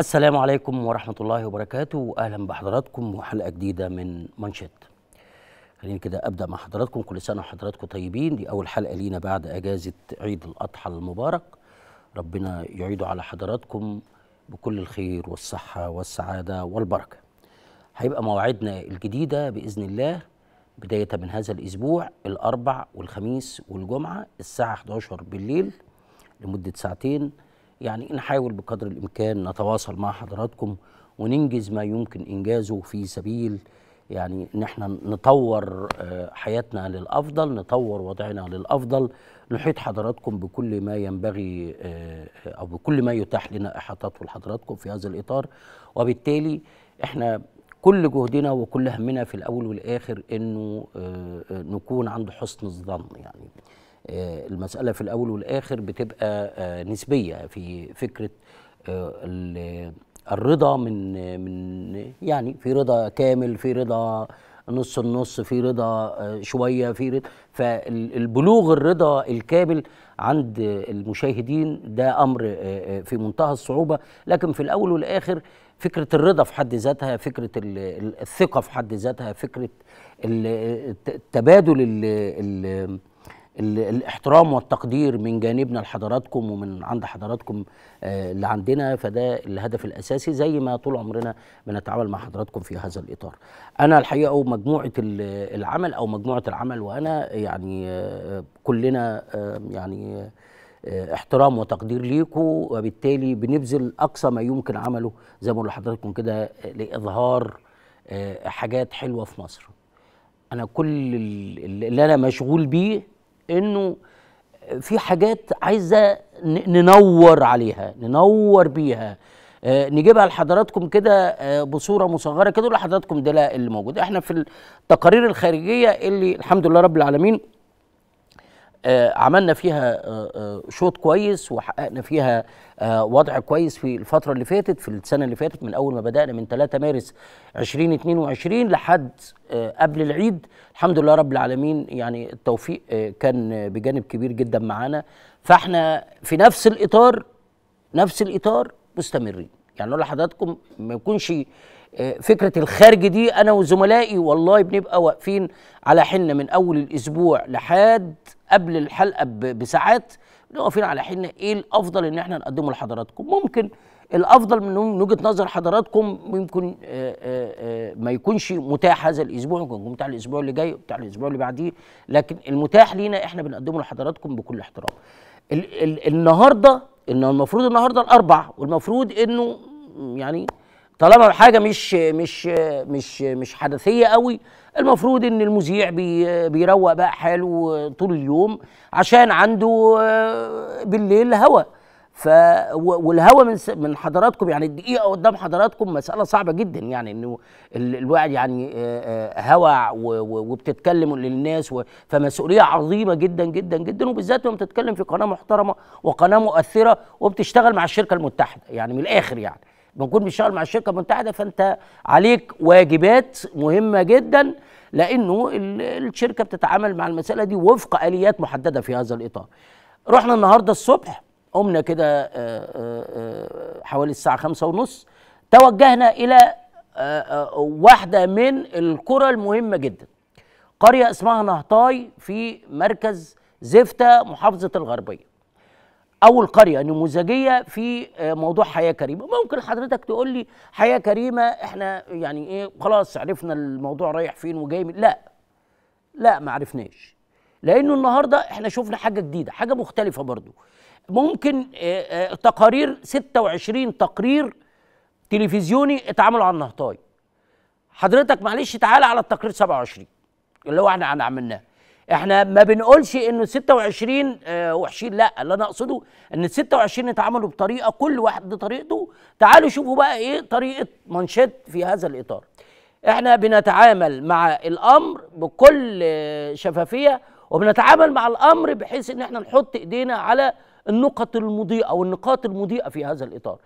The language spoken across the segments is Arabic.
السلام عليكم ورحمة الله وبركاته أهلا بحضراتكم وحلقة جديدة من منشط خليني كده أبدأ مع حضراتكم كل سنة وحضراتكم طيبين دي أول حلقة لينا بعد أجازة عيد الأضحى المبارك ربنا يعيده على حضراتكم بكل الخير والصحة والسعادة والبركة هيبقى مواعيدنا الجديدة بإذن الله بداية من هذا الأسبوع الأربع والخميس والجمعة الساعة 11 بالليل لمدة ساعتين يعني نحاول بقدر الإمكان نتواصل مع حضراتكم وننجز ما يمكن إنجازه في سبيل يعني ان احنا نطور آه، حياتنا للافضل نطور وضعنا للافضل نحيط حضراتكم بكل ما ينبغي آه، او بكل ما يتاح لنا احاطته لحضراتكم في هذا الاطار وبالتالي احنا كل جهدنا وكل همنا في الاول والاخر انه آه، نكون عند حسن الظن يعني المساله في الاول والاخر بتبقى نسبيه في فكره الرضا من من يعني في رضا كامل في رضا نص النص في رضا آه، شويه في رضا فالبلوغ الرضا الكامل عند المشاهدين ده امر آه، آه، في منتهى الصعوبه لكن في الاول والاخر فكره الرضا في حد ذاتها فكره الثقه في حد ذاتها فكره التبادل اللي الاحترام والتقدير من جانبنا لحضراتكم ومن عند حضراتكم آه، اللي عندنا فده الهدف الاساسي زي ما طول عمرنا بنتعامل مع حضراتكم في هذا الاطار. انا الحقيقه ومجموعه العمل او مجموعه العمل وانا يعني آه، كلنا آه، يعني احترام وتقدير ليكم وبالتالي بنبذل اقصى ما يمكن عمله زي ما بقول لحضراتكم كده لاظهار حاجات حلوه في مصر. انا كل اللي انا مشغول بيه انه في حاجات عايزه ننور عليها ننور بيها آه، نجيبها لحضراتكم كده آه، بصوره مصغره كده لحضراتكم ده اللي موجود احنا في التقارير الخارجيه اللي الحمد لله رب العالمين آه، عملنا فيها شوط كويس وحققنا فيها وضع كويس في الفترة اللي فاتت في السنة اللي فاتت من أول ما بدأنا من 3 مارس 2022 لحد قبل العيد الحمد لله رب العالمين يعني التوفيق آه، كان بجانب كبير جدا معانا فاحنا في نفس الاطار نفس الاطار مستمرين يعني اقول لحضراتكم ما يكونش آه، فكره الخارج دي انا وزملائي والله بنبقى واقفين على حنه من اول الاسبوع لحد قبل الحلقه بساعات بنبقى واقفين على حنه ايه الافضل ان احنا نقدمه لحضراتكم ممكن الافضل من وجهه نظر حضراتكم ممكن آه، آه، آه، ما يكونش متاح هذا الاسبوع ممكن يكون بتاع الاسبوع اللي جاي بتاع الاسبوع اللي بعديه لكن المتاح لينا احنا بنقدمه لحضراتكم بكل احترام ال ال النهارده انه المفروض النهارده الاربع والمفروض انه يعني طالما الحاجه مش مش مش مش حدثيه قوي المفروض ان المذيع بي بيروق بقى حاله طول اليوم عشان عنده بالليل هوا ف والهوا من س... من حضراتكم يعني الدقيقه قدام حضراتكم مساله صعبه جدا يعني انه ال... الواحد يعني هوى و... وبتتكلم للناس و... فمسؤوليه عظيمه جدا جدا جدا وبالذات لما بتتكلم في قناه محترمه وقناه مؤثره وبتشتغل مع الشركه المتحده يعني من الاخر يعني بنكون بنشتغل مع الشركه المتحده فانت عليك واجبات مهمه جدا لانه الشركه بتتعامل مع المساله دي وفق اليات محدده في هذا الاطار. رحنا النهارده الصبح قمنا كده آه، آه، آه، حوالي الساعة خمسة ونص توجهنا إلى واحدة من القرى المهمة جدا قرية اسمها نهطاي في مركز زفتة محافظة الغربية أول قرية نموذجية في موضوع حياة كريمة ممكن حضرتك تقول لي حياة كريمة احنا يعني ايه خلاص عرفنا الموضوع رايح فين وجاي من لا لا ما عرفناش لأنه النهاردة احنا شفنا حاجة جديدة حاجة مختلفة برضو ممكن آه، آه، تقارير 26 تقرير تلفزيوني اتعملوا على النهطاي حضرتك معلش تعالى على التقرير 27 اللي هو احنا عملناه احنا ما بنقولش انه 26 اه وحشين لا اللي انا اقصده ان 26 اتعملوا بطريقه كل واحد بطريقته تعالوا شوفوا بقى ايه طريقه منشط في هذا الاطار احنا بنتعامل مع الامر بكل آه، شفافيه وبنتعامل مع الامر بحيث ان احنا نحط ايدينا على النقط المضيئه او النقاط المضيئه في هذا الاطار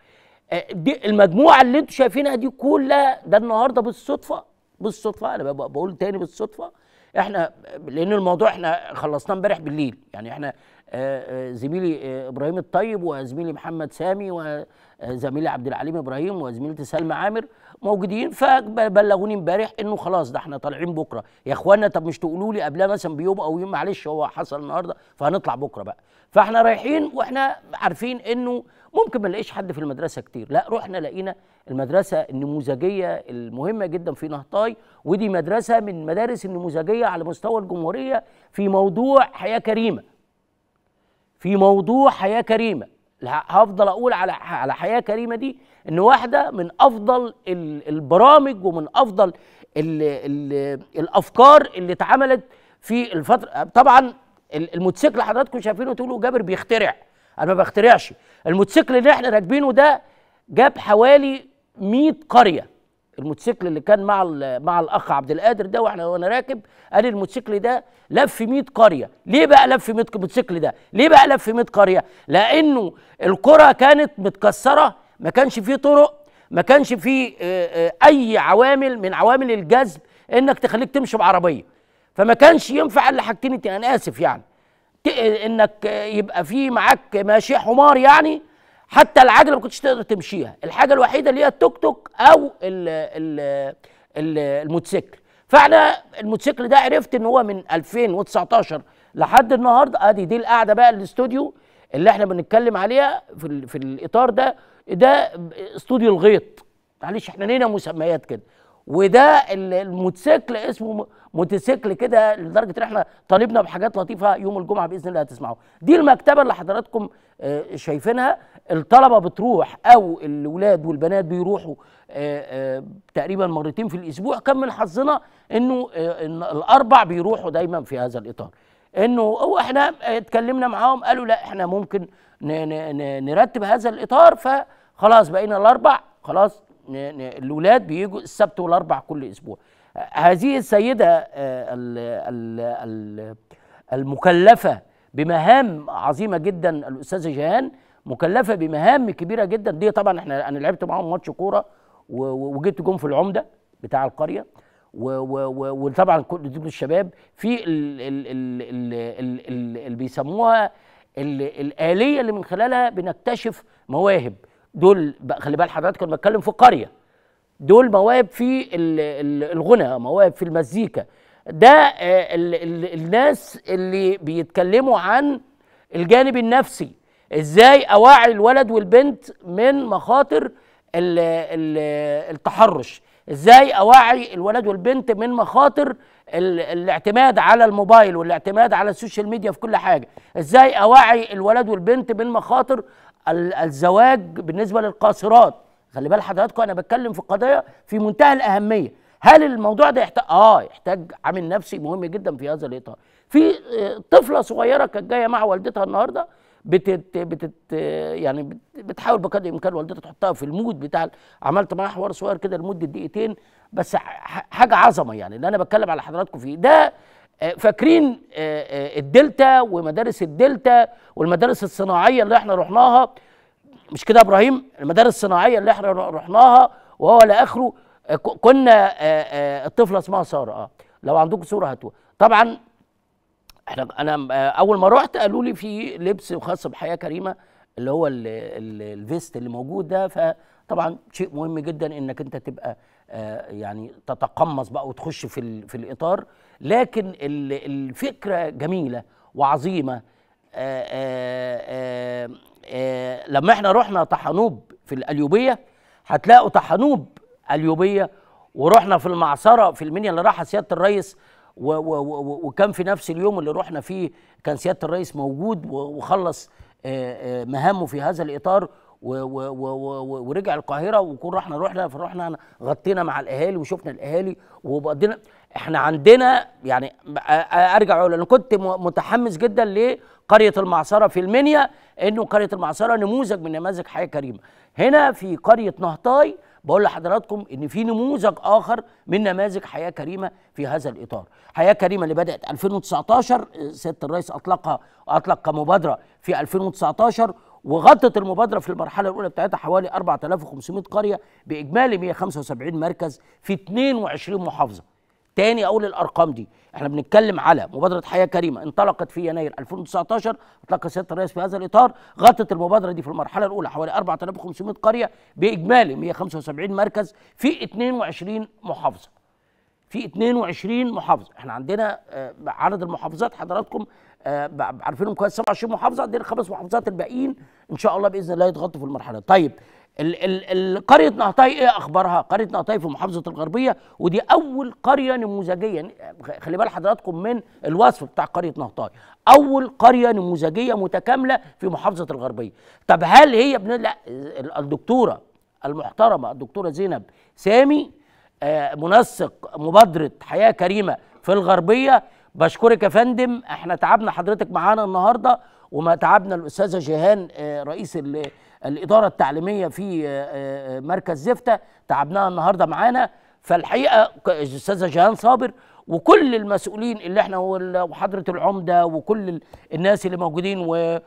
آه، دي المجموعه اللي انتم شايفينها دي كلها ده النهارده بالصدفه بالصدفه انا بقول تاني بالصدفه احنا لان الموضوع احنا خلصناه امبارح بالليل يعني احنا آه، آه، زميلي ابراهيم الطيب وزميلي محمد سامي وزميلي عبد العليم ابراهيم وزميلتي سلمى عامر موجودين فبلغوني امبارح انه خلاص ده احنا طالعين بكره يا اخوانا طب مش تقولوا لي قبلها مثلا بيوم او يوم معلش هو حصل النهارده فهنطلع بكره بقى فاحنا رايحين واحنا عارفين انه ممكن ما نلاقيش حد في المدرسه كتير لا رحنا لقينا المدرسه النموذجيه المهمه جدا في نهطاي ودي مدرسه من مدارس النموذجيه على مستوى الجمهوريه في موضوع حياه كريمه في موضوع حياه كريمه هفضل اقول على على حياه كريمه دي ان واحده من افضل البرامج ومن افضل الـ الـ الافكار اللي اتعملت في الفتره طبعا الموتوسيكل حضراتكم شايفينه تقولوا جابر بيخترع انا ما بخترعش الموتوسيكل اللي احنا راكبينه ده جاب حوالي 100 قريه الموتوسيكل اللي كان مع مع الاخ عبد القادر ده واحنا وانا راكب قال الموتوسيكل ده لف 100 قريه ليه بقى لف 100 الموتوسيكل ده ليه بقى لف 100 قريه لانه القرى كانت متكسره ما كانش فيه طرق ما كانش فيه اي عوامل من عوامل الجذب انك تخليك تمشي بعربيه فما كانش ينفع الا حاجتين انا اسف يعني انك يبقى في معاك ماشي حمار يعني حتى العجله ما كنتش تقدر تمشيها الحاجه الوحيده اللي هي التوك توك او الموتوسيكل فاحنا الموتوسيكل ده عرفت ان هو من 2019 لحد النهارده ادي دي القعده بقى الاستوديو اللي احنا بنتكلم عليها في, في الاطار ده ده استوديو الغيط معلش احنا لينا مسميات كده وده الموتوسيكل اسمه موتوسيكل كده لدرجه ان احنا طالبنا بحاجات لطيفه يوم الجمعه باذن الله هتسمعوا دي المكتبه اللي حضراتكم آه، شايفينها الطلبه بتروح او الاولاد والبنات بيروحوا آه، آه، تقريبا مرتين في الاسبوع كان من حظنا انه الاربع بيروحوا دايما في هذا الاطار انه هو احنا اتكلمنا معاهم قالوا لا احنا ممكن نرتب هذا الاطار فخلاص بقينا الاربع خلاص الاولاد بيجوا السبت والاربع كل اسبوع هذه السيده آه، المكلفه بمهام عظيمه جدا الاستاذه جهان مكلفه بمهام كبيره جدا دي طبعا احنا انا لعبت معاهم ماتش كوره وجبت جون في العمده بتاع القريه وطبعا كل دول الشباب في اللي بيسموها الاليه اللي من خلالها بنكتشف مواهب دول خلي بال حضرتك انا بتكلم في قريه دول مواهب في الغنى مواهب في المزيكا ده آه، الناس اللي بيتكلموا عن الجانب النفسي ازاي اواعي الولد والبنت من مخاطر التحرش ازاي اواعي الولد والبنت من مخاطر الاعتماد على الموبايل والاعتماد على السوشيال ميديا في كل حاجه ازاي اواعي الولد والبنت من مخاطر الزواج بالنسبه للقاصرات خلي بال حضراتكم انا بتكلم في قضيه في منتهى الاهميه هل الموضوع ده يحتاج اه يحتاج عامل نفسي مهم جدا في هذا الاطار في آه، طفله صغيره كانت جايه مع والدتها النهارده بتت بتت يعني بتحاول بقدر الامكان والدتها تحطها في المود بتاع عملت معاها حوار صغير كده لمده دقيقتين بس حاجه عظمه يعني اللي انا بتكلم على حضراتكم فيه ده آه، فاكرين آه، آه، الدلتا ومدارس الدلتا والمدارس الصناعيه اللي احنا رحناها مش كده يا ابراهيم المدارس الصناعيه اللي احنا رحناها وهو لاخره كنا الطفله اسمها ساره اه لو عندكم صوره هاتوها طبعا احنا انا اول ما رحت قالوا لي في لبس خاص بحياه كريمه اللي هو الفيست اللي موجود ده فطبعا شيء مهم جدا انك انت تبقى يعني تتقمص بقى وتخش في في الاطار لكن الفكره جميله وعظيمه آه، آه، آه، لما احنا رحنا طحنوب في الاليوبيه هتلاقوا طحنوب اليوبيه ورحنا في المعصره في المنيا اللي راحها سياده الرئيس و و و وكان في نفس اليوم اللي رحنا فيه كان سياده الرئيس موجود وخلص مهامه في هذا الاطار ورجع القاهره وكون رحنا رحنا فرحنا غطينا مع الاهالي وشفنا الاهالي وقضينا احنا عندنا يعني ارجع اقول انا كنت متحمس جدا لقريه المعصره في المنيا انه قريه المعصره نموذج من نماذج حياه كريمه هنا في قريه نهطاي بقول لحضراتكم ان في نموذج اخر من نماذج حياه كريمه في هذا الاطار حياه كريمه اللي بدات 2019 سياده الرئيس اطلقها اطلق كمبادره في 2019 وغطت المبادره في المرحله الاولى بتاعتها حوالي 4500 قريه باجمالي 175 مركز في 22 محافظه تاني اقول الارقام دي احنا بنتكلم على مبادره حياه كريمه انطلقت في يناير 2019 اطلق سياده الرئيس في هذا الاطار غطت المبادره دي في المرحله الاولى حوالي 4500 قريه باجمالي 175 مركز في 22 محافظه في 22 محافظه احنا عندنا آه، عدد المحافظات حضراتكم آه، عارفينهم كويس 27 محافظه عندنا خمس محافظات الباقيين ان شاء الله باذن الله يتغطوا في المرحله طيب ال ال ال قريه نهطاي ايه اخبارها؟ قريه نهطاي في محافظه الغربيه ودي اول قريه نموذجيه خلي بال حضراتكم من الوصف بتاع قريه نهطاي، اول قريه نموذجيه متكامله في محافظه الغربيه. طب هل هي بن... لا الدكتوره المحترمه الدكتوره زينب سامي آه، منسق مبادره حياه كريمه في الغربيه بشكرك يا فندم احنا تعبنا حضرتك معانا النهارده وما تعبنا الاستاذه جيهان آه، رئيس الاداره التعليميه في آه، آه، مركز زفته تعبناها النهارده معانا فالحقيقه الاستاذه جهان صابر وكل المسؤولين اللي احنا وحضره العمده وكل الناس اللي موجودين و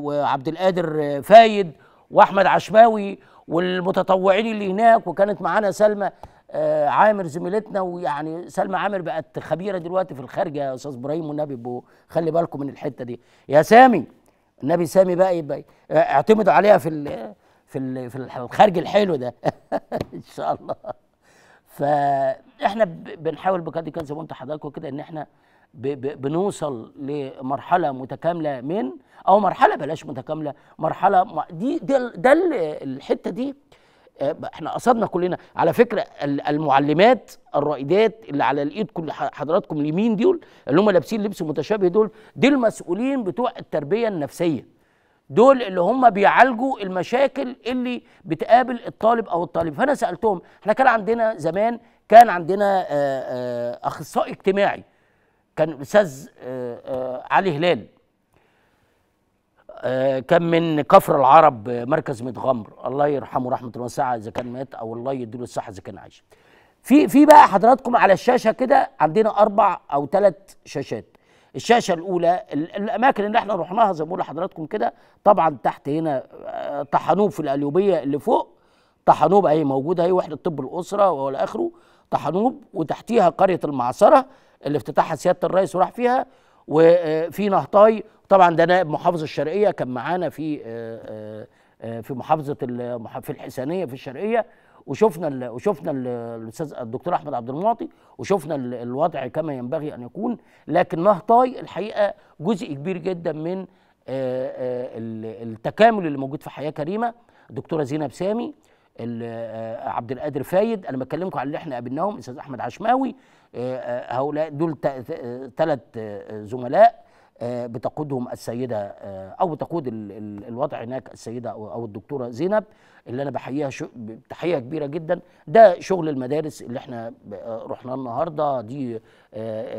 وعبد القادر فايد واحمد عشماوي والمتطوعين اللي هناك وكانت معانا سلمى آه، عامر زميلتنا ويعني سلمى عامر بقت خبيره دلوقتي في الخارجه يا استاذ ابراهيم والنبي خلي بالكم من الحته دي يا سامي النبي سامي بقى يبقى اعتمدوا عليها في الـ في الـ في الخارج الحلو ده ان شاء الله فاحنا بنحاول بقدر كان زي ما انتم حضراتكم كده ان احنا بنوصل لمرحله متكامله من او مرحله بلاش متكامله مرحله دي ده الحته دي آه، احنا قصدنا كلنا على فكره المعلمات الرائدات اللي على الايد كل حضراتكم اليمين دول اللي هم لابسين لبس متشابه دول دول المسؤولين بتوع التربيه النفسيه دول اللي هم بيعالجوا المشاكل اللي بتقابل الطالب او الطالب فانا سالتهم احنا كان عندنا زمان كان عندنا آه، آه، اخصائي اجتماعي كان استاذ علي هلال آه، كان من كفر العرب مركز متغمر الله يرحمه رحمه الله ساعه اذا كان مات او الله يديله الصحه اذا كان عايش في في بقى حضراتكم على الشاشه كده عندنا اربع او ثلاث شاشات الشاشه الاولى الاماكن اللي احنا رحناها زي ما بقول لحضراتكم كده طبعا تحت هنا طحنوب آه، في القليوبيه اللي فوق طحنوب اهي موجوده اهي وحده طب الاسره والى اخره طحنوب وتحتيها قريه المعصره اللي افتتحها سياده الرئيس وراح فيها وفي نهطاي طبعا ده نائب محافظ الشرقيه كان معانا في آه، آه، آه، في محافظه في الحسانيه في الشرقيه وشفنا الـ وشفنا الاستاذ الدكتور احمد عبد المعطي وشفنا الوضع كما ينبغي ان يكون لكن نهطاي الحقيقه جزء كبير جدا من التكامل اللي موجود في حياه كريمه الدكتوره زينب سامي عبد القادر فايد انا بكلمكم على اللي احنا قابلناهم الاستاذ احمد عشماوي آه، آه، هؤلاء دول ثلاث آه، زملاء بتقودهم السيدة أو بتقود الوضع هناك السيدة أو الدكتورة زينب اللي أنا بحييها تحية كبيرة جدا ده شغل المدارس اللي احنا رحنا النهاردة دي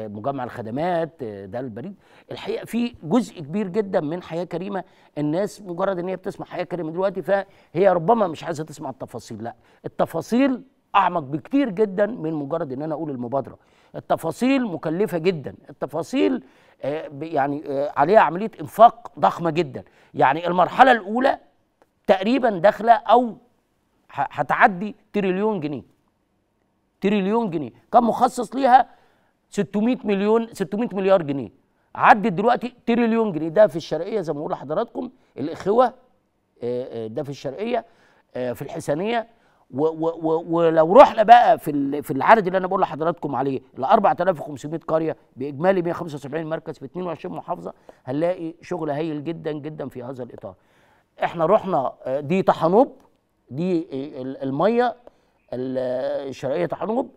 مجمع الخدمات ده البريد الحقيقة في جزء كبير جدا من حياة كريمة الناس مجرد أن هي بتسمع حياة كريمة دلوقتي فهي ربما مش عايزة تسمع التفاصيل لا التفاصيل اعمق بكتير جدا من مجرد ان انا اقول المبادره التفاصيل مكلفه جدا التفاصيل آه، يعني آه، عليها عمليه انفاق ضخمه جدا يعني المرحله الاولى تقريبا داخله او هتعدي تريليون جنيه تريليون جنيه كان مخصص ليها 600 مليون 600 مليار جنيه عدت دلوقتي تريليون جنيه ده في الشرقيه زي ما بقول لحضراتكم الاخوه آه، ده في الشرقيه في الحسنيه و و و ولو رحنا بقى في في العدد اللي انا بقول لحضراتكم عليه ال 4500 قريه باجمالي 175 مركز في 22 محافظه هنلاقي شغل هايل جدا جدا في هذا الاطار. احنا رحنا آه، دي طحنوب دي الميه الشرقيه طحنوب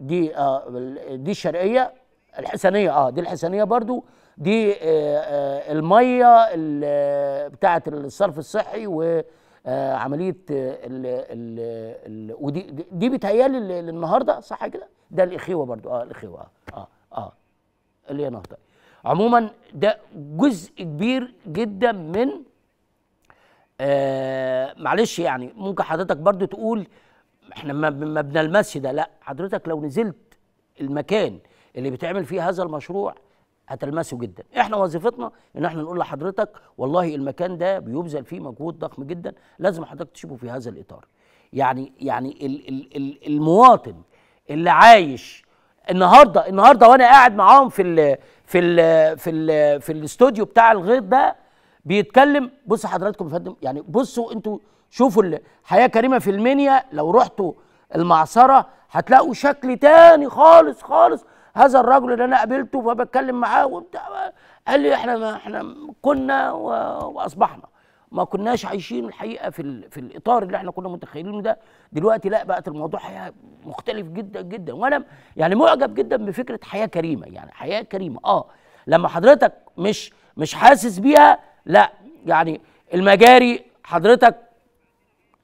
دي آه دي الشرقيه الحسنيه اه دي الحسنيه برضو دي آه، آه، الميه بتاعه الصرف الصحي و آه، عمليه آه، ال ال ودي دي بتهيالي النهارده صح كده ده الاخوه برضو اه الاخوه اه اه, آه اللي هي النهاردة عموما ده جزء كبير جدا من آه معلش يعني ممكن حضرتك برضو تقول احنا ما بنلمسش ده لا حضرتك لو نزلت المكان اللي بتعمل فيه هذا المشروع هتلمسه جدا احنا وظيفتنا ان احنا نقول لحضرتك والله المكان ده بيبذل فيه مجهود ضخم جدا لازم حضرتك تشوفه في هذا الاطار يعني يعني المواطن اللي عايش النهارده النهارده وانا قاعد معاهم في الـ في الـ في الـ في الاستوديو بتاع الغيط ده بيتكلم بص حضراتكم يا فندم يعني بصوا انتوا شوفوا الحياه كريمه في المنيا لو رحتوا المعصره هتلاقوا شكل تاني خالص خالص هذا الرجل اللي انا قابلته فبتكلم معاه وبتاع قال لي احنا ما احنا كنا واصبحنا ما كناش عايشين الحقيقه في ال... في الاطار اللي احنا كنا متخيلينه ده دلوقتي لا بقت الموضوع حياه مختلف جدا جدا وانا يعني معجب جدا بفكره حياه كريمه يعني حياه كريمه اه لما حضرتك مش مش حاسس بيها لا يعني المجاري حضرتك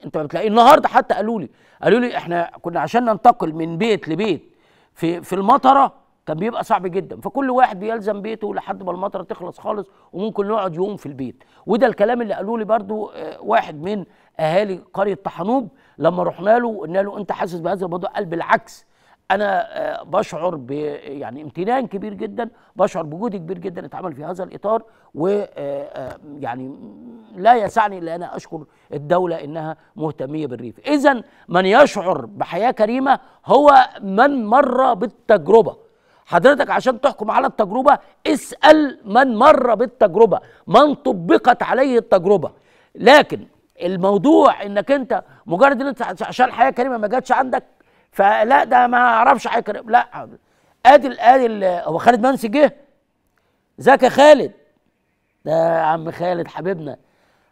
انت ما بتلاقيه النهارده حتى قالوا لي قالوا لي احنا كنا عشان ننتقل من بيت لبيت في في المطره كان بيبقى صعب جدا فكل واحد بيلزم بيته لحد ما المطره تخلص خالص وممكن نقعد يوم في البيت وده الكلام اللي قالوا لي برضو آه، واحد من اهالي قريه طحنوب لما رحنا له قلنا له انت حاسس بهذا الموضوع قال بالعكس انا آه، بشعر ب يعني امتنان كبير جدا بشعر بجهد كبير جدا اتعمل في هذا الاطار و آه، يعني لا يسعني الا انا اشكر الدوله انها مهتميه بالريف اذا من يشعر بحياه كريمه هو من مر بالتجربه حضرتك عشان تحكم على التجربة اسأل من مر بالتجربة من طبقت عليه التجربة لكن الموضوع انك انت مجرد ان انت عشان حياه كريمه ما جاتش عندك فلا ده ما اعرفش حياة كريمه لا ادي ادي هو خالد منسي جه ازيك يا خالد ده عم خالد حبيبنا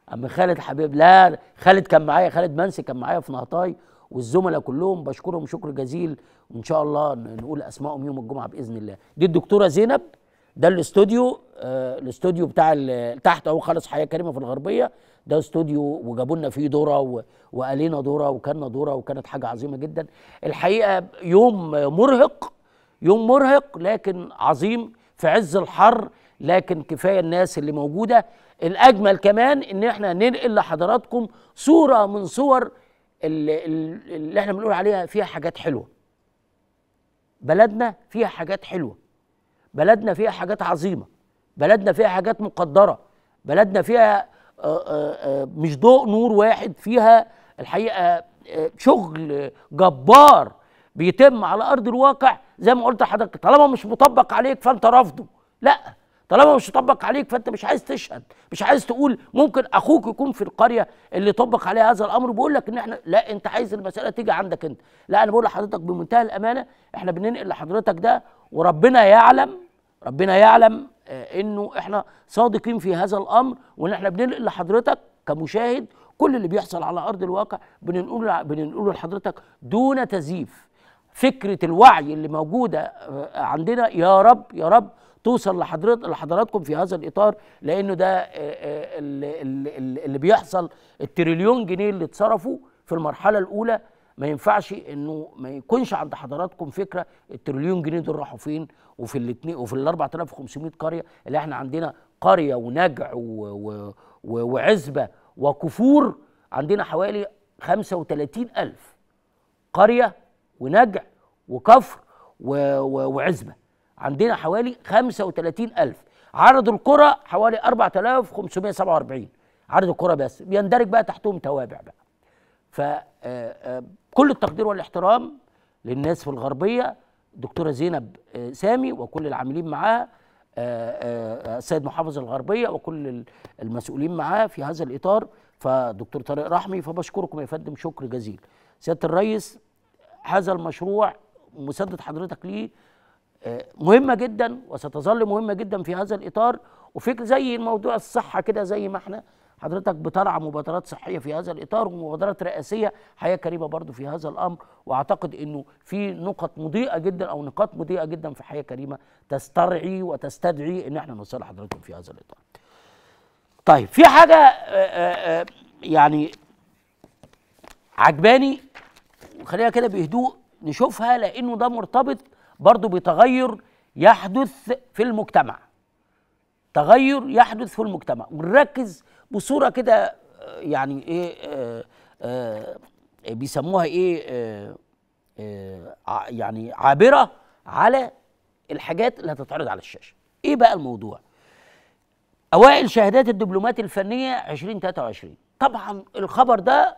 عم خالد حبيب لا خالد كان معايا خالد منسي كان معايا في نهطاي والزملاء كلهم بشكرهم شكر جزيل وان شاء الله نقول اسمائهم يوم الجمعه باذن الله دي الدكتوره زينب ده الاستوديو آه الاستوديو بتاع تحت اهو خالص حياه كريمه في الغربيه ده استوديو وجابوا لنا فيه دوره وقالينا دوره وكنا دوره وكانت حاجه عظيمه جدا الحقيقه يوم مرهق يوم مرهق لكن عظيم في عز الحر لكن كفايه الناس اللي موجوده الاجمل كمان ان احنا ننقل لحضراتكم صوره من صور اللي, اللي احنا بنقول عليها فيها حاجات حلوه بلدنا فيها حاجات حلوه بلدنا فيها حاجات عظيمه بلدنا فيها حاجات مقدره بلدنا فيها آه، آه، آه، مش ضوء نور واحد فيها الحقيقه شغل جبار بيتم على ارض الواقع زي ما قلت لحضرتك طالما مش مطبق عليك فانت رافضه لا طالما مش طبق عليك فانت مش عايز تشهد مش عايز تقول ممكن اخوك يكون في القريه اللي طبق عليها هذا الامر بيقول لك ان احنا لا انت عايز المساله تيجي عندك انت لا انا بقول لحضرتك بمنتهى الامانه احنا بننقل لحضرتك ده وربنا يعلم ربنا يعلم آه، انه احنا صادقين في هذا الامر وان احنا بننقل لحضرتك كمشاهد كل اللي بيحصل على ارض الواقع بننقله بننقله لحضرتك دون تزييف فكره الوعي اللي موجوده آه، عندنا يا رب يا رب توصل لحضرت لحضراتكم في هذا الاطار لانه ده اللي بيحصل التريليون جنيه اللي اتصرفوا في المرحله الاولى ما ينفعش انه ما يكونش عند حضراتكم فكره التريليون جنيه دول راحوا فين وفي الاثنين وفي ال 4500 قريه اللي احنا عندنا قريه ونجع و... و... وعزبه وكفور عندنا حوالي 35000 قريه ونجع وكفر وعزبه عندنا حوالي 35000 عدد الكره حوالي 4547 عدد الكره بس بيندرج بقى تحتهم توابع بقى ف آه، آه، كل التقدير والاحترام للناس في الغربيه دكتوره زينب آه، سامي وكل العاملين معاها السيد محافظ الغربيه وكل المسؤولين معاه في هذا الاطار فدكتور طارق رحمي فبشكركم يا فندم شكر جزيل سياده الرئيس هذا المشروع مسدد حضرتك ليه آه، مهمه جدا وستظل مهمه جدا في هذا الاطار وفكر زي موضوع الصحه كده زي ما احنا حضرتك بترعى مبادرات صحيه في هذا الاطار ومبادرات رئاسيه حياه كريمه برضو في هذا الامر واعتقد انه في نقط مضيئه جدا او نقاط مضيئه جدا في حياه كريمه تسترعي وتستدعي ان احنا نوصل لحضراتكم في هذا الاطار. طيب في حاجه آه، آه، يعني عجباني وخلينا كده بهدوء نشوفها لانه ده مرتبط برضو بتغير يحدث في المجتمع تغير يحدث في المجتمع ونركز بصوره كده آه، يعني ايه آه آه بيسموها ايه آه آه يعني عابره على الحاجات اللي هتتعرض على الشاشه ايه بقى الموضوع اوائل شهادات الدبلومات الفنيه 2023 طبعا الخبر ده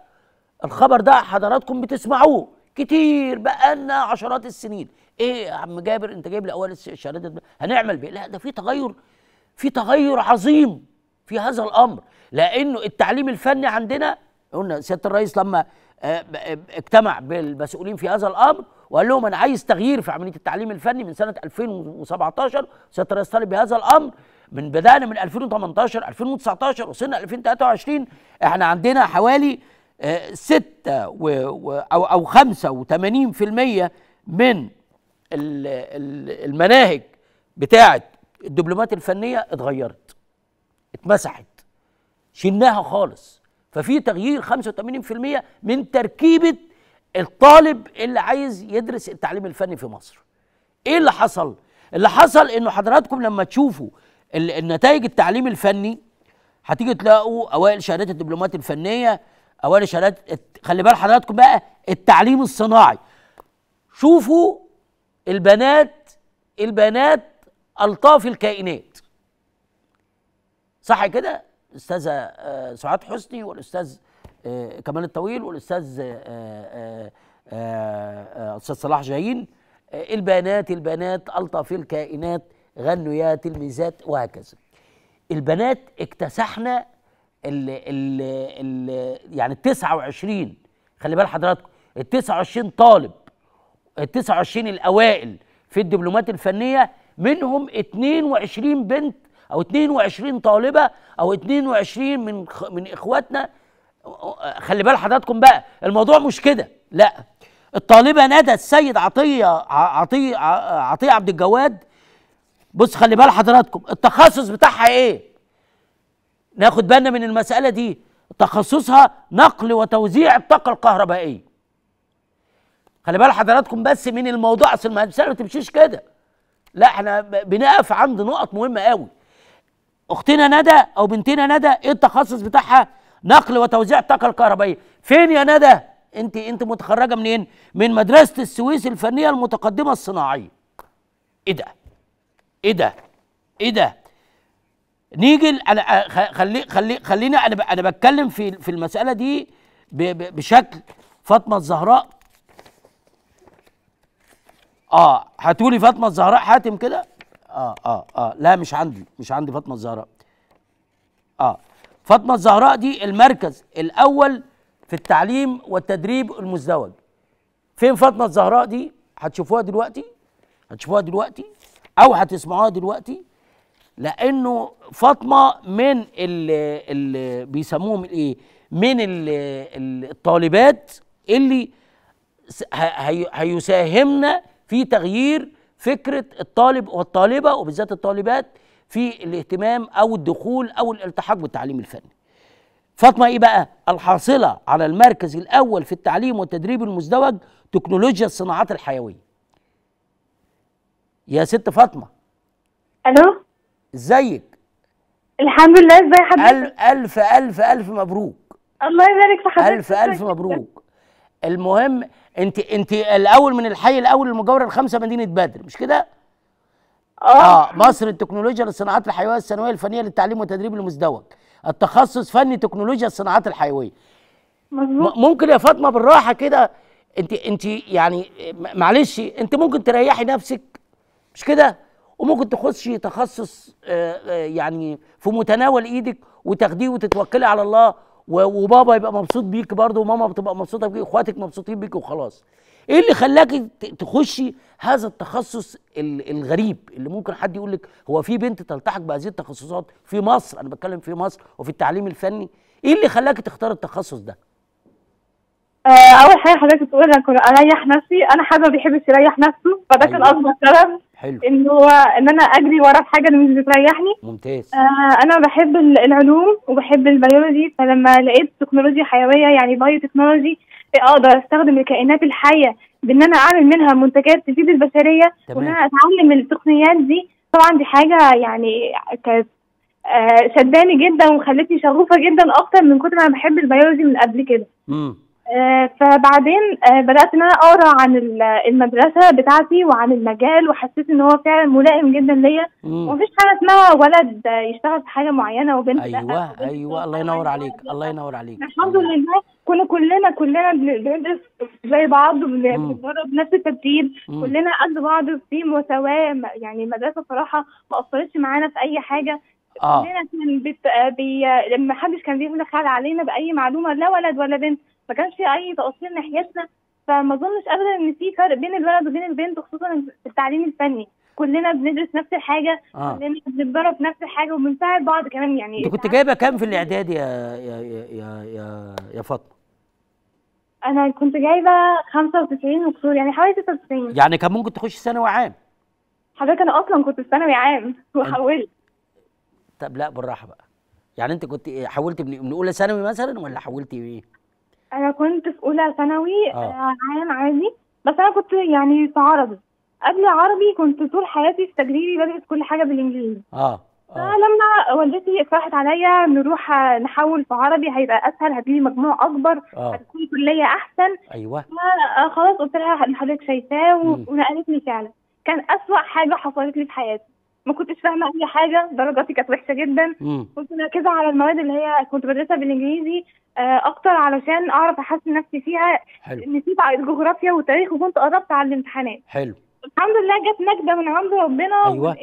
الخبر ده حضراتكم بتسمعوه كتير بقالنا عشرات السنين ايه يا عم جابر انت جايب لي اوانس شريطه هنعمل بيه لا ده في تغير في تغير عظيم في هذا الامر لانه التعليم الفني عندنا قلنا سياده الرئيس لما آه، آه، اجتمع بالمسؤولين في هذا الامر وقال لهم انا عايز تغيير في عمليه التعليم الفني من سنه 2017 سياده الرئيس طالب بهذا الامر من بدانا من 2018 2019 وصلنا 2023 احنا عندنا حوالي 6 آه، او او 85% من المناهج بتاعه الدبلومات الفنيه اتغيرت اتمسحت شلناها خالص ففي تغيير 85% من تركيبه الطالب اللي عايز يدرس التعليم الفني في مصر ايه اللي حصل اللي حصل انه حضراتكم لما تشوفوا النتائج التعليم الفني هتيجي تلاقوا اوائل شهادات الدبلومات الفنيه اوائل شهادات خلي بال حضراتكم بقى التعليم الصناعي شوفوا البنات البنات الطاف الكائنات صح كده استاذة آه، سعاد حسني والاستاذ آه، كمال الطويل والاستاذ آه، استاذ صلاح جايين البنات البنات الطاف الكائنات غنوا يا تلميذات وهكذا البنات اكتسحنا ال ال ال يعني ال 29 خلي بال حضراتكم ال 29 طالب 29 الاوائل في الدبلومات الفنيه منهم 22 بنت او 22 طالبه او 22 من من اخواتنا خلي بال حضراتكم بقى الموضوع مش كده لا الطالبه ندى السيد عطيه عطيه عطيه عبد الجواد بص خلي بال حضراتكم التخصص بتاعها ايه ناخد بالنا من المساله دي تخصصها نقل وتوزيع الطاقه الكهربائيه خلي بال حضراتكم بس من الموضوع اصل المساله ما تمشيش كده لا احنا بنقف عند نقط مهمه قوي اختنا ندى او بنتنا ندى ايه التخصص بتاعها نقل وتوزيع الطاقه الكهربائيه فين يا ندى انت انت متخرجه منين من مدرسه السويس الفنيه المتقدمه الصناعيه ايه ده ايه ده ايه ده نيجي انا خلي خلي خلينا انا انا بتكلم في في المساله دي بشكل فاطمه الزهراء اه هتقولي فاطمه الزهراء حاتم كده اه اه اه لا مش عندي مش عندي فاطمه الزهراء اه فاطمه الزهراء دي المركز الاول في التعليم والتدريب المزدوج فين فاطمه الزهراء دي هتشوفوها دلوقتي هتشوفوها دلوقتي او هتسمعوها دلوقتي لانه فاطمه من اللي بيسموهم ايه من ال الطالبات اللي هيساهمنا في تغيير فكره الطالب والطالبه وبالذات الطالبات في الاهتمام او الدخول او الالتحاق بالتعليم الفني. فاطمه ايه بقى؟ الحاصله على المركز الاول في التعليم والتدريب المزدوج تكنولوجيا الصناعات الحيويه. يا ست فاطمه. الو ازيك؟ الحمد لله ازي حضرتك؟ الف الف الف, ألف مبروك. الله يبارك في حضرتك. الف الف مبروك. المهم انت انت الاول من الحي الاول المجاور الخمسه مدينه بدر مش كده؟ اه, آه، مصر التكنولوجيا للصناعات الحيويه الثانويه الفنيه للتعليم والتدريب المزدوج التخصص فني تكنولوجيا الصناعات الحيويه مزبوط. ممكن يا فاطمه بالراحه كده انت انت يعني معلش انت ممكن تريحي نفسك مش كده وممكن تخشي تخصص آه، آه، يعني في متناول ايدك وتاخديه وتتوكلي على الله وبابا يبقى مبسوط بيك برضه وماما بتبقى مبسوطه بيك واخواتك مبسوطين بيك وخلاص ايه اللي خلاكي تخشي هذا التخصص الغريب اللي ممكن حد يقول لك هو في بنت تلتحق بهذه التخصصات في مصر انا بتكلم في مصر وفي التعليم الفني ايه اللي خلاكي تختاري التخصص ده آه، اول حاجه حضرتك بتقول انا كنت اريح نفسي انا حد ما بيحبش يريح نفسه فده كان أيوه. اكبر سبب حلو هو ان انا اجري ورا الحاجه اللي مش بتريحني ممتاز آه انا بحب العلوم وبحب البيولوجي فلما لقيت تكنولوجيا حيويه يعني بايو تكنولوجي اقدر استخدم الكائنات الحيه بان انا اعمل منها منتجات تفيد البشريه وان انا اتعلم التقنيات دي طبعا دي حاجه يعني كانت آه شداني جدا وخلتني شغوفه جدا اكتر من كتر ما انا بحب البيولوجي من قبل كده امم آه، فبعدين آه، بدات ان انا اقرا عن المدرسه بتاعتي وعن المجال وحسيت ان هو فعلا ملائم جدا ليا ومفيش حاجه اسمها ولد يشتغل في حاجه معينه وبنت ايوه لا ايوه, أيوة، الله ينور عليك الله ينور عليك الحمد لله كنا كلنا كلنا بندرس زي بعض بنتدرب نفس التدريب كلنا قد بعض في مساواه يعني المدرسه صراحه ما اثرتش معانا في اي حاجه اه كلنا كان بت... بي... لما حدش كان بيتدخل علينا باي معلومه لا ولد ولا بنت ما كانش في اي تقصير ناحيتنا فما اظنش ابدا ان في فرق بين الولد وبين البنت خصوصا في التعليم الفني كلنا بندرس نفس الحاجه آه. كلنا بنتدرب نفس الحاجه وبنساعد بعض كمان يعني انت كنت جايبه كام في الاعداد يا يا يا يا, يا فاطمه انا كنت جايبه 95 وكسور يعني حوالي 96 يعني كان ممكن تخش ثانوي عام حضرتك انا اصلا كنت في ثانوي عام وحولت طب لا بالراحه بقى يعني انت كنت حولت من اولى ثانوي مثلا ولا حولتي ايه انا كنت في اولى ثانوي آه. آه. عام عادي بس انا كنت يعني في عربي قبل عربي كنت طول حياتي في تجريبي بدرس كل حاجه بالانجليزي اه, آه. فلما والدتي اقترحت عليا نروح نحول في عربي هيبقى اسهل هتجيلي مجموع اكبر آه. هتكون كليه احسن ايوه خلاص قلت لها اللي حضرتك شايفاه ونقلتني فعلا كان اسوأ حاجه حصلت لي في حياتي ما كنتش فاهمه اي حاجه درجاتي كانت وحشه جدا كنت مركزه على المواد اللي هي كنت بدرسها بالانجليزي آه، اكتر علشان اعرف احسن نفسي فيها حلو. نسيت الجغرافيا والتاريخ وكنت قربت على الامتحانات حلو الحمد لله جت نجده من عند ربنا أيوة.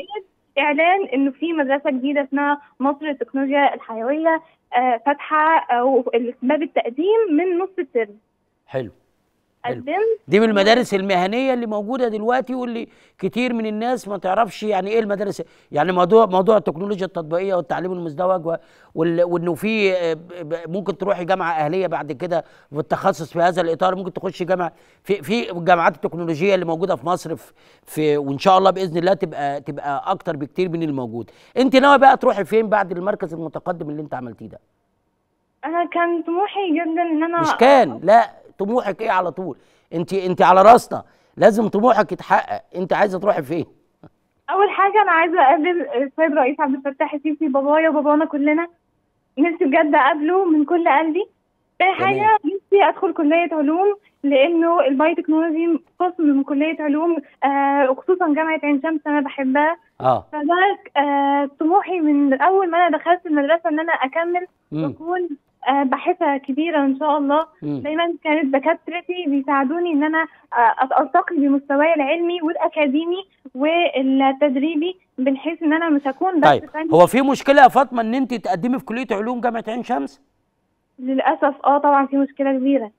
اعلان انه في مدرسه جديده اسمها مصر للتكنولوجيا الحيويه آه، فاتحه آه، باب التقديم من نص الترم حلو دي من المدارس المهنيه اللي موجوده دلوقتي واللي كتير من الناس ما تعرفش يعني ايه المدارس يعني موضوع موضوع التكنولوجيا التطبيقيه والتعليم المزدوج وانه في آه، ممكن تروحي جامعه اهليه بعد كده بالتخصص في هذا الاطار ممكن تخشي جامعه في في الجامعات التكنولوجيه اللي موجوده في مصر في, وان شاء الله باذن الله تبقى تبقى اكتر بكتير من الموجود انت ناويه بقى تروحي فين بعد المركز المتقدم اللي انت عملتيه ده انا كان طموحي جدا ان انا مش كان لا طموحك ايه على طول انت انت على راسنا لازم طموحك يتحقق انت عايزه تروحي فين اول حاجه انا عايزه اقابل السيد رئيس عبد الفتاح السيسي بابايا وبابانا كلنا نفسي بجد اقابله من كل قلبي تاني حاجه نفسي ادخل كليه علوم لانه الباي تكنولوجي قسم من كليه علوم آه وخصوصا جامعه عين شمس انا بحبها اه فده آه طموحي من اول ما انا دخلت المدرسه ان انا اكمل واكون آه، باحثه كبيره ان شاء الله دايما كانت دكاترتي بيساعدوني ان انا آه، ألتقي بمستواي العلمي والاكاديمي والتدريبي بحيث ان انا مش هكون بس طيب. هو في مشكله يا فاطمه ان انت تقدمي في كليه علوم جامعه عين شمس للاسف اه طبعا في مشكله كبيره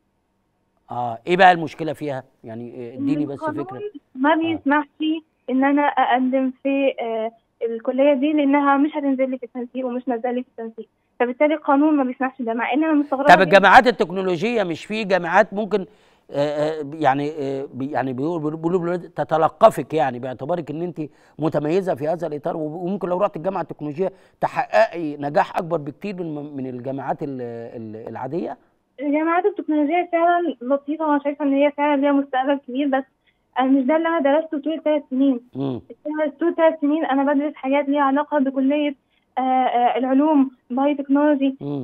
اه ايه بقى المشكله فيها يعني اديني بس فكره ما آه. بيسمحش ان انا اقدم في الكليه دي لانها مش هتنزل لي في التنسيق ومش نازله لي في التنسيق فبالتالي القانون ما بيسمحش ده مع ان انا مستغربه طب الجامعات التكنولوجيه مش في جامعات ممكن آه، آه، يعني آه، يعني بيقولوا تتلقفك يعني باعتبارك ان انت متميزه في هذا الاطار وممكن لو رحت الجامعه التكنولوجيه تحققي نجاح اكبر بكتير من من الجامعات العاديه الجامعات التكنولوجيه فعلا لطيفه وانا شايفه ان هي فعلا ليها مستقبل كبير بس مش ده اللي انا درسته طول ثلاث سنين طول ثلاث سنين انا بدرس حاجات ليها علاقه بكليه آه، آه، العلوم باي تكنولوجي آه،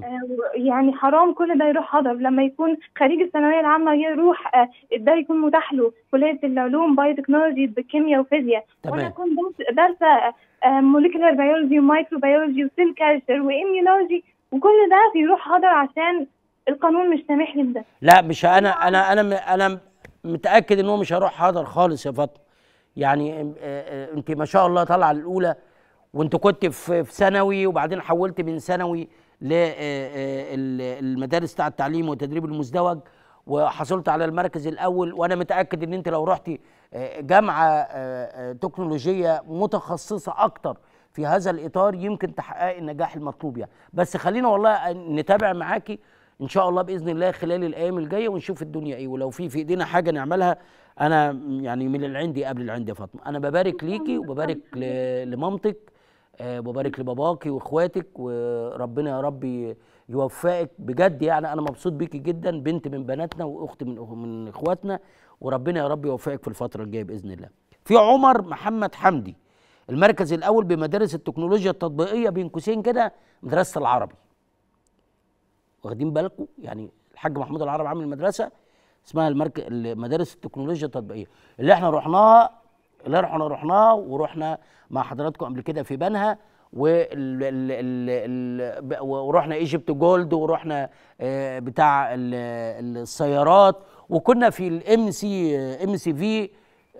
يعني حرام كل ده يروح هضب لما يكون خريج الثانويه العامه يروح ده يكون متاح له كليه العلوم باي تكنولوجي بكيمياء وفيزياء وانا اكون دارسه موليكولر بيولوجي ومايكرو بيولوجي وسيل كالتشر واميولوجي وكل ده بيروح هدر عشان القانون مش سامح لي بده لا مش انا انا انا انا متاكد ان هو مش هيروح هدر خالص يا فاطمه يعني انت ما شاء الله طالعه الاولى وانت كنت في ثانوي وبعدين حولت من ثانوي للمدارس آه، آه، بتاع التعليم والتدريب المزدوج وحصلت على المركز الاول وانا متاكد ان انت لو رحت آه، جامعه تكنولوجيه متخصصه اكتر في هذا الاطار يمكن تحقق النجاح المطلوب يعني بس خلينا والله نتابع معاكي ان شاء الله باذن الله خلال الايام الجايه ونشوف الدنيا ايه ولو في في ايدينا حاجه نعملها انا يعني من العندي قبل العندي يا فاطمه انا ببارك ليكي وببارك لمامتك وبارك آه، لباباكي واخواتك وربنا يا رب يوفقك بجد يعني انا مبسوط بيكي جدا بنت من بناتنا واخت من من اخواتنا وربنا يا رب يوفقك في الفتره الجايه باذن الله. في عمر محمد حمدي المركز الاول بمدارس التكنولوجيا التطبيقيه بين قوسين كده مدرسه العربي. واخدين بالكم يعني الحاج محمود العرب عامل مدرسه اسمها المركز مدارس التكنولوجيا التطبيقيه اللي احنا رحناها اللي رحنا رحناه ورحنا مع حضراتكم قبل كده في بنها ورحنا ايجيبت جولد ورحنا آه، بتاع السيارات وكنا في الام سي ام سي في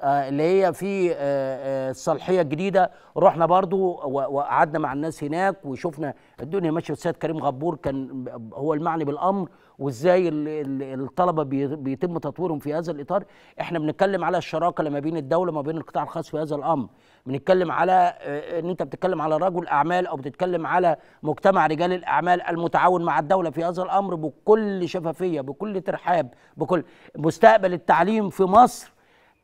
اللي هي في آه، آه، الصالحيه الجديده رحنا برضو وقعدنا مع الناس هناك وشفنا الدنيا ماشيه السيد كريم غبور كان هو المعني بالامر وازاي الطلبه بيتم تطويرهم في هذا الاطار احنا بنتكلم على الشراكه ما بين الدوله وما بين القطاع الخاص في هذا الامر بنتكلم على آه، آه، ان انت بتتكلم على رجل اعمال او بتتكلم على مجتمع رجال الاعمال المتعاون مع الدوله في هذا الامر بكل شفافيه بكل ترحاب بكل مستقبل التعليم في مصر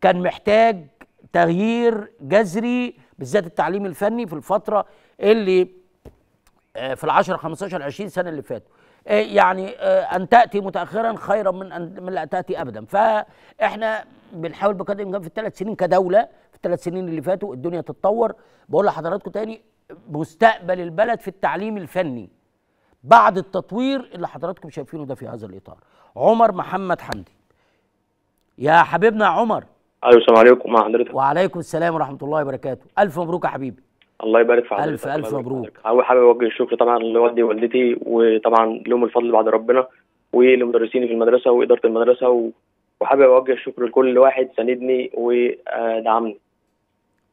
كان محتاج تغيير جذري بالذات التعليم الفني في الفتره اللي آه، في ال 10 15 20 سنه اللي فاتوا آه، يعني آه، ان تاتي متاخرا خيرا من ان من لا تاتي ابدا فاحنا بنحاول بقدر الامكان في الثلاث سنين كدوله في الثلاث سنين اللي فاتوا الدنيا تتطور بقول لحضراتكم تاني مستقبل البلد في التعليم الفني بعد التطوير اللي حضراتكم شايفينه ده في هذا الاطار عمر محمد حمدي يا حبيبنا عمر ايوه السلام عليكم مع حضرتك وعليكم السلام ورحمه الله وبركاته الف مبروك يا حبيبي الله يبارك في حضرتك الف الف مبروك اول حابب اوجه الشكر طبعا لوالدي ووالدتي وطبعا لهم الفضل بعد ربنا ولمدرسيني في المدرسه واداره المدرسه وحابب اوجه الشكر لكل واحد ساندني ودعمني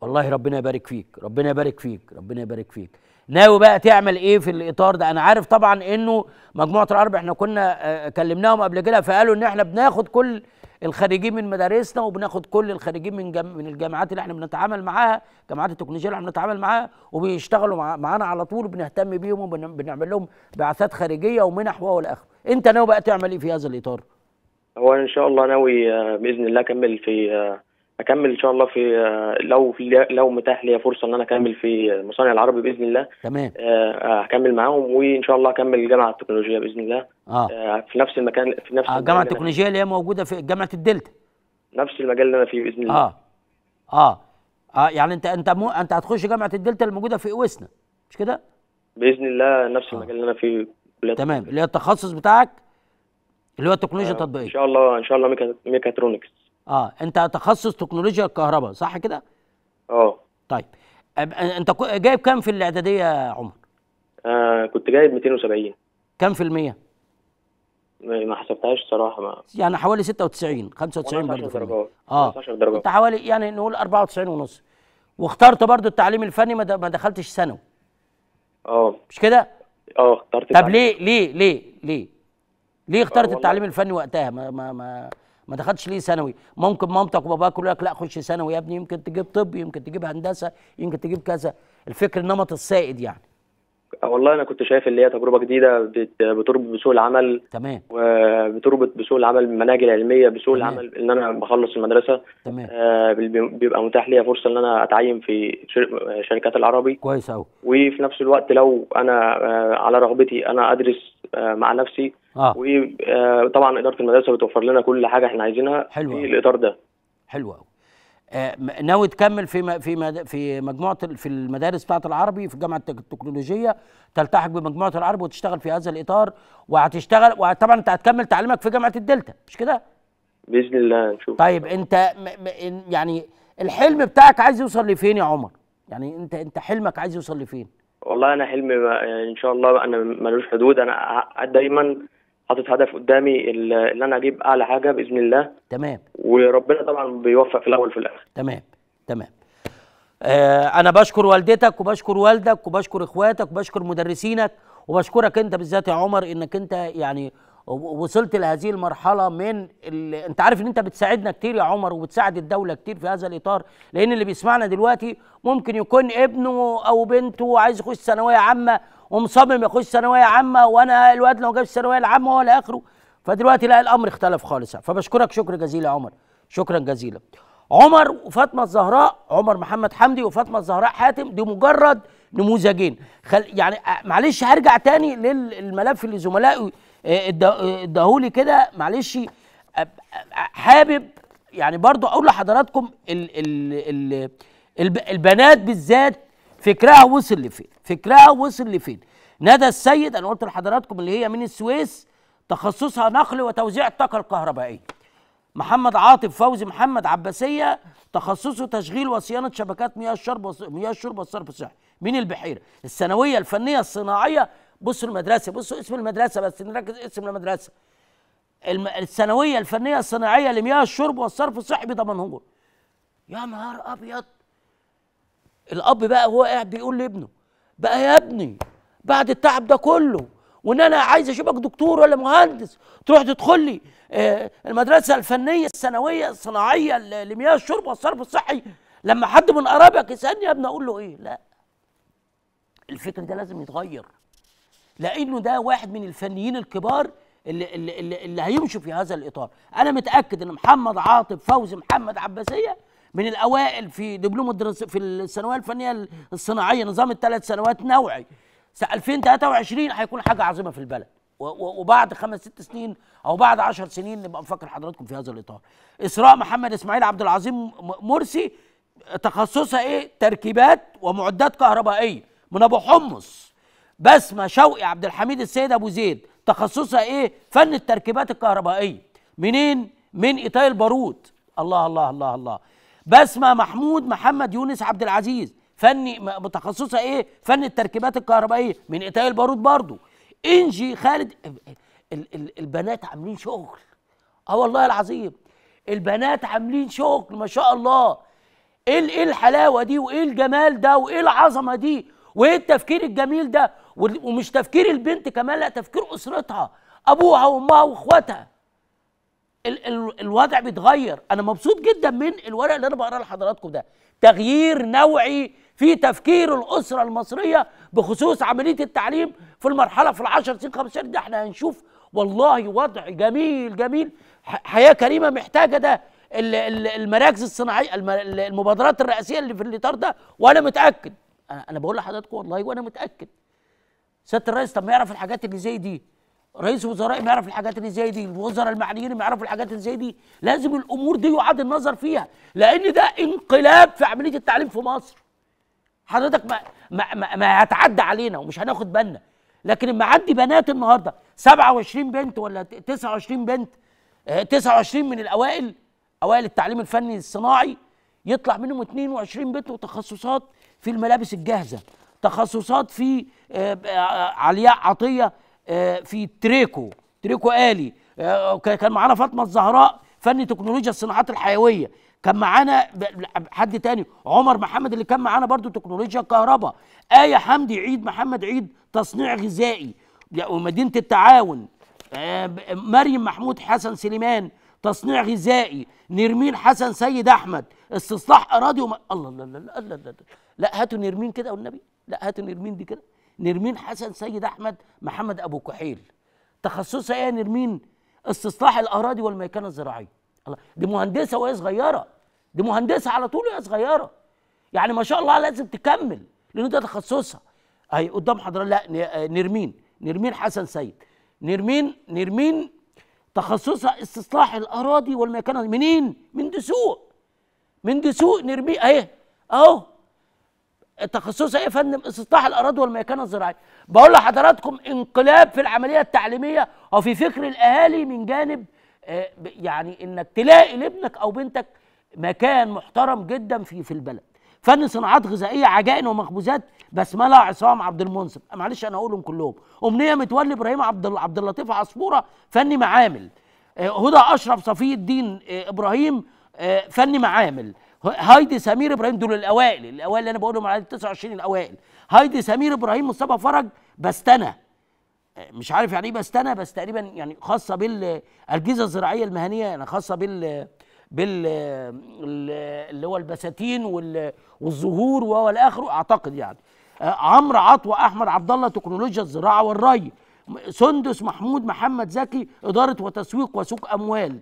والله ربنا يبارك فيك ربنا يبارك فيك ربنا يبارك فيك ناوي بقى تعمل ايه في الاطار ده انا عارف طبعا انه مجموعه العرب احنا كنا آه، كلمناهم قبل كده فقالوا ان احنا بناخد كل الخريجين من مدارسنا وبناخد كل الخريجين من جم... من الجامعات اللي احنا بنتعامل معاها جامعات التكنولوجيا اللي احنا بنتعامل معاها وبيشتغلوا مع... معانا على طول وبنهتم بيهم وبنعمل لهم بعثات خارجيه ومنح والى اخره انت ناوي بقى تعمل ايه في هذا الاطار هو ان شاء الله ناوي آه، باذن الله اكمل في آه، اكمل ان شاء الله في لو في لو متاح ليا فرصه ان انا اكمل في المصانع العربي باذن الله تمام آه، هكمل معاهم وان شاء الله اكمل جامعه التكنولوجيا باذن الله آه. اه في نفس المكان في نفس آه جامعه التكنولوجيا اللي هي موجوده في جامعه الدلتا نفس المجال اللي انا فيه باذن الله اه اه, آه يعني انت انت مو انت هتخش جامعه الدلتا الموجوده في اوسنا مش كده؟ باذن الله نفس آه. المجال اللي انا فيه تمام اللي هي التخصص بتاعك اللي هو التكنولوجيا آه، التطبيقيه آه ان شاء الله ان شاء الله ميكاترونكس اه انت تخصص تكنولوجيا الكهرباء صح كده اه طيب انت جايب كام في الاعداديه يا عمر آه كنت جايب 270 كام في الميه ما حسبتهاش صراحة ما يعني حوالي 96 95 برضه درجات اه 15 درجة كنت حوالي يعني نقول 94 ونص واخترت برضه التعليم الفني ما دخلتش ثانوي اه مش كده اه اخترت طب ليه ليه ليه ليه ليه اخترت التعليم الفني وقتها ما ما ما ما دخلتش ليه ثانوي ممكن مامتك وباباك يقول لك لا خش ثانوي يا ابني يمكن تجيب طب يمكن تجيب هندسه يمكن تجيب كذا الفكر النمط السائد يعني والله انا كنت شايف اللي هي تجربه جديده بتربط بسوق العمل تمام و... بتربط بسوق العمل المناهج العلميه بسوق تمام. العمل ان انا بخلص المدرسه تمام. آه بيبقى متاح ليا فرصه ان انا اتعين في شركات العربي كويس قوي وفي نفس الوقت لو انا آه على رغبتي انا ادرس آه مع نفسي آه. وطبعا آه، اداره المدرسه بتوفر لنا كل حاجه احنا عايزينها حلوة. في الاطار ده حلو قوي آه، ناوي تكمل في في في مجموعه في المدارس بتاعه العربي في الجامعه التكنولوجيه تلتحق بمجموعه العربي وتشتغل في هذا الاطار وهتشتغل وطبعا انت هتكمل تعليمك في جامعه الدلتا مش كده؟ باذن الله نشوف طيب انت يعني الحلم بتاعك عايز يوصل لفين يا عمر؟ يعني انت انت حلمك عايز يوصل لفين؟ والله انا حلمي يعني ان شاء الله انا ملوش حدود انا دايما حاطط هدف قدامي اللي انا اجيب اعلى حاجه باذن الله تمام وربنا طبعا بيوفق في الاول وفي الاخر تمام تمام آه انا بشكر والدتك وبشكر والدك وبشكر اخواتك وبشكر مدرسينك وبشكرك انت بالذات يا عمر انك انت يعني وصلت لهذه المرحله من ال... انت عارف ان انت بتساعدنا كتير يا عمر وبتساعد الدوله كتير في هذا الاطار لان اللي بيسمعنا دلوقتي ممكن يكون ابنه او بنته عايز يخش ثانويه عامه ومصمم يخش ثانويه عامه وانا الواد لو ما الثانويه العامه هو اخره فدلوقتي لا الامر اختلف خالص فبشكرك شكر جزيل يا عمر شكرا جزيلا عمر وفاطمه الزهراء عمر محمد حمدي وفاطمه الزهراء حاتم دي مجرد نموذجين خل يعني معلش هرجع تاني للملف اللي زملائي آه، اداهولي كده معلش حابب يعني برضو اقول لحضراتكم الـ الـ الـ البنات بالذات فكرها وصل لفين فكرها وصل لفين ندى السيد انا قلت لحضراتكم اللي هي من السويس تخصصها نقل وتوزيع الطاقه الكهربائيه محمد عاطف فوزي محمد عباسيه تخصصه تشغيل وصيانه شبكات مياه الشرب وص... مياه الشرب والصرف الصحي من البحيره الثانويه الفنيه الصناعيه بصوا المدرسه بصوا اسم المدرسه بس نركز اسم المدرسه الم... الثانويه الفنيه الصناعيه لمياه الشرب والصرف الصحي بدمنهور يا نهار ابيض الاب بقى هو قاعد بيقول لابنه بقى يا ابني بعد التعب ده كله وان انا عايز اشوفك دكتور ولا مهندس تروح تدخل لي آه، المدرسه الفنيه الثانويه الصناعيه لمياه الشرب والصرف الصحي لما حد من قرابك يسالني يا ابني اقول له ايه لا الفكر ده لازم يتغير لانه ده واحد من الفنيين الكبار اللي, اللي, اللي, اللي هيمشوا في هذا الاطار انا متاكد ان محمد عاطف فوزي محمد عباسيه من الاوائل في دبلوم الدراسه في الثانويه الفنيه الصناعيه نظام الثلاث سنوات نوعي 2023 هيكون حاجه عظيمه في البلد وبعد خمس ست سنين او بعد عشر سنين نبقى نفكر حضراتكم في هذا الاطار اسراء محمد اسماعيل عبد العظيم مرسي تخصصها ايه تركيبات ومعدات كهربائيه من ابو حمص بسمه شوقي عبد الحميد السيد ابو زيد تخصصها ايه فن التركيبات الكهربائيه منين من ايطال البارود الله الله الله الله بسمة محمود محمد يونس عبد العزيز فني متخصصة ايه فن التركيبات الكهربائية من إتاي البارود برضو انجي خالد البنات عاملين شغل اه والله العظيم البنات عاملين شغل ما شاء الله ايه ايه الحلاوه دي وايه الجمال ده وايه العظمه دي وايه التفكير الجميل ده ومش تفكير البنت كمان لا تفكير اسرتها ابوها وامها واخواتها ال ال الوضع بيتغير انا مبسوط جدا من الورق اللي انا بقراه لحضراتكم ده تغيير نوعي في تفكير الاسره المصريه بخصوص عمليه التعليم في المرحله في العشر سنين خمس سنين ده احنا هنشوف والله وضع جميل جميل حياه كريمه محتاجه ده المراكز الصناعيه المبادرات الرئاسيه اللي في الاطار ده وانا متاكد انا بقول لحضراتكم والله وانا متاكد سياده الرئيس طب ما يعرف الحاجات اللي زي دي رئيس الوزراء بيعرف الحاجات اللي زي دي الوزراء المعنيين بيعرفوا الحاجات اللي زي دي لازم الامور دي يعاد النظر فيها لان ده انقلاب في عمليه التعليم في مصر حضرتك ما ما ما, ما هتعدى علينا ومش هناخد بالنا لكن اما عندي بنات النهارده 27 بنت ولا 29 بنت 29 آه، من الاوائل اوائل التعليم الفني الصناعي يطلع منهم 22 بنت وتخصصات في الملابس الجاهزه تخصصات في آه، آه، علياء عطيه آه، في تريكو تريكو آلي آه، كان معانا فاطمة الزهراء فني تكنولوجيا الصناعات الحيوية كان معانا حد تاني عمر محمد اللي كان معانا برضو تكنولوجيا الكهرباء آية حمدي عيد محمد عيد تصنيع غذائي ومدينة التعاون آه، مريم محمود حسن سليمان تصنيع غذائي نرمين حسن سيد احمد استصلاح اراضي وم... الله الله الله الله الله لا هاتوا نرمين كده والنبي لا هاتوا نرمين دي كده نرمين حسن سيد احمد محمد ابو كحيل تخصصها ايه نرمين استصلاح الاراضي والميكانه الزراعيه الله دي مهندسه وهي صغيره دي مهندسه على طول وهي صغيره يعني ما شاء الله لازم تكمل لان ده تخصصها اهي قدام حضرتك لا آه، نرمين نرمين حسن سيد نرمين نرمين تخصصها استصلاح الاراضي والميكانه منين من دسوق من دسوق نرمين اهي اهو تخصصها ايه يا فندم؟ استصلاح الاراضي والميكنه الزراعيه. بقول لحضراتكم انقلاب في العمليه التعليميه او في فكر الاهالي من جانب آه، يعني انك تلاقي لابنك او بنتك مكان محترم جدا في في البلد. فن صناعات غذائيه عجائن ومخبوزات بسمله عصام عبد المنصف، معلش انا اقولهم كلهم. امنيه متولي ابراهيم عبد عبد اللطيف عصفوره فني معامل. آه، هدى اشرف صفي الدين آه، ابراهيم فني معامل. هايدي سمير ابراهيم دول الاوائل الاوائل اللي انا بقولهم على 29 الاوائل هايدي سمير ابراهيم مصطفى فرج بستنى آه، مش عارف يعني ايه بستنى بس تقريبا يعني خاصه بالاجهزه الزراعيه المهنيه يعني خاصه بال بال اللي هو البساتين والزهور والى اخره اعتقد يعني آه، عمرو عطوه احمد عبد الله تكنولوجيا الزراعه والري سندس محمود محمد زكي اداره وتسويق وسوق اموال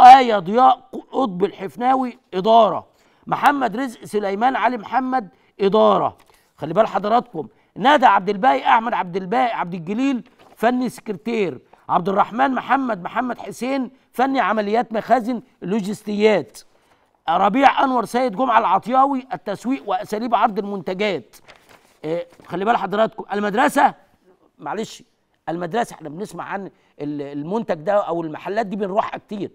آية ضياء قطب الحفناوي إدارة محمد رزق سليمان علي محمد اداره خلي بال حضراتكم نادى عبد الباقي احمد عبد الباقي عبد الجليل فني سكرتير عبد الرحمن محمد محمد حسين فني عمليات مخازن لوجستيات ربيع انور سيد جمعه العطياوي التسويق واساليب عرض المنتجات آه، خلي بال حضراتكم المدرسه معلش المدرسه احنا بنسمع عن المنتج ده او المحلات دي بنروحها كتير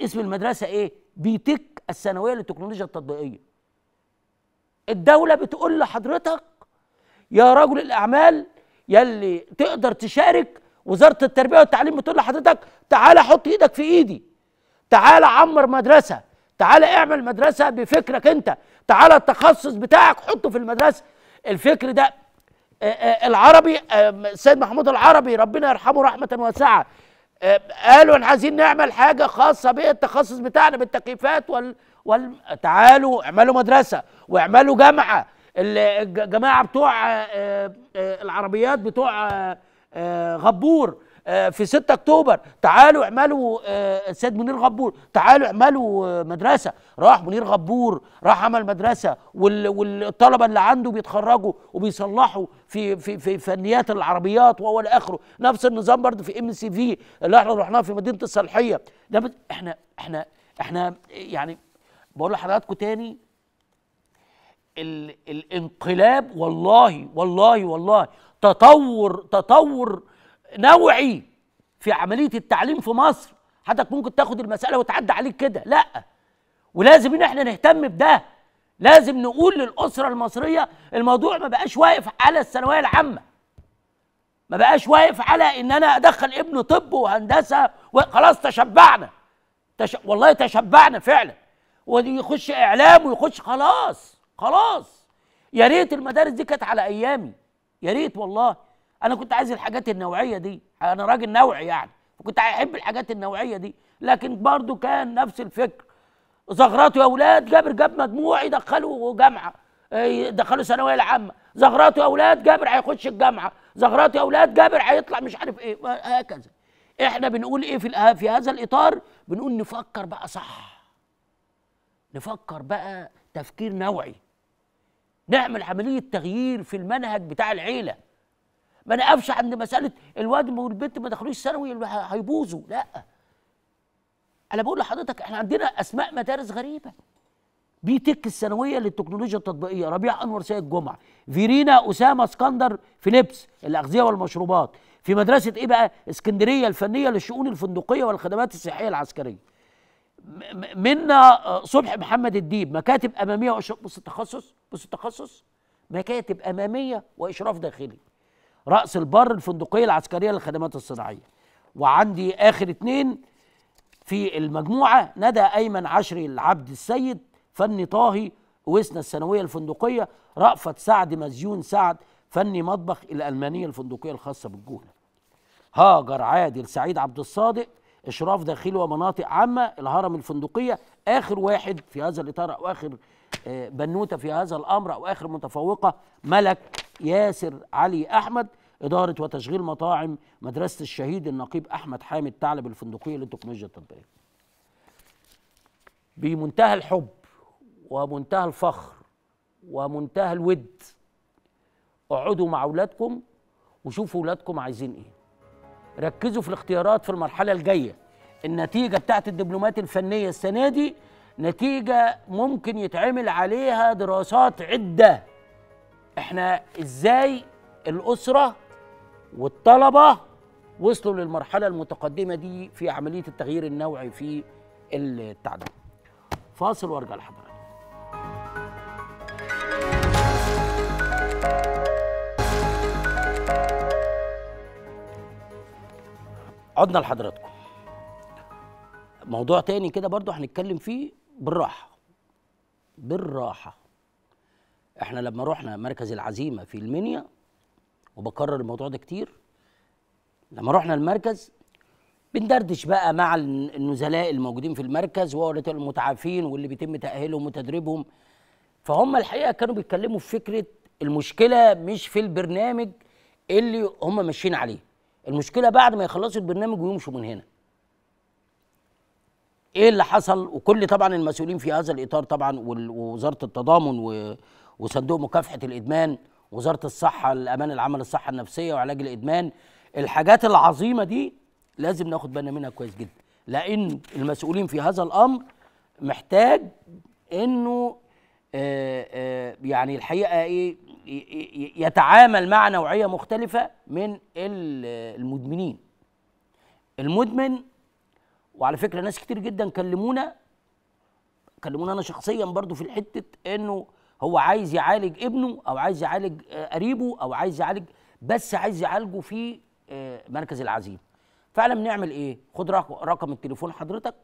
اسم المدرسه ايه بيتك e الثانويه للتكنولوجيا التطبيقيه الدوله بتقول لحضرتك يا رجل الاعمال يلي تقدر تشارك وزاره التربيه والتعليم بتقول لحضرتك تعالى حط ايدك في ايدي تعالى عمر مدرسه تعالى اعمل مدرسه بفكرك انت تعالى التخصص بتاعك حطه في المدرسه الفكر ده آه، آه، العربي السيد آه، محمود العربي ربنا يرحمه رحمه واسعه آه، قالوا احنا عايزين نعمل حاجه خاصه بالتخصص بتاعنا بالتكييفات وال... وال... تعالوا اعملوا مدرسه واعملوا جامعه الجماعه بتوع آه، آه، العربيات بتوع غبور آه، في 6 اكتوبر تعالوا اعملوا آه، السيد منير غبور تعالوا اعملوا آه، مدرسه راح منير غبور راح عمل مدرسه والطلبه اللي عنده بيتخرجوا وبيصلحوا في في في فنيات العربيات وهو اخره نفس النظام برضه في ام سي في اللي احنا رحناها في مدينه الصالحيه ده احنا احنا احنا يعني بقول لحضراتكم تاني ال الانقلاب والله والله والله تطور تطور نوعي في عمليه التعليم في مصر حضرتك ممكن تاخد المساله وتعدي عليك كده لا ولازم ان احنا نهتم بده لازم نقول للاسره المصريه الموضوع ما بقاش واقف على الثانويه العامه ما بقاش واقف على ان انا ادخل ابنه طب وهندسه وخلاص تشبعنا تش... والله تشبعنا فعلا ويخش اعلام ويخش خلاص خلاص يا ريت المدارس دي كانت على ايامي يا ريت والله انا كنت عايز الحاجات النوعيه دي انا راجل نوعي يعني فكنت احب الحاجات النوعيه دي لكن برضو كان نفس الفكر زغراته يا اولاد جابر جاب مجموع يدخله جامعه آه، يدخله ثانويه العامه زغراته يا اولاد جابر هيخش الجامعه زغراته يا اولاد جابر هيطلع مش عارف ايه هكذا احنا بنقول ايه في في هذا الاطار بنقول نفكر بقى صح نفكر بقى تفكير نوعي نعمل عمليه تغيير في المنهج بتاع العيله ما انا افشع عند مساله الواد والبنت ما دخلوش ثانوي هيبوظوا لا انا بقول لحضرتك احنا عندنا اسماء مدارس غريبه بيتك الثانويه للتكنولوجيا التطبيقيه ربيع انور سيد جمعه فيرينا اسامه اسكندر فيليبس الاغذيه والمشروبات في مدرسه ايه بقى اسكندريه الفنيه للشؤون الفندقيه والخدمات الصحيه العسكريه منا آه، صبح محمد الديب مكاتب اماميه واشراف بص التخصص بص التخصص مكاتب اماميه واشراف داخلي راس البر الفندقيه العسكريه للخدمات الصناعيه وعندي اخر اثنين في المجموعه ندى ايمن عشري العبد السيد فني طاهي وسنا الثانويه الفندقيه رأفت سعد مزيون سعد فني مطبخ الالمانيه الفندقيه الخاصه بالجونه هاجر عادل سعيد عبد الصادق اشراف داخلي ومناطق عامه الهرم الفندقيه اخر واحد في هذا الاطار او اخر آه، بنوته في هذا الامر او اخر متفوقه ملك ياسر علي أحمد إدارة وتشغيل مطاعم مدرسة الشهيد النقيب أحمد حامد ثعلب الفندقية للتكنولوجيا الطبيه بمنتهى الحب ومنتهى الفخر ومنتهى الود اقعدوا مع أولادكم وشوفوا أولادكم عايزين إيه ركزوا في الاختيارات في المرحلة الجاية النتيجة بتاعه الدبلومات الفنية السنة دي نتيجة ممكن يتعمل عليها دراسات عدة احنا ازاي الاسره والطلبه وصلوا للمرحله المتقدمه دي في عمليه التغيير النوعي في التعليم فاصل وارجع لحضرتك عدنا لحضراتكم موضوع تاني كده برضو هنتكلم فيه بالراحه بالراحه احنا لما رحنا مركز العزيمه في المنيا وبكرر الموضوع ده كتير لما رحنا المركز بندردش بقى مع النزلاء الموجودين في المركز والمتعافين واللي بيتم تاهيلهم وتدريبهم فهم الحقيقه كانوا بيتكلموا في فكره المشكله مش في البرنامج اللي هم ماشيين عليه المشكله بعد ما يخلصوا البرنامج ويمشوا من هنا ايه اللي حصل وكل طبعا المسؤولين في هذا الاطار طبعا ووزاره التضامن و وصندوق مكافحه الادمان وزاره الصحه الامان العام للصحة النفسيه وعلاج الادمان الحاجات العظيمه دي لازم ناخد بالنا منها كويس جدا لان المسؤولين في هذا الامر محتاج انه آه، آه، يعني الحقيقه ايه يتعامل مع نوعيه مختلفه من المدمنين المدمن وعلى فكره ناس كتير جدا كلمونا كلمونا انا شخصيا برضو في الحته انه هو عايز يعالج ابنه او عايز يعالج آه، قريبه او عايز يعالج بس عايز يعالجه في آه، مركز العزيمه فعلا بنعمل ايه خد رقم التليفون حضرتك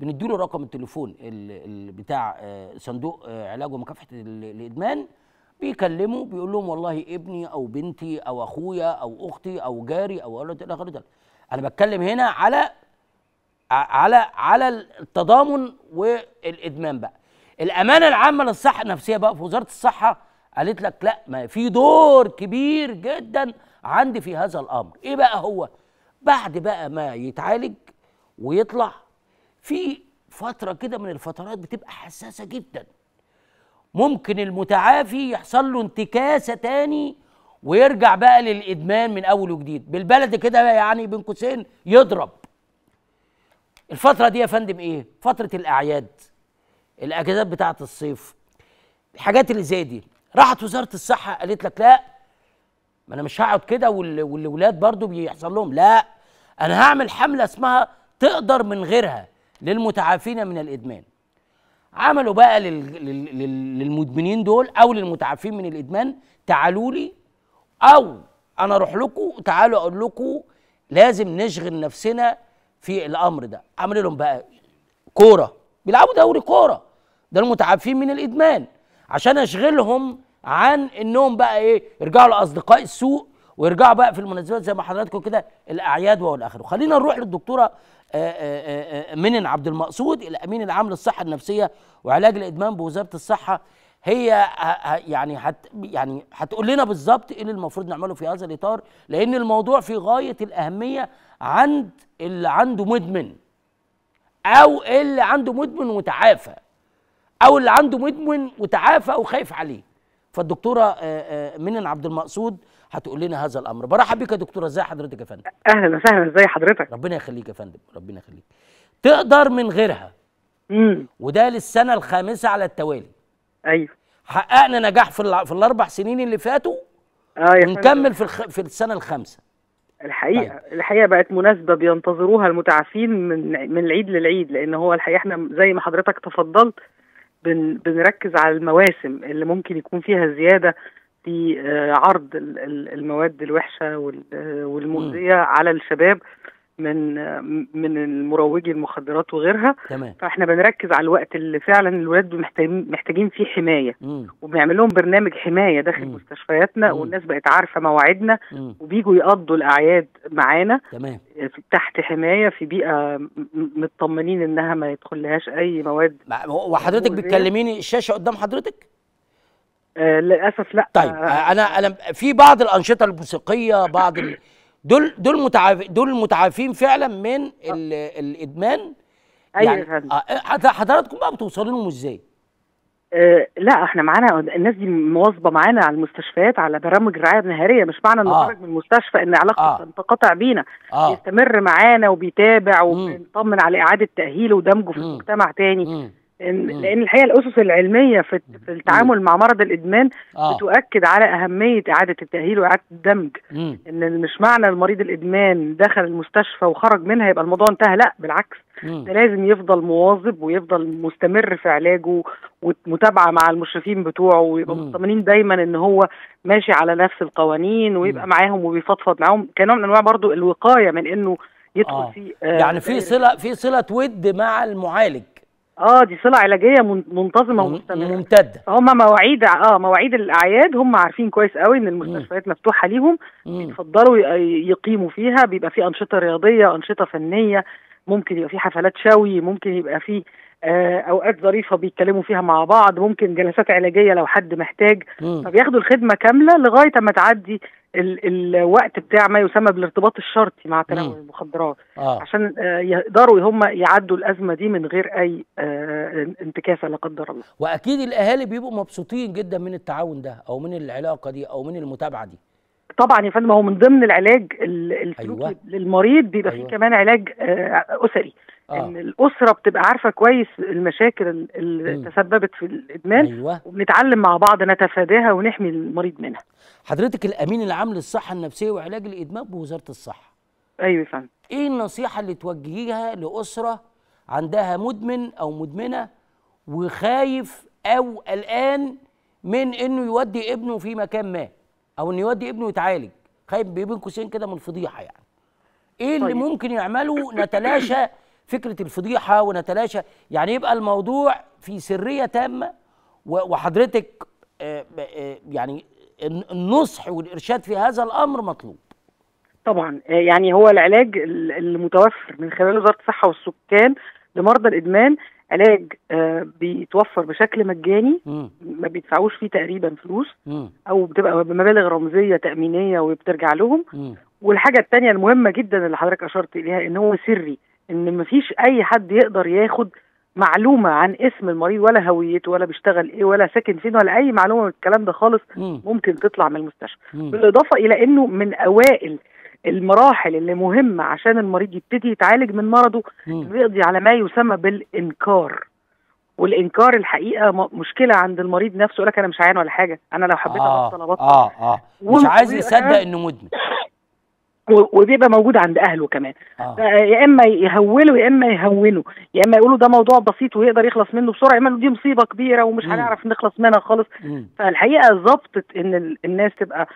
بنديله رقم التليفون بتاع آه، صندوق علاج ومكافحه الادمان بيكلمه بيقول لهم والله ابني او بنتي او اخويا او اختي او جاري او الى اخره انا بتكلم هنا على على على التضامن والادمان بقى الامانه العامه للصحه النفسيه بقى في وزاره الصحه قالت لك لا ما في دور كبير جدا عندي في هذا الامر ايه بقى هو بعد بقى ما يتعالج ويطلع في فتره كده من الفترات بتبقى حساسه جدا ممكن المتعافي يحصل له انتكاسه تاني ويرجع بقى للادمان من اول وجديد بالبلد كده يعني بين قوسين يضرب الفتره دي يا فندم ايه فتره الاعياد الاجازات بتاعه الصيف الحاجات اللي زي دي راحت وزاره الصحه قالت لك لا ما انا مش هقعد كده والولاد برضو بيحصل لهم لا انا هعمل حمله اسمها تقدر من غيرها للمتعافين من الادمان عملوا بقى للمدمنين دول او للمتعافين من الادمان تعالوا لي او انا اروح لكم تعالوا اقول لكم لازم نشغل نفسنا في الامر ده عملوا لهم بقى كوره بيلعبوا دوري كوره ده المتعافين من الادمان عشان اشغلهم عن انهم بقى ايه يرجعوا لاصدقاء السوق ويرجعوا بقى في المناسبات زي ما حضراتكم كده الاعياد والى اخره خلينا نروح للدكتوره آه، آه، آه، منن عبد المقصود الامين العام للصحه النفسيه وعلاج الادمان بوزاره الصحه هي يعني هت يعني هتقول لنا بالظبط ايه اللي المفروض نعمله في هذا الاطار لان الموضوع في غايه الاهميه عند اللي عنده مدمن او اللي عنده مدمن وتعافى او اللي عنده مدمن وتعافى وخايف عليه فالدكتوره آه، آه، منن عبد المقصود هتقول لنا هذا الامر برحب بك يا دكتوره ازي حضرتك يا فندم اهلا وسهلا ازي حضرتك ربنا يخليك يا فندم ربنا يخليك تقدر من غيرها امم وده للسنه الخامسه على التوالي ايوه حققنا نجاح في, في الاربع سنين اللي فاتوا اه يا نكمل في الخ... في السنه الخامسه الحقيقه طيب. الحقيقه بقت مناسبه بينتظروها المتعافين من من العيد للعيد لان هو الحقيقه احنا زي ما حضرتك تفضلت بن بنركز على المواسم اللي ممكن يكون فيها زياده في آه، عرض المواد الوحشه آه، والمؤذيه على الشباب من من المروجي المخدرات وغيرها تمام. فاحنا بنركز على الوقت اللي فعلا الولاد محتاجين فيه حمايه وبنعمل لهم برنامج حمايه داخل مم. مستشفياتنا مم. والناس بقت عارفه مواعيدنا وبيجوا يقضوا الاعياد معانا تمام. تحت حمايه في بيئه مطمنين انها ما يدخلهاش اي مواد وحضرتك بتكلميني الشاشه قدام حضرتك آه للاسف لا طيب آه انا انا في بعض الانشطه الموسيقيه بعض دول دول متعاف دول متعافين فعلا من آه. ال... الادمان ايوه يعني آه، آه، حضراتكم بقى بتوصلوا لهم ازاي؟ آه لا احنا معانا الناس دي مواظبه معانا على المستشفيات على برامج الرعايه النهاريه مش معنى انه آه. خرج من المستشفى ان علاقته آه. تنقطع بينا آه. بيستمر معانا وبيتابع وبنطمن على اعاده تاهيله ودمجه في المجتمع تاني مم. لان الحقيقه الاسس العلميه في التعامل مع مرض الادمان آه. بتؤكد على اهميه اعاده التاهيل واعاده الدمج مم. ان مش معنى المريض الادمان دخل المستشفى وخرج منها يبقى الموضوع انتهى لا بالعكس ده لازم يفضل مواظب ويفضل مستمر في علاجه ومتابعه مع المشرفين بتوعه ويبقى مطمنين دايما ان هو ماشي على نفس القوانين ويبقى مم. معاهم وبيفضفض معاهم كنوع من انواع برضه الوقايه من انه يدخل آه. في آه يعني في آه، صله في صله ود مع المعالج اه دي صله علاجيه منتظمه ومستمره ممتده هم مواعيد اه مواعيد الاعياد هم عارفين كويس قوي ان المستشفيات مفتوحه ليهم يتفضلوا يقيموا فيها بيبقى في انشطه رياضيه انشطه فنيه ممكن يبقى في حفلات شوي ممكن يبقى في آه اوقات ظريفه بيتكلموا فيها مع بعض ممكن جلسات علاجيه لو حد محتاج فبياخدوا الخدمه كامله لغايه اما تعدي ال الوقت بتاع ما يسمى بالارتباط الشرطي مع تناول المخدرات آه. عشان آه، يقدروا هم يعدوا الازمه دي من غير اي آه، انتكاسه لا قدر الله واكيد الاهالي بيبقوا مبسوطين جدا من التعاون ده او من العلاقه دي او من المتابعه دي طبعا يا فندم هو من ضمن العلاج السلوكي أيوة. للمريض بيبقى أيوة. فيه كمان علاج آه، اسري آه. ان الاسره بتبقى عارفه كويس المشاكل اللي م. تسببت في الادمان أيوة. وبنتعلم مع بعض نتفاداها ونحمي المريض منها حضرتك الامين العام للصحه النفسيه وعلاج الادمان بوزاره الصحه ايوه يا فندم ايه النصيحه اللي توجهيها لاسره عندها مدمن او مدمنه وخايف او قلقان من انه يودي ابنه في مكان ما او انه يودي ابنه يتعالج خايف بين قوسين كده من الفضيحه يعني ايه اللي طيب. ممكن يعمله نتلاشى فكره الفضيحه ونتلاشى يعني يبقى الموضوع في سريه تامه وحضرتك آه، آه، يعني النصح والارشاد في هذا الامر مطلوب طبعا آه، يعني هو العلاج المتوفر من خلال وزاره الصحه والسكان لمرضى الادمان علاج بيتوفر بشكل مجاني ما بيدفعوش فيه تقريبا فلوس او بتبقى بمبالغ رمزيه تامينيه وبترجع لهم والحاجه الثانيه المهمه جدا اللي حضرتك اشرت اليها ان هو سري ان مفيش اي حد يقدر ياخد معلومه عن اسم المريض ولا هويته ولا بيشتغل ايه ولا ساكن فين ولا اي معلومه من الكلام ده خالص ممكن تطلع من المستشفى بالاضافه الى انه من اوائل المراحل اللي مهمه عشان المريض يبتدي يتعالج من مرضه بيقضي على ما يسمى بالانكار والانكار الحقيقه مشكله عند المريض نفسه يقول لك انا مش عيان ولا حاجه انا لو حبيت ابطل آه ابطل آه آه, آه. مش عايز يصدق انه مدمن وبيبقى موجود عند اهله كمان آه. آه. يا اما يهوله يا اما يهونه يا اما يقولوا ده موضوع بسيط ويقدر يخلص منه بسرعه يا اما دي مصيبه كبيره ومش هنعرف نخلص منها خالص مم. فالحقيقه ظبطت ان الناس تبقى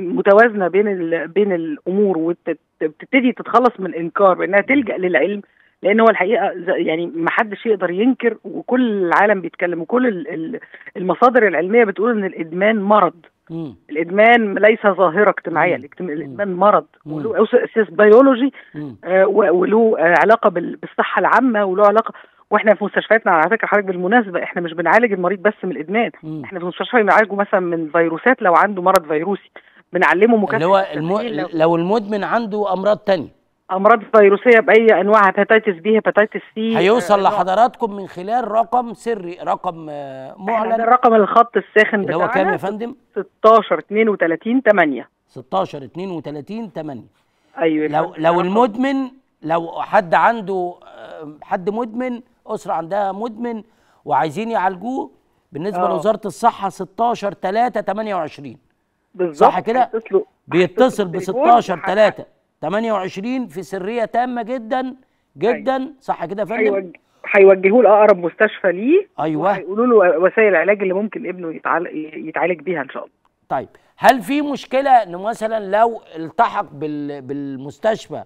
متوازنه بين ال... بين الامور وتبتدي تتخلص من الانكار بانها تلجا للعلم لان هو الحقيقه يعني ما حدش يقدر ينكر وكل العالم بيتكلم وكل المصادر العلميه بتقول ان الادمان مرض مم. الادمان ليس ظاهره اجتماعيه الادمان مرض وله اساس بيولوجي آه وله آه علاقه بالصحه العامه وله علاقه واحنا في مستشفياتنا على فكره حضرتك بالمناسبه احنا مش بنعالج المريض بس من الادمان مم. احنا في المستشفى بنعالجه مثلا من فيروسات لو عنده مرض فيروسي بنعلمه مكافحه اللي هو الم... لو المدمن عنده امراض تانية امراض فيروسيه باي انواع هيباتيتس بي هيباتيتس سي هيوصل آه، لحضراتكم من خلال رقم سري رقم آه، معلن الرقم الخط الساخن بتاعنا اللي هو كام يا فندم 16 32 8 16 32 8 ايوه لو لو المدمن لو حد عنده آه، حد مدمن اسره عندها مدمن وعايزين يعالجوه بالنسبه أوه. لوزاره الصحه 16 3 28 بالظبط صح كده بيتصل ب 16 3 28 في سريه تامه جدا جدا أيوة. صح كده يا فندم هيوجهوه لاقرب مستشفى ليه ايوه هيقولوا له وسائل العلاج اللي ممكن ابنه يتعالج يتعالج بيها ان شاء الله طيب هل في مشكله ان مثلا لو التحق بال... بالمستشفى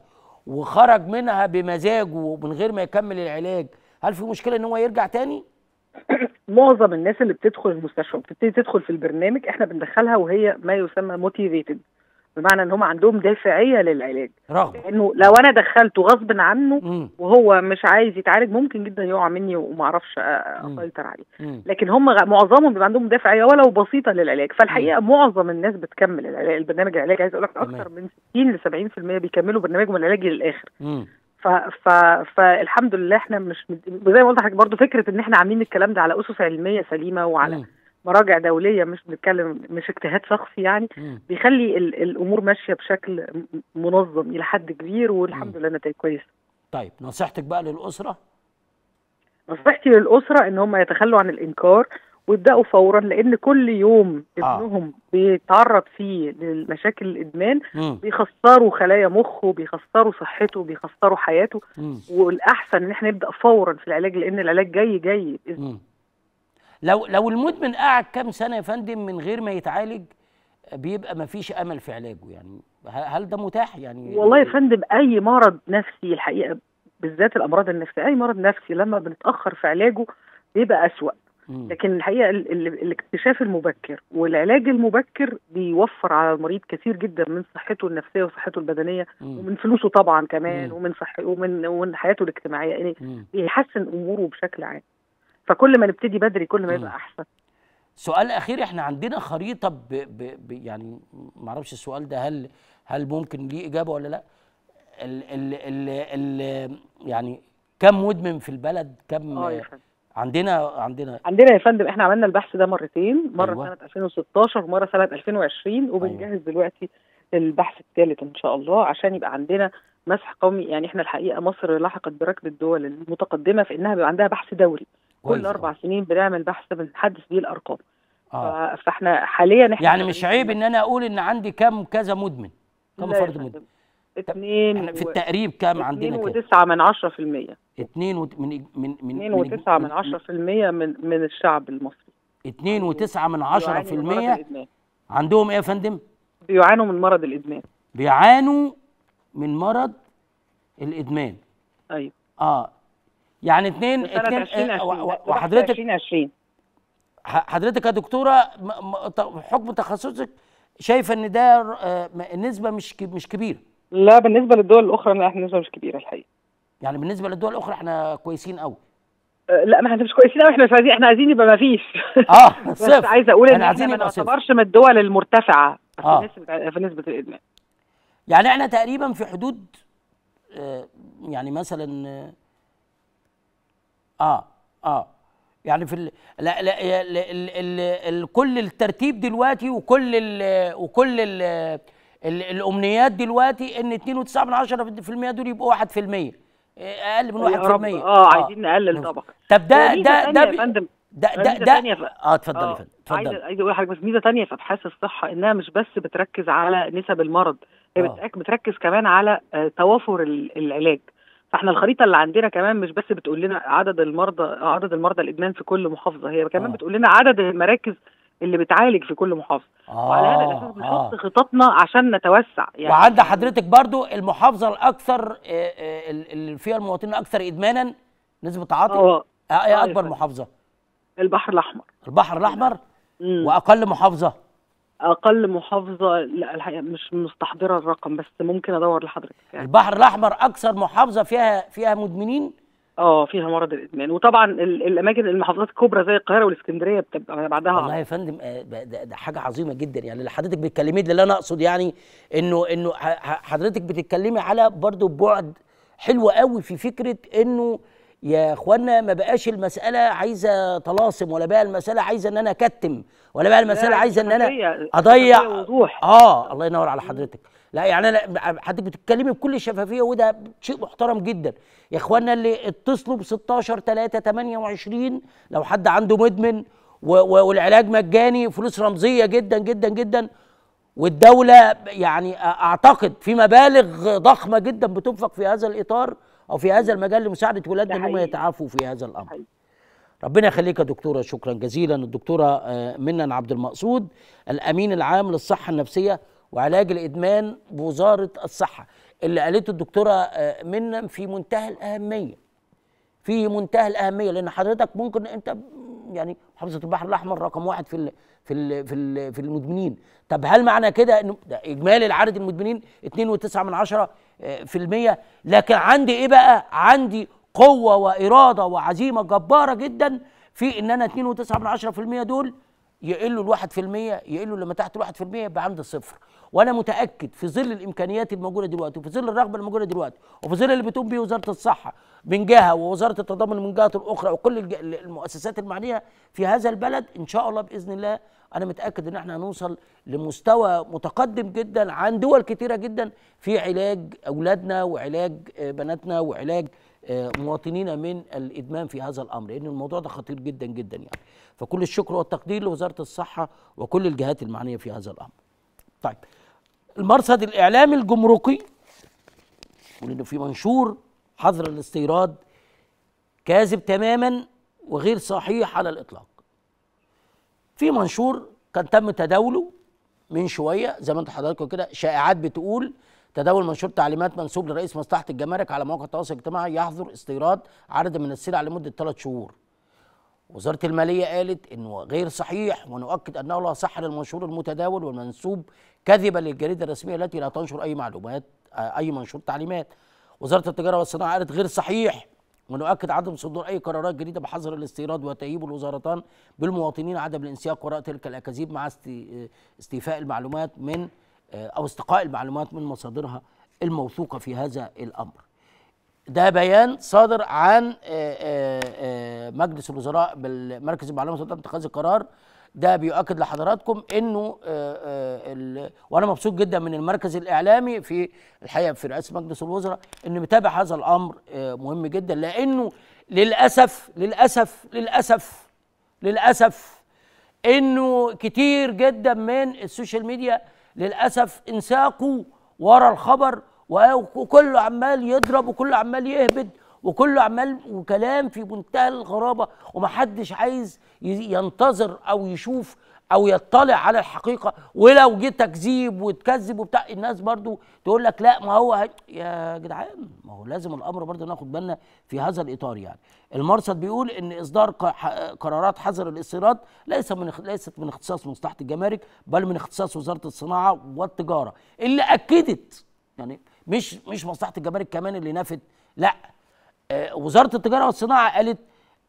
وخرج منها بمزاجه ومن غير ما يكمل العلاج هل في مشكله ان هو يرجع تاني معظم الناس اللي بتدخل المستشفى وبتبتدي تدخل في البرنامج احنا بندخلها وهي ما يسمى موتيفيتد بمعنى ان هم عندهم دافعيه للعلاج رغم لانه لو انا دخلته غصب عنه مم. وهو مش عايز يتعالج ممكن جدا يقع مني وما اعرفش آه، اسيطر عليه مم. لكن هم معظمهم بيبقى عندهم دافعيه ولو بسيطه للعلاج فالحقيقه مم. معظم الناس بتكمل العلاج البرنامج العلاجي عايز اقول لك اكثر من 60 ل 70% بيكملوا برنامجهم العلاجي للاخر مم. ف... ف... فالحمد لله احنا مش زي ما قلت لحضرتك برضه فكره ان احنا عاملين الكلام ده على اسس علميه سليمه وعلى مم. مراجع دوليه مش بنتكلم مش اجتهاد شخصي يعني بيخلي الامور ماشيه بشكل منظم الى حد كبير والحمد لله نتائج كويسه. طيب نصيحتك بقى للاسره؟ نصيحتي للاسره ان هم يتخلوا عن الانكار ويبداوا فورا لان كل يوم آه. ابنهم آه. بيتعرض فيه لمشاكل الادمان مم. بيخسروا خلايا مخه بيخسروا صحته بيخسروا حياته مم. والاحسن ان احنا نبدا فورا في العلاج لان العلاج جاي جاي باذن لو لو المدمن قعد كام سنه يا فندم من غير ما يتعالج بيبقى ما فيش امل في علاجه يعني هل ده متاح يعني والله يا فندم اي مرض نفسي الحقيقه بالذات الامراض النفسيه اي مرض نفسي لما بنتاخر في علاجه بيبقى اسوأ لكن الحقيقه الاكتشاف المبكر والعلاج المبكر بيوفر على المريض كثير جدا من صحته النفسيه وصحته البدنيه مم. ومن فلوسه طبعا كمان مم. ومن صح ومن ومن حياته الاجتماعيه يعني بيحسن اموره بشكل عام فكل ما نبتدي بدري كل ما يبقى احسن سؤال اخير احنا عندنا خريطه ب ب ب يعني ما اعرفش السؤال ده هل هل ممكن ليه اجابه ولا لا ال ال ال ال يعني كم مدمن في البلد كم اه يا فندم عندنا عندنا عندنا يا فندم احنا عملنا البحث ده مرتين مره أيوة. سنه 2016 ومره سنه 2020 أيوة. وبنجهز أيوة. دلوقتي البحث الثالث ان شاء الله عشان يبقى عندنا مسح قومي يعني احنا الحقيقه مصر لحقت بركب الدول المتقدمه في انها بيبقى عندها بحث دوري كل اربع سنين بنعمل بحث بنحدث بيه الارقام آه. فاحنا حاليا احنا يعني مش عيب ان انا اقول ان عندي كم كذا مدمن كم فرد مدمن اثنين في التقريب كام عندنا كده؟ 2.9 من 10% 2 و... من من من 2.9 من 10% من من الشعب المصري 2.9 يعني من من عندهم ايه يا فندم؟ بيعانوا من مرض الادمان بيعانوا من مرض الادمان ايوه اه يعني اثنين اثنين آه، وحضرتك 2020 حضرتك يا دكتوره حكم تخصصك شايفه ان ده النسبه آه، مش مش كبيره لا بالنسبه للدول الاخرى لا احنا نسبه مش كبيره الحقيقه يعني بالنسبه للدول الاخرى احنا كويسين قوي أه، لا ما احنا مش كويسين قوي احنا مش عايزين احنا عايزين يبقى ما فيش اه صفر بس عايز اقول ان احنا ما نعتبرش من الدول المرتفعه في آه. في نسبه الادمان يعني احنا تقريبا في حدود يعني مثلا اه اه يعني في ال... لا لا ال... ال... ال... ال... كل الترتيب دلوقتي وكل ال... وكل ال... ال... الامنيات دلوقتي ان 2.9% دول يبقوا 1% اقل من 1% آه،, اه عايزين نقلل طبعا طب ده ده ده يا ده ده ده ف... اه اتفضل يا آه، فندم اتفضل عايز اقول حاجه بس ميزه ثانيه في ابحاث الصحه انها مش بس بتركز على نسب المرض هي آه. بتركز كمان على آه، توافر العلاج فاحنا الخريطه اللي عندنا كمان مش بس بتقول لنا عدد المرضى عدد المرضى الادمان في كل محافظه هي كمان آه. بتقول لنا عدد المراكز اللي بتعالج في كل محافظه آه وعلى هذا آه، الاساس بنحط آه. خططنا عشان نتوسع يعني وعند حضرتك برضو المحافظه الاكثر آه، آه، اللي فيها المواطنين الاكثر ادمانا نسبه تعاطي اه ايه اكبر محافظه البحر الاحمر البحر الاحمر واقل محافظه اقل محافظه لا الحقيقه مش مستحضره الرقم بس ممكن ادور لحضرتك يعني. البحر الاحمر اكثر محافظه فيها فيها مدمنين اه فيها مرض الادمان وطبعا الاماكن المحافظات الكبرى زي القاهره والاسكندريه بتبقى بعدها والله يا فندم آه، ده, حاجه عظيمه جدا يعني اللي حضرتك بتتكلمي اللي انا اقصد يعني انه انه حضرتك بتتكلمي على برضه بعد حلو قوي في فكره انه يا اخوانا ما بقاش المساله عايزه طلاسم ولا بقى المساله عايزه ان انا اكتم ولا بقى المساله عايزه ان انا اضيع وضوح. اه الله ينور على حضرتك لا يعني انا حضرتك بتتكلمي بكل شفافيه وده شيء محترم جدا يا اخوانا اللي اتصلوا ب 16 3 28 لو حد عنده مدمن والعلاج مجاني فلوس رمزيه جدا جدا جدا والدوله يعني اعتقد في مبالغ ضخمه جدا بتنفق في هذا الاطار او في هذا المجال لمساعده ولادنا ان هم يتعافوا في هذا الامر حقيقي. ربنا يخليك يا دكتوره شكرا جزيلا الدكتوره آه، منن عبد المقصود الامين العام للصحه النفسيه وعلاج الادمان بوزاره الصحه اللي قالته الدكتوره آه، منن في منتهى الاهميه في منتهى الاهميه لان حضرتك ممكن انت يعني محافظه البحر الاحمر رقم واحد في ال في ال في, ال في المدمنين طب هل معنى كده ان اجمالي العدد المدمنين 2.9 من عشرة في المية لكن عندي ايه بقى عندي قوة وإرادة وعزيمة جبارة جدا في ان انا 2.9 من عشرة في المية دول يقلوا الواحد في المية يقلوا لما تحت الواحد في المية يبقى عندي صفر وانا متاكد في ظل الامكانيات الموجوده دلوقتي وفي ظل الرغبه الموجوده دلوقتي وفي ظل اللي بتقوم بيه وزاره الصحه من جهه ووزاره التضامن من جهه الاخرى وكل المؤسسات المعنيه في هذا البلد ان شاء الله باذن الله انا متاكد ان احنا هنوصل لمستوى متقدم جدا عن دول كتيره جدا في علاج اولادنا وعلاج آه، بناتنا وعلاج آه، مواطنينا من الادمان في هذا الامر لان الموضوع ده خطير جدا جدا يعني فكل الشكر والتقدير لوزاره الصحه وكل الجهات المعنيه في هذا الامر طيب المرصد الاعلامي الجمركي ولانه في منشور حظر الاستيراد كاذب تماما وغير صحيح على الاطلاق في منشور كان تم تداوله من شويه زي ما انت حضراتكم كده شائعات بتقول تداول منشور تعليمات منسوب لرئيس مصلحه الجمارك على مواقع التواصل الاجتماعي يحظر استيراد عرض من السلع لمده ثلاث شهور. وزاره الماليه قالت انه غير صحيح ونؤكد انه لا صحه للمنشور المتداول والمنسوب كذبا للجريده الرسميه التي لا تنشر اي معلومات اي منشور تعليمات. وزاره التجاره والصناعه قالت غير صحيح ونؤكد عدم صدور أي قرارات جديدة بحظر الاستيراد وتأييب الوزارتان بالمواطنين عدم الانسياق وراء تلك الأكاذيب مع استيفاء المعلومات من آه، أو استقاء المعلومات من مصادرها الموثوقة في هذا الأمر ده بيان صادر عن آه، آه، مجلس الوزراء بالمركز المعلومات وتم اتخاذ القرار ده بيؤكد لحضراتكم انه آه، آه، وانا مبسوط جدا من المركز الاعلامي في الحقيقه في رئاسه مجلس الوزراء انه متابع هذا الامر آه، مهم جدا لانه للاسف للاسف للاسف للاسف انه كتير جدا من السوشيال ميديا للاسف انساقوا ورا الخبر وكله عمال يضرب وكله عمال يهبد وكله عمال وكلام في منتهى الغرابه ومحدش عايز ينتظر او يشوف او يطلع على الحقيقه ولو جه تكذيب وتكذب وبتاع الناس برضو تقول لك لا ما هو يا جدعان ما هو لازم الامر برضو ناخد بالنا في هذا الاطار يعني المرصد بيقول ان اصدار قرارات حظر الاستيراد ليس من ليست من اختصاص مصلحه الجمارك بل من اختصاص وزاره الصناعه والتجاره اللي اكدت يعني مش مش مصلحه الجمارك كمان اللي نفت لا آه، وزاره التجاره والصناعه قالت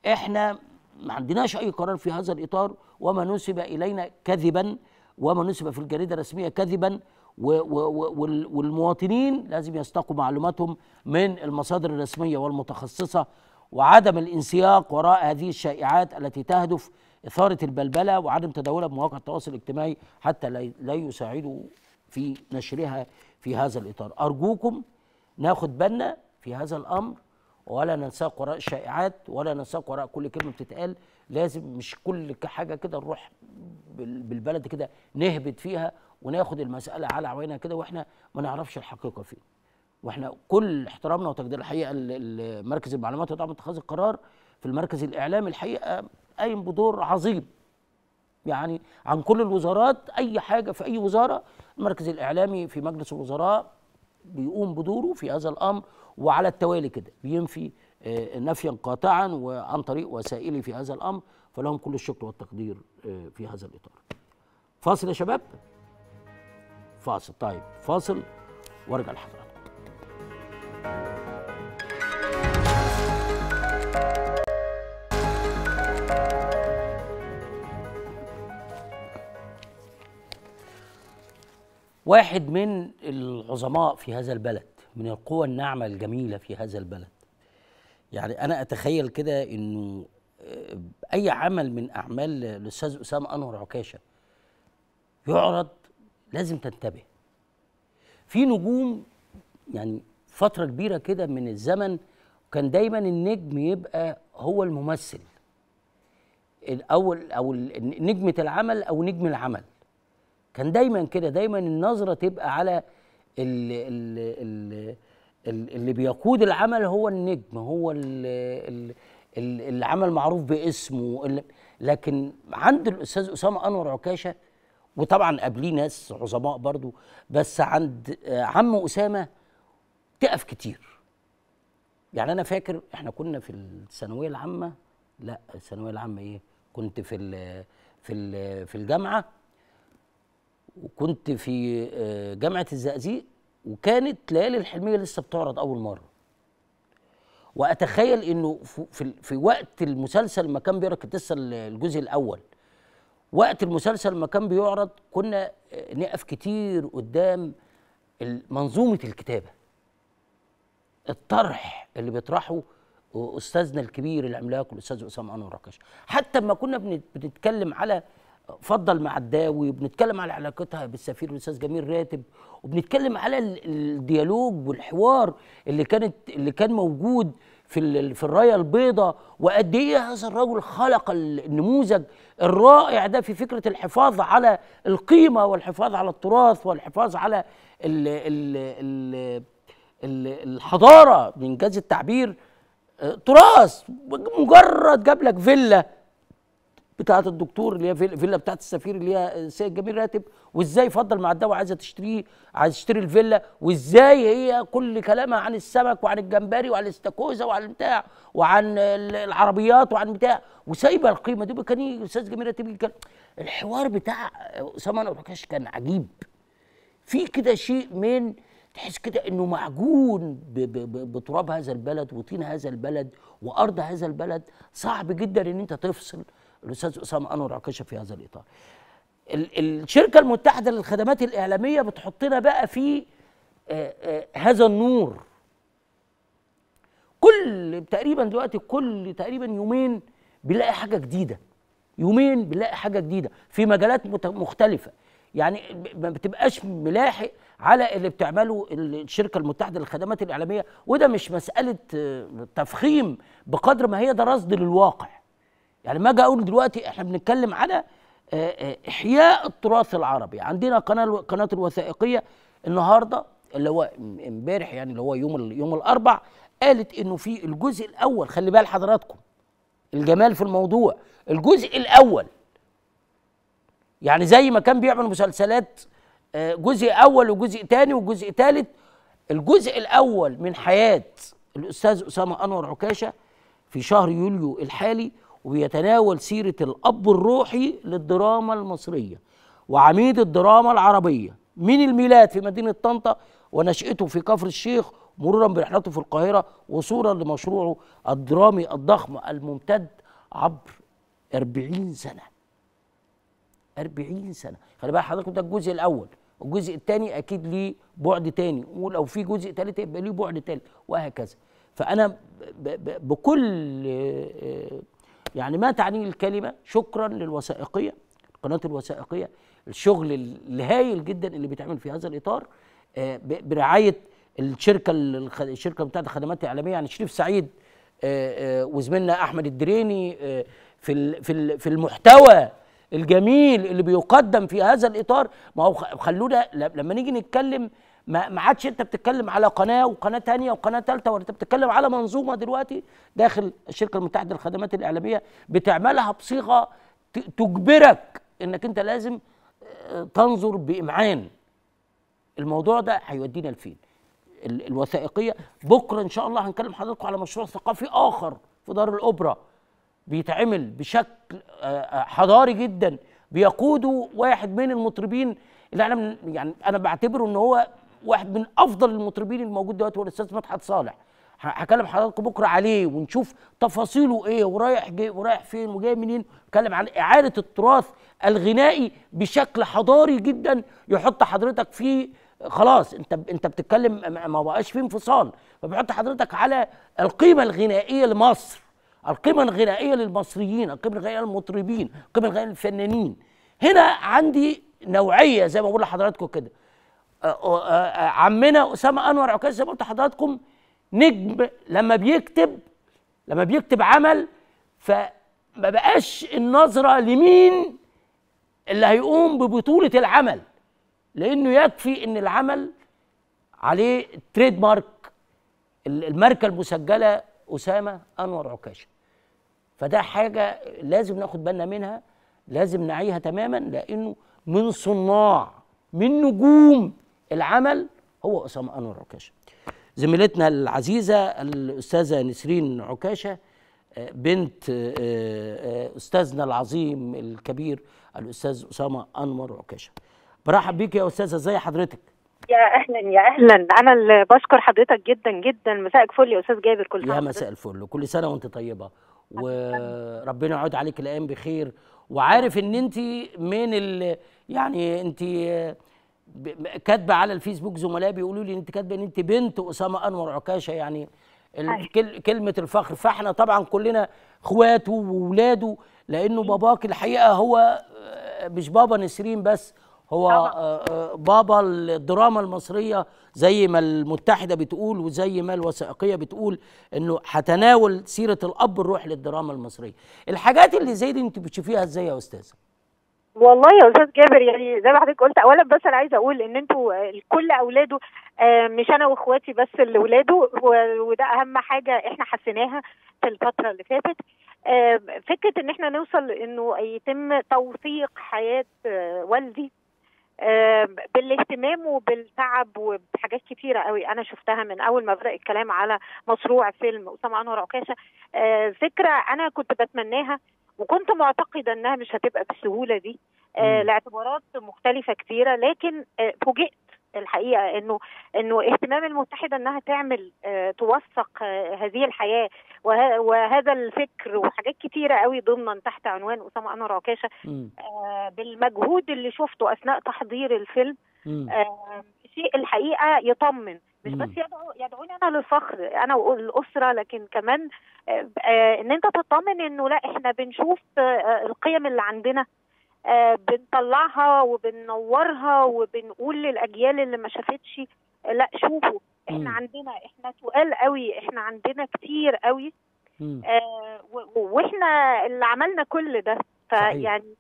احنا ما عندناش اي قرار في هذا الاطار وما نسب الينا كذبا وما نسب في الجريده الرسميه كذبا والمواطنين لازم يستقوا معلوماتهم من المصادر الرسميه والمتخصصه وعدم الانسياق وراء هذه الشائعات التي تهدف اثاره البلبله وعدم تداولها بمواقع التواصل الاجتماعي حتى لا يساعدوا في نشرها في هذا الاطار ارجوكم ناخد بالنا في هذا الامر ولا ننساق وراء الشائعات ولا ننساق وراء كل كلمه بتتقال لازم مش كل حاجه كده نروح بالبلد كده نهبط فيها وناخد المساله على عوينها كده واحنا ما نعرفش الحقيقه فيه واحنا كل احترامنا وتقدير الحقيقه لمركز المعلومات ودعم اتخاذ القرار في المركز الاعلامي الحقيقه قايم بدور عظيم يعني عن كل الوزارات اي حاجه في اي وزاره المركز الاعلامي في مجلس الوزراء بيقوم بدوره في هذا الامر وعلى التوالي كده بينفي آه، نفيا قاطعا وعن طريق وسائلي في هذا الامر فلهم كل الشكر والتقدير آه، في هذا الاطار. فاصل يا شباب فاصل طيب فاصل وارجع لحضراتكم. واحد من العظماء في هذا البلد من القوى الناعمة الجميلة في هذا البلد يعني أنا أتخيل كده أنه آه، أي عمل من أعمال الأستاذ أسامة أنور عكاشة يعرض لازم تنتبه في نجوم يعني فترة كبيرة كده من الزمن كان دايما النجم يبقى هو الممثل الأول أو نجمة العمل أو نجم العمل كان دايما كده دايما النظره تبقى على اللي, اللي, اللي بيقود العمل هو النجم هو اللي عمل معروف باسمه لكن عند الاستاذ اسامه انور عكاشه وطبعا قبليه ناس عظماء برضو بس عند عم اسامه تقف كتير يعني انا فاكر احنا كنا في الثانويه العامه لا الثانويه العامه ايه كنت في الـ في الـ في الجامعه وكنت في آه، جامعه الزقازيق وكانت ليالي الحلميه لسه بتعرض اول مره واتخيل انه في, في وقت المسلسل ما كان بيعرض كنت لسه الجزء الاول وقت المسلسل ما كان بيعرض كنا آه، نقف كتير قدام منظومه الكتابه الطرح اللي بيطرحه استاذنا الكبير العملاق الاستاذ اسامه انور ركش حتى ما كنا بنتكلم على فضل معداوي وبنتكلم على علاقتها بالسفير الاستاذ جميل راتب وبنتكلم على الديالوج والحوار اللي كانت اللي كان موجود في في الرايه البيضاء وقد ايه هذا الرجل خلق النموذج الرائع ده في فكره الحفاظ على القيمه والحفاظ على التراث والحفاظ على الـ الـ الـ الـ الحضاره بانجاز التعبير آه، تراث مجرد جاب لك فيلا بتاعه الدكتور اللي هي فيلا بتاعه السفير اللي هي السيد جميل راتب وازاي فضل مع الدواء عايزه تشتريه عايزه تشتري الفيلا وازاي هي كل كلامها عن السمك وعن الجمبري وعن الاستاكوزا وعن البتاع وعن العربيات وعن بتاع وسايبه القيمه دي كان استاذ جميل راتب كان الحوار بتاع اسامه نوركاش كان عجيب في كده شيء من تحس كده انه معجون بتراب هذا البلد وطين هذا البلد وارض هذا البلد صعب جدا ان انت تفصل الاستاذ اسامه انور عكاشه في هذا الاطار الشركه المتحده للخدمات الاعلاميه بتحطنا بقى في آه، آه، هذا النور كل تقريبا دلوقتي كل تقريبا يومين بنلاقي حاجه جديده يومين بنلاقي حاجه جديده في مجالات مختلفه يعني ما بتبقاش ملاحق على اللي بتعمله الشركه المتحده للخدمات الاعلاميه وده مش مساله آه، تفخيم بقدر ما هي ده رصد للواقع يعني ما اجي اقول دلوقتي احنا بنتكلم على آه، آه، احياء التراث العربي عندنا قناه قناه الوثائقيه النهارده اللي هو امبارح يعني اللي هو يوم يوم الاربع قالت انه في الجزء الاول خلي بال حضراتكم الجمال في الموضوع الجزء الاول يعني زي ما كان بيعمل مسلسلات آه، جزء اول وجزء ثاني وجزء ثالث الجزء الاول من حياه الاستاذ اسامه انور عكاشه في شهر يوليو الحالي وبيتناول سيرة الأب الروحي للدراما المصرية وعميد الدراما العربية من الميلاد في مدينة طنطا ونشأته في كفر الشيخ مرورا برحلته في القاهرة وصورا لمشروعه الدرامي الضخم الممتد عبر 40 سنة 40 سنة خلي بقى حضرتك ده الجزء الأول الجزء الثاني أكيد ليه بعد تاني ولو في جزء ثالث يبقى ليه بعد ثالث وهكذا فأنا بكل آه، يعني ما تعنيه الكلمة شكرا للوثائقية القناة الوثائقية الشغل الهايل جدا اللي بيتعمل في هذا الإطار آه، برعاية الشركة الشركة بتاعت الخدمات الإعلامية يعني شريف سعيد آه، آه، وزميلنا أحمد الدريني في في المحتوى الجميل اللي بيقدم في هذا الإطار ما هو خلونا لما نيجي نتكلم ما ما عادش انت بتتكلم على قناه وقناه تانية وقناه تالتة وانت بتتكلم على منظومه دلوقتي داخل الشركه المتحده للخدمات الاعلاميه بتعملها بصيغه تجبرك انك انت لازم آه، تنظر بامعان الموضوع ده هيودينا لفين الوثائقيه بكره ان شاء الله هنكلم حضراتكم على مشروع ثقافي اخر في دار الاوبرا بيتعمل بشكل آه، آه، حضاري جدا بيقوده واحد من المطربين اللي انا يعني انا بعتبره ان هو واحد من افضل المطربين الموجود دلوقتي هو الاستاذ مدحت صالح هكلم حضراتكم بكره عليه ونشوف تفاصيله ايه ورايح جاي ورايح فين وجاي منين اتكلم عن اعاده التراث الغنائي بشكل حضاري جدا يحط حضرتك في خلاص انت انت بتتكلم ما بقاش في انفصال فبيحط حضرتك على القيمه الغنائيه لمصر القيمه الغنائيه للمصريين القيمه الغنائيه للمطربين القيمه الغنائيه للفنانين هنا عندي نوعيه زي ما بقول لحضراتكم كده عمنا اسامه انور عكاز زي ما قلت لحضراتكم نجم لما بيكتب لما بيكتب عمل فما بقاش النظره لمين اللي هيقوم ببطوله العمل لانه يكفي ان العمل عليه تريد مارك الماركه المسجله اسامه انور عكاشه فده حاجه لازم ناخد بالنا منها لازم نعيها تماما لانه من صناع من نجوم العمل هو اسامه انور عكاشه زميلتنا العزيزه الاستاذه نسرين عكاشه آه، بنت آه، آه، استاذنا العظيم الكبير الاستاذ اسامه انور عكاشه برحب بيك يا استاذه زي حضرتك يا اهلا يا اهلا انا اللي بشكر حضرتك جدا جدا مساءك فل يا استاذ جابر كل سنه يا مساء الفل كل سنه وانت طيبه وربنا يعود عليك الايام بخير وعارف ان انت من ال... يعني انت كاتبه على الفيسبوك زملائي بيقولوا لي انت كاتبه ان انت بنت اسامه انور عكاشه يعني أيوة. كلمه الفخر فاحنا طبعا كلنا اخواته واولاده لانه أيوة. باباك الحقيقه هو آه، مش بابا نسرين بس هو آه، آه، بابا الدراما المصريه زي ما المتحده بتقول وزي ما الوثائقيه بتقول انه هتناول سيره الاب الروح للدراما المصريه الحاجات اللي زي دي انت بتشوفيها ازاي يا استاذه والله يا استاذ جابر يعني زي ما حضرتك قلت اولا بس انا عايزه اقول ان انتوا آه، كل اولاده آه، مش انا واخواتي بس اللي ولاده وده اهم حاجه احنا حسيناها في الفتره اللي فاتت آه، فكره ان احنا نوصل انه يتم توثيق حياه والدي بالاهتمام وبالتعب وبحاجات كتيرة قوي أنا شفتها من أول ما بدأ الكلام على مشروع فيلم أسامة أنور عكاشة فكرة أنا كنت بتمناها وكنت معتقده انها مش هتبقى بالسهوله دي آه، لاعتبارات مختلفه كثيره لكن آه، فوجئت الحقيقه انه انه اهتمام المتحده انها تعمل آه توثق آه هذه الحياه وه وهذا الفكر وحاجات كتيره قوي ضمنا تحت عنوان اسامه انور عكاشه آه بالمجهود اللي شفته اثناء تحضير الفيلم آه شيء الحقيقه يطمن مش بس يدعو يدعوني انا للفخر انا والاسره لكن كمان آه، آه، ان انت تطمن انه لا احنا بنشوف آه، القيم اللي عندنا بنطلعها وبننورها وبنقول للاجيال اللي ما شافتش لا شوفوا احنا عندنا احنا تقال قوي احنا عندنا كتير قوي واحنا اللي عملنا كل ده فيعني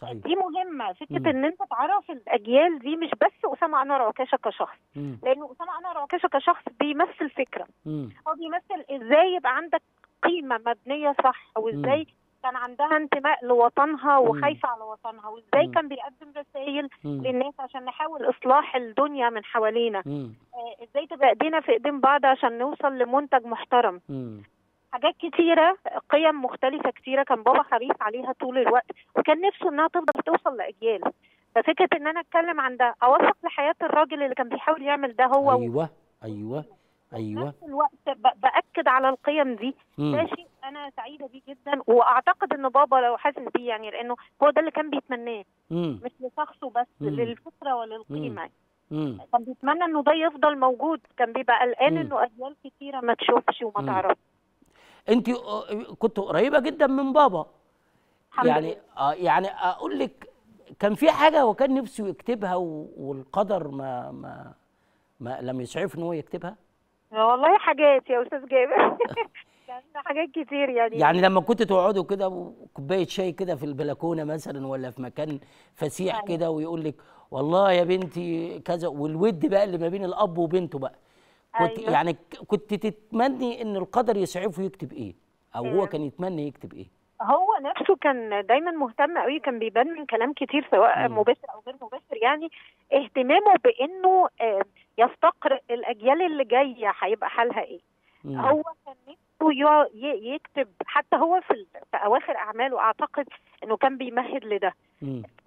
صحيح دي مهمه فكره مم. ان انت تعرف الاجيال دي مش بس اسامه انور عكاشه كشخص مم. لان اسامه انور عكاشه كشخص بيمثل فكره هو بيمثل ازاي يبقى عندك قيمه مبنيه صح وازاي مم. كان عندها انتماء لوطنها وخايفه على وطنها وازاي كان بيقدم رسائل للناس عشان نحاول اصلاح الدنيا من حوالينا آه، ازاي تبقى ايدينا في ايدين بعض عشان نوصل لمنتج محترم مم. حاجات كتيرة قيم مختلفة كتيرة كان بابا حريص عليها طول الوقت وكان نفسه إنها تفضل توصل لأجيال ففكرة إن أنا أتكلم عن ده أوثق لحياة الراجل اللي كان بيحاول يعمل ده هو أيوه أيوه أيوه نفس الوقت بأكد على القيم دي ده شيء أنا سعيدة بيه جدا وأعتقد إن بابا لو حاسس بيه يعني لأنه هو ده اللي كان بيتمناه مش لشخصه بس مم. للفكرة وللقيمة مم. مم. كان بيتمنى انه ده يفضل موجود كان بيبقى قلقان انه اجيال كتيره ما تشوفش وما تعرفش انت آه، كنت قريبه جدا من بابا يعني آه يعني اقول لك كان في حاجه وكان نفسه يكتبها والقدر ما ما, ما لم يسعفه ان هو يكتبها آه، والله حاجات يا استاذ جابر يعني حاجات كتير يعني يعني لما كنت تقعدوا كده وكوبايه شاي كده في البلكونه مثلا ولا في مكان فسيح يعني. كده ويقول لك والله يا بنتي كذا والود بقى اللي ما بين الاب وبنته بقى كنت أيوة. يعني كنت تتمني ان القدر يسعفه يكتب ايه او هو كان يتمنى يكتب ايه هو نفسه كان دايما مهتم قوي كان بيبان من كلام كتير سواء مباشر او غير مباشر يعني اهتمامه بانه يستقرئ الاجيال اللي جايه هيبقى حالها ايه مم. هو كان يكتب حتى هو في, في اواخر اعماله اعتقد انه كان بيمهد لده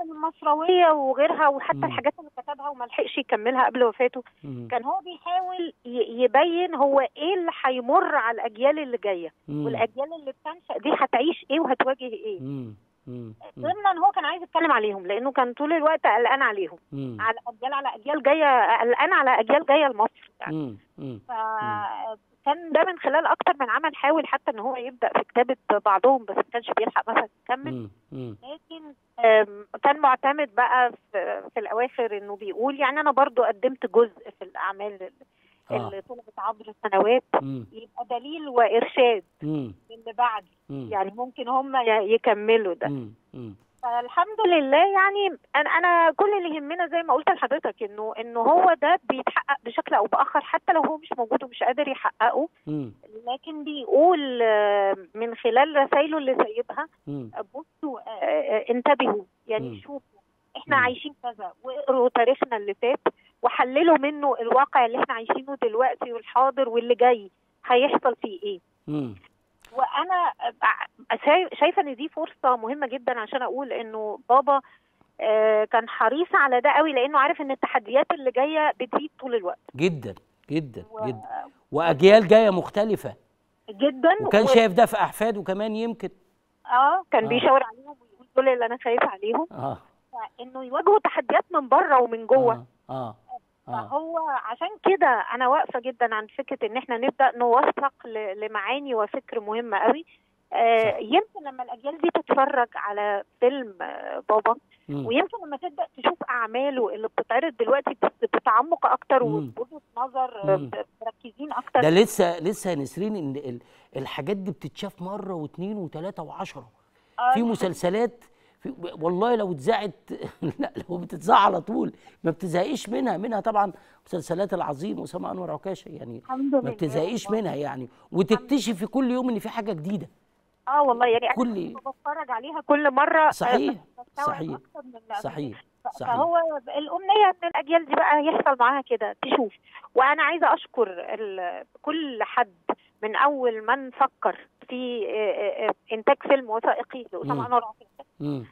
المصرويه وغيرها وحتى مم. الحاجات اللي كتبها وما لحقش يكملها قبل وفاته مم. كان هو بيحاول يبين هو ايه اللي هيمر على الاجيال اللي جايه والاجيال اللي بتنشا دي هتعيش ايه وهتواجه ايه مم. ضمنا هو كان عايز يتكلم عليهم لانه كان طول الوقت قلقان عليهم مم. على اجيال على اجيال جايه قلقان على اجيال جايه لمصر يعني ف كان ده من خلال اكتر من عمل حاول حتى ان هو يبدا في كتابه بعضهم بس ما كانش بيلحق مثلا يكمل لكن كان معتمد بقى في, في الاواخر انه بيقول يعني انا برضو قدمت جزء في الاعمال اللي آه. طلبت عبر السنوات يبقى دليل وارشاد للي بعد يعني ممكن هم يكملوا ده مم. مم. الحمد لله يعني انا انا كل اللي يهمنا زي ما قلت لحضرتك انه انه هو ده بيتحقق بشكل او باخر حتى لو هو مش موجود ومش قادر يحققه لكن بيقول آه، من خلال رسائله اللي سايبها بصوا آه، آه، انتبهوا يعني شوفوا احنا عايشين كذا واقروا تاريخنا اللي فات وحللوا منه الواقع اللي احنا عايشينه دلوقتي والحاضر واللي جاي هيحصل فيه ايه وانا شايفه ان دي فرصه مهمه جدا عشان اقول انه بابا آه، كان حريص على ده قوي لانه عارف ان التحديات اللي جايه بتزيد طول الوقت جدا جدا و... جدا واجيال جايه مختلفه جدا وكان و... شايف ده في احفاده كمان يمكن اه كان آه. بيشاور عليهم ويقول دول اللي انا خايف عليهم اه انه يواجهوا تحديات من بره ومن جوه اه, آه. آه. فهو عشان كده انا واقفه جدا عن فكره ان احنا نبدا نوثق لمعاني وفكر مهم قوي آه، يمكن لما الاجيال دي تتفرج على فيلم آه، بابا ويمكن لما تبدا تشوف اعماله اللي بتتعرض دلوقتي بتعمق اكتر وبوجهه نظر مركزين اكتر ده لسه لسه يا نسرين ان الحاجات دي بتتشاف مره واثنين وثلاثه وعشره في مسلسلات في والله لو اتذاعت لا لو بتتذاع على طول ما بتزهقيش منها منها طبعا مسلسلات العظيم اسامه انور عكاشه يعني ما بتزهقيش منها يعني وتكتشفي كل يوم ان في حاجه جديده اه والله يعني كل انا بتفرج عليها كل مره آه، صحيح صحيح صحيح صحيح. فهو الامنيه ان الاجيال دي بقى يحصل معاها كده تشوف وانا عايزه اشكر كل حد من اول من فكر في آه، آه، انتاج فيلم وثائقي لاسامه انور اللي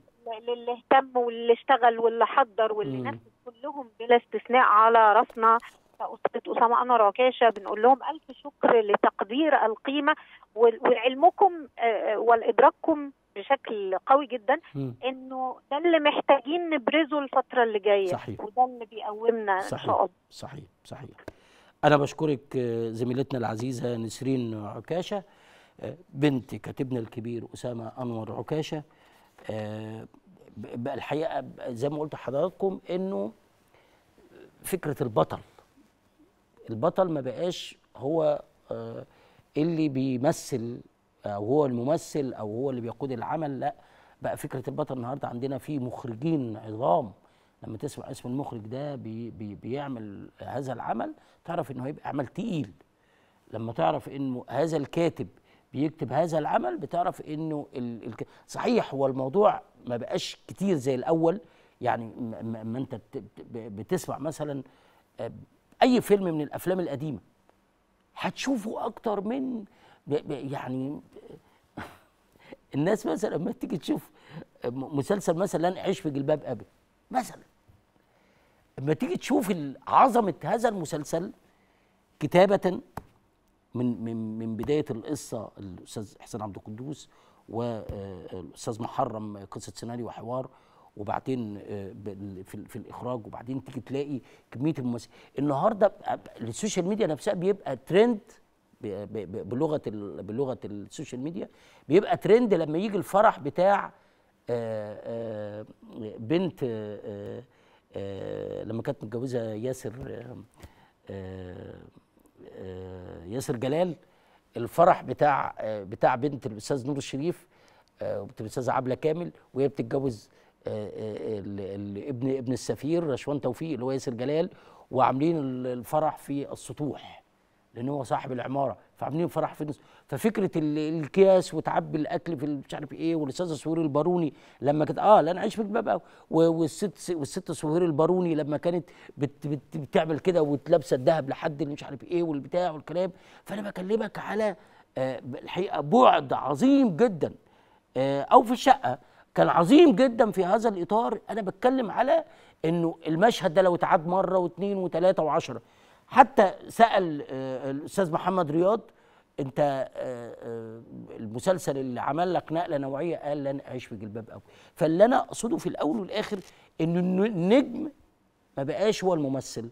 للي اهتم واللي اشتغل واللي حضر واللي نفذ كلهم بلا استثناء على راسنا استاذ اسامه انور عكاشه بنقول لهم الف شكر لتقدير القيمه وعلمكم آه، وادراككم بشكل قوي جدا انه ده اللي محتاجين نبرزه الفتره اللي جايه صحيح. وده اللي بيقومنا صحيح. ان شاء الله صحيح صحيح انا بشكرك زميلتنا العزيزه نسرين عكاشه بنت كاتبنا الكبير اسامه انور عكاشه آه، الحقيقه زي ما قلت لحضراتكم انه فكره البطل البطل ما بقاش هو آه، اللي بيمثل او هو الممثل او هو اللي بيقود العمل لا بقى فكره البطل النهارده عندنا في مخرجين عظام لما تسمع اسم المخرج ده بي بي بيعمل هذا العمل تعرف انه هيبقى عمل تقيل لما تعرف انه هذا الكاتب بيكتب هذا العمل بتعرف انه ال... ال... صحيح هو الموضوع ما بقاش كتير زي الاول يعني ما م... انت بت... بتسمع مثلا آه، اي فيلم من الافلام القديمه هتشوفه اكتر من يعني الناس مثلا لما تيجي تشوف مسلسل مثلا عيش في جلباب ابي مثلا لما تيجي تشوف عظمه هذا المسلسل كتابه من من من بدايه القصه الاستاذ حسين عبد القدوس والاستاذ آه، محرم قصه سيناريو وحوار وبعدين آه، في الاخراج وبعدين تيجي تلاقي كميه الممثلين النهارده السوشيال ميديا نفسها بيبقى ترند بلغه بلغه السوشيال ميديا بيبقى ترند لما يجي الفرح بتاع آه، بنت لما كانت متجوزه ياسر آه، ياسر جلال الفرح بتاع آه، بتاع بنت الاستاذ نور الشريف آه، بنت الاستاذه عبله كامل وهي بتتجوز ابن ابن السفير رشوان توفيق اللي هو ياسر جلال وعاملين الفرح في السطوح لان هو صاحب العماره فعاملين فرح في الناس ففكره الاكياس وتعبي الاكل في مش عارف ايه والاستاذه سهير الباروني لما كانت اه لا انا عايش في الباب والست والست سهير الباروني لما كانت بت بت بتعمل كده وتلبسه الذهب لحد اللي مش عارف ايه والبتاع والكلام فانا بكلمك على آه الحقيقه بعد عظيم جدا آه او في الشقه كان عظيم جدا في هذا الاطار انا بتكلم على انه المشهد ده لو اتعاد مره واثنين وثلاثه وعشره حتى سال آه، الاستاذ محمد رياض انت آه، آه، المسلسل اللي عمل لك نقله نوعيه قال لن اعيش في جلباب قوي فاللي انا اقصده في الاول والاخر ان النجم ما بقاش هو الممثل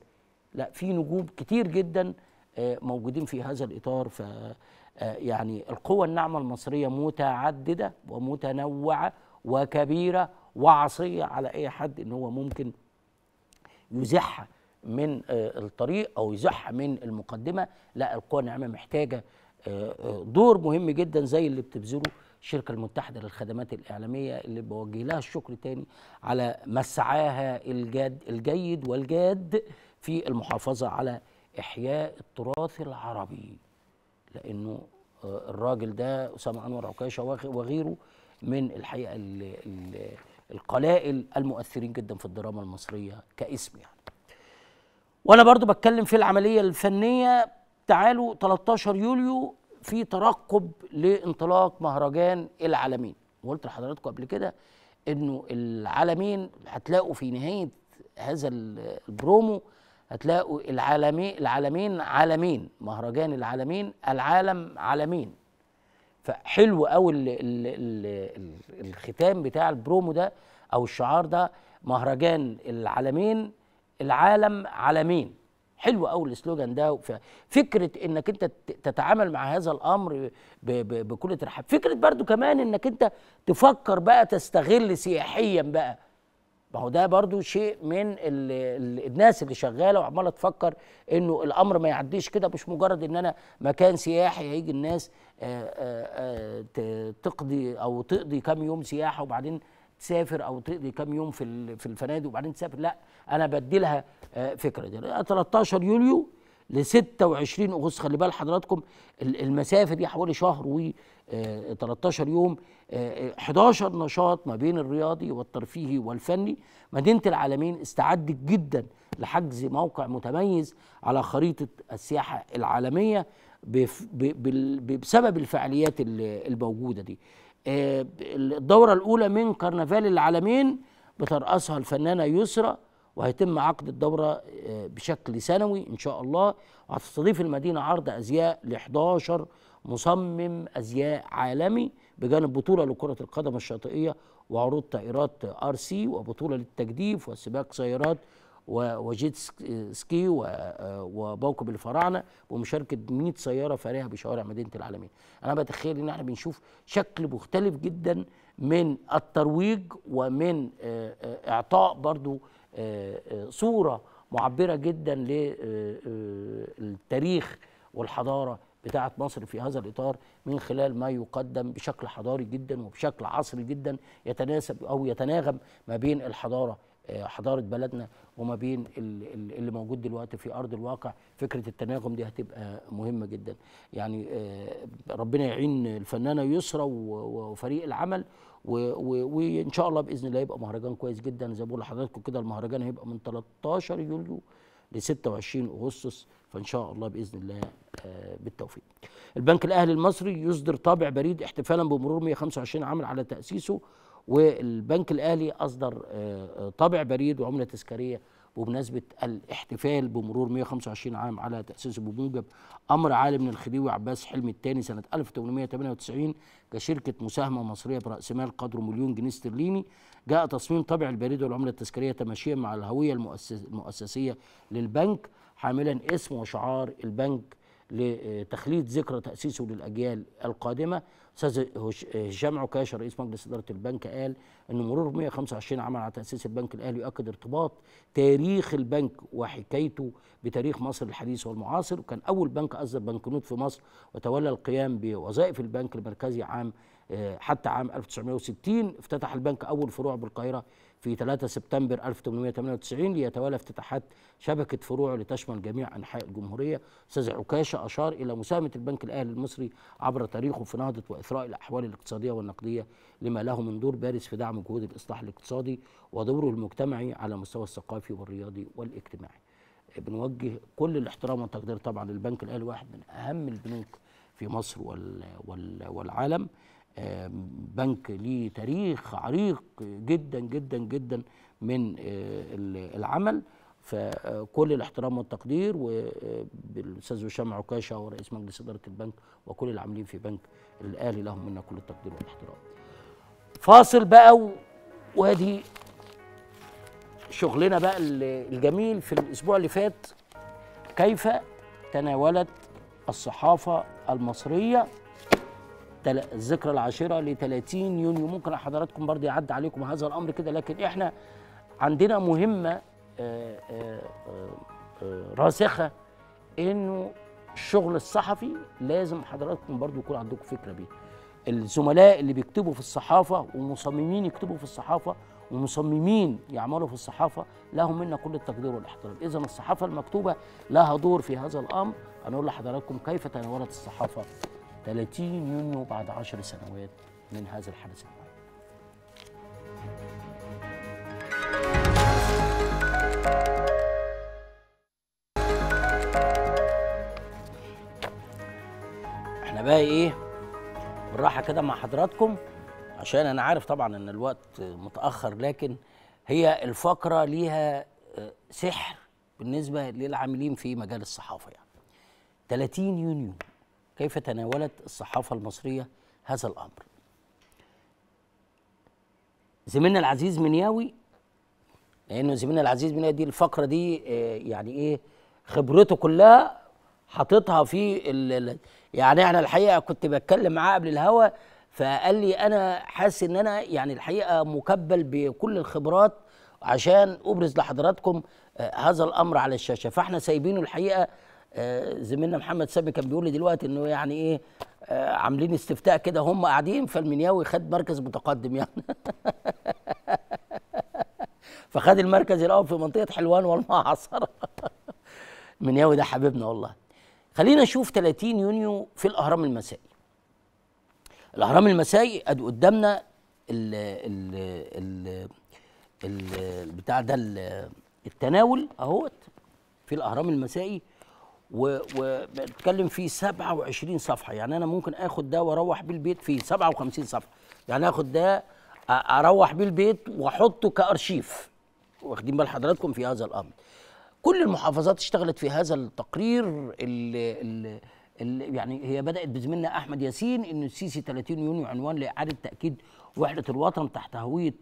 لا في نجوم كتير جدا موجودين في هذا الاطار ف يعني القوى الناعمه المصريه متعدده ومتنوعه وكبيره وعصيه على اي حد ان هو ممكن يزيحها من آه، الطريق او يزحها من المقدمه لا القوى الناعمه محتاجه آه، آه، دور مهم جدا زي اللي بتبذله الشركه المتحده للخدمات الاعلاميه اللي بوجه لها الشكر تاني على مسعاها الجاد الجيد والجاد في المحافظه على احياء التراث العربي لانه الراجل ده اسامه انور عكاشه وغيره من الحقيقه القلائل المؤثرين جدا في الدراما المصريه كاسم يعني وانا برضو بتكلم في العمليه الفنيه تعالوا 13 يوليو في ترقب لانطلاق مهرجان العالمين وقلت لحضراتكم قبل كده انه العالمين هتلاقوا في نهايه هذا البرومو هتلاقوا العالمين العالمين عالمين مهرجان العالمين العالم عالمين فحلو قوي الختام بتاع البرومو ده او الشعار ده مهرجان العالمين العالم عالمين حلو قوي السلوجان ده فكره انك انت تتعامل مع هذا الامر بكل ترحاب فكره برضو كمان انك انت تفكر بقى تستغل سياحيا بقى ما هو ده برضو شيء من الـ الـ الناس اللي شغاله وعماله تفكر انه الامر ما يعديش كده مش مجرد ان انا مكان سياحي هيجي الناس آآ آه، آآ آه، آه، تقضي او تقضي كام يوم سياحه وبعدين تسافر او تقضي كام يوم في في الفنادق وبعدين تسافر لا انا بدي لها آه، فكره دي 13 آه، يوليو ل 26 اغسطس خلي بال حضراتكم المسافه دي حوالي شهر و 13 آه، يوم 11 نشاط ما بين الرياضي والترفيهي والفني مدينه العالمين استعدت جدا لحجز موقع متميز على خريطه السياحه العالميه بسبب الفعاليات الموجوده دي الدورة الأولى من كرنفال العالمين بترأسها الفنانة يسرى وهيتم عقد الدورة آه، بشكل سنوي إن شاء الله وهتستضيف المدينة عرض أزياء ل 11 مصمم أزياء عالمي بجانب بطولة لكرة القدم الشاطئية وعروض طائرات ار سي وبطولة للتجديف وسباق سيارات وجيت سكي آه، وموكب الفراعنه ومشاركه 100 سياره فارهه بشوارع مدينه العالمين. انا بتخيل ان احنا بنشوف شكل مختلف جدا من الترويج ومن آه، آه، اعطاء برضو صوره معبره جدا للتاريخ والحضاره بتاعه مصر في هذا الاطار من خلال ما يقدم بشكل حضاري جدا وبشكل عصري جدا يتناسب او يتناغم ما بين الحضاره آه، حضاره بلدنا وما بين اللي موجود دلوقتي في ارض الواقع فكره التناغم دي هتبقى مهمه جدا يعني آه، ربنا يعين الفنانه يسرى وفريق العمل وان شاء الله باذن الله يبقى مهرجان كويس جدا زي ما بقول لحضراتكم كده المهرجان هيبقى من 13 يوليو ل 26 اغسطس فان شاء الله باذن الله آه، بالتوفيق. البنك الاهلي المصري يصدر طابع بريد احتفالا بمرور 125 عام على تاسيسه والبنك الاهلي اصدر آه، آه، طابع بريد وعمله تذكاريه بمناسبه الاحتفال بمرور 125 عام على تاسيس بموجب امر عالي من الخديوي عباس حلمي الثاني سنه 1898 كشركه مساهمه مصريه براس مال قدره مليون جنيه استرليني جاء تصميم طابع البريد والعمله التذكاريه تماشيا مع الهويه المؤسس المؤسسيه للبنك حاملا اسم وشعار البنك لتخليد ذكرى تاسيسه للاجيال القادمه استاذ هشام عكاش رئيس مجلس اداره البنك قال ان مرور 125 عام على تاسيس البنك الاهلي يؤكد ارتباط تاريخ البنك وحكايته بتاريخ مصر الحديث والمعاصر وكان اول بنك اصدر بنكنوت في مصر وتولى القيام بوظائف البنك المركزي عام آه، حتى عام 1960 افتتح البنك اول فروع بالقاهره في 3 سبتمبر 1898 ليتوالى افتتاحات شبكة فروعه لتشمل جميع أنحاء الجمهورية أستاذ عكاشة أشار إلى مساهمة البنك الأهلي المصري عبر تاريخه في نهضة وإثراء الأحوال الاقتصادية والنقدية لما له من دور بارز في دعم جهود الإصلاح الاقتصادي ودوره المجتمعي على المستوى الثقافي والرياضي والاجتماعي بنوجه كل الاحترام والتقدير طبعا للبنك الأهلي واحد من أهم البنوك في مصر والعالم آه، بنك ليه تاريخ عريق جدا جدا جدا من آه، العمل فكل الاحترام والتقدير وبالاستاذ آه، هشام عكاشه ورئيس مجلس اداره البنك وكل العاملين في بنك الاهلي لهم منا كل التقدير والاحترام. فاصل بقى وادي شغلنا بقى الجميل في الاسبوع اللي فات كيف تناولت الصحافه المصريه الذكرى العاشره ل 30 يونيو ممكن حضراتكم برضه يعدي عليكم هذا الامر كده لكن احنا عندنا مهمه آه، آه، آه، راسخه انه الشغل الصحفي لازم حضراتكم برضه يكون عندكم فكره بيه الزملاء اللي بيكتبوا في الصحافه ومصممين يكتبوا في الصحافه ومصممين يعملوا في الصحافه لهم منا كل التقدير والاحترام اذا الصحافه المكتوبه لها دور في هذا الامر هنقول لحضراتكم كيف تناولت الصحافه 30 يونيو بعد 10 سنوات من هذا الحدث المهم احنا بقى ايه بالراحه كده مع حضراتكم عشان انا عارف طبعا ان الوقت متاخر لكن هي الفقره ليها آه، سحر بالنسبه للعاملين في مجال الصحافه يعني 30 يونيو كيف تناولت الصحافة المصرية هذا الأمر زميلنا العزيز منياوي لأنه زميلنا العزيز منياوي دي الفقرة دي آه، يعني إيه خبرته كلها حاططها في ال يعني أنا الحقيقة كنت بتكلم معاه قبل الهوا فقال لي أنا حاسس إن أنا يعني الحقيقة مكبل بكل الخبرات عشان أبرز لحضراتكم آه، هذا الأمر على الشاشة فإحنا سايبينه الحقيقة آه، زميلنا محمد سامي كان بيقول لي دلوقتي انه يعني ايه آه، عاملين استفتاء كده هم قاعدين فالمنياوي خد مركز متقدم يعني فخد المركز الاول في منطقه حلوان والمعاصره منياوي ده حبيبنا والله خلينا نشوف 30 يونيو في الاهرام المسائي الاهرام المسائي قد قدامنا ال ال ال البتاع ده التناول اهوت في الاهرام المسائي وبتكلم فيه 27 صفحه يعني انا ممكن اخد ده واروح بيه البيت فيه 57 صفحه يعني اخد ده اروح بيه البيت واحطه كارشيف واخدين بال حضراتكم في هذا الامر كل المحافظات اشتغلت في هذا التقرير اللي, اللي يعني هي بدات بزميلنا احمد ياسين ان السيسي 30 يونيو عنوان لاعاده تاكيد وحده الوطن تحت هويه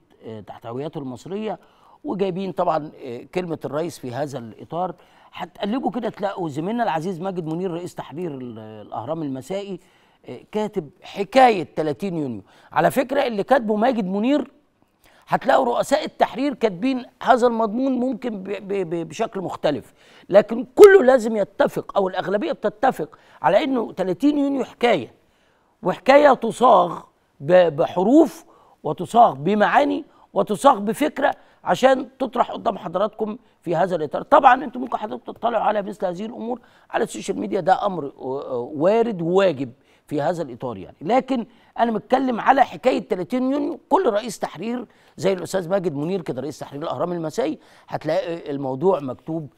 تحت هوياته المصريه وجايبين طبعا آه، كلمه الرئيس في هذا الاطار هتقلبوا كده تلاقوا زميلنا العزيز ماجد منير رئيس تحرير الاهرام المسائي آه، كاتب حكايه 30 يونيو على فكره اللي كاتبه ماجد منير هتلاقوا رؤساء التحرير كاتبين هذا المضمون ممكن بشكل مختلف لكن كله لازم يتفق او الاغلبيه بتتفق على انه 30 يونيو حكايه وحكايه تصاغ بحروف وتصاغ بمعاني وتصاغ بفكره عشان تطرح قدام حضراتكم في هذا الاطار طبعا انتم ممكن حضراتكم تطلعوا على مثل هذه الامور على السوشيال ميديا ده امر آه، آه، وارد وواجب في هذا الاطار يعني لكن انا متكلم على حكايه 30 يونيو كل رئيس تحرير زي الاستاذ ماجد منير كده رئيس تحرير الاهرام المسائي هتلاقي الموضوع مكتوب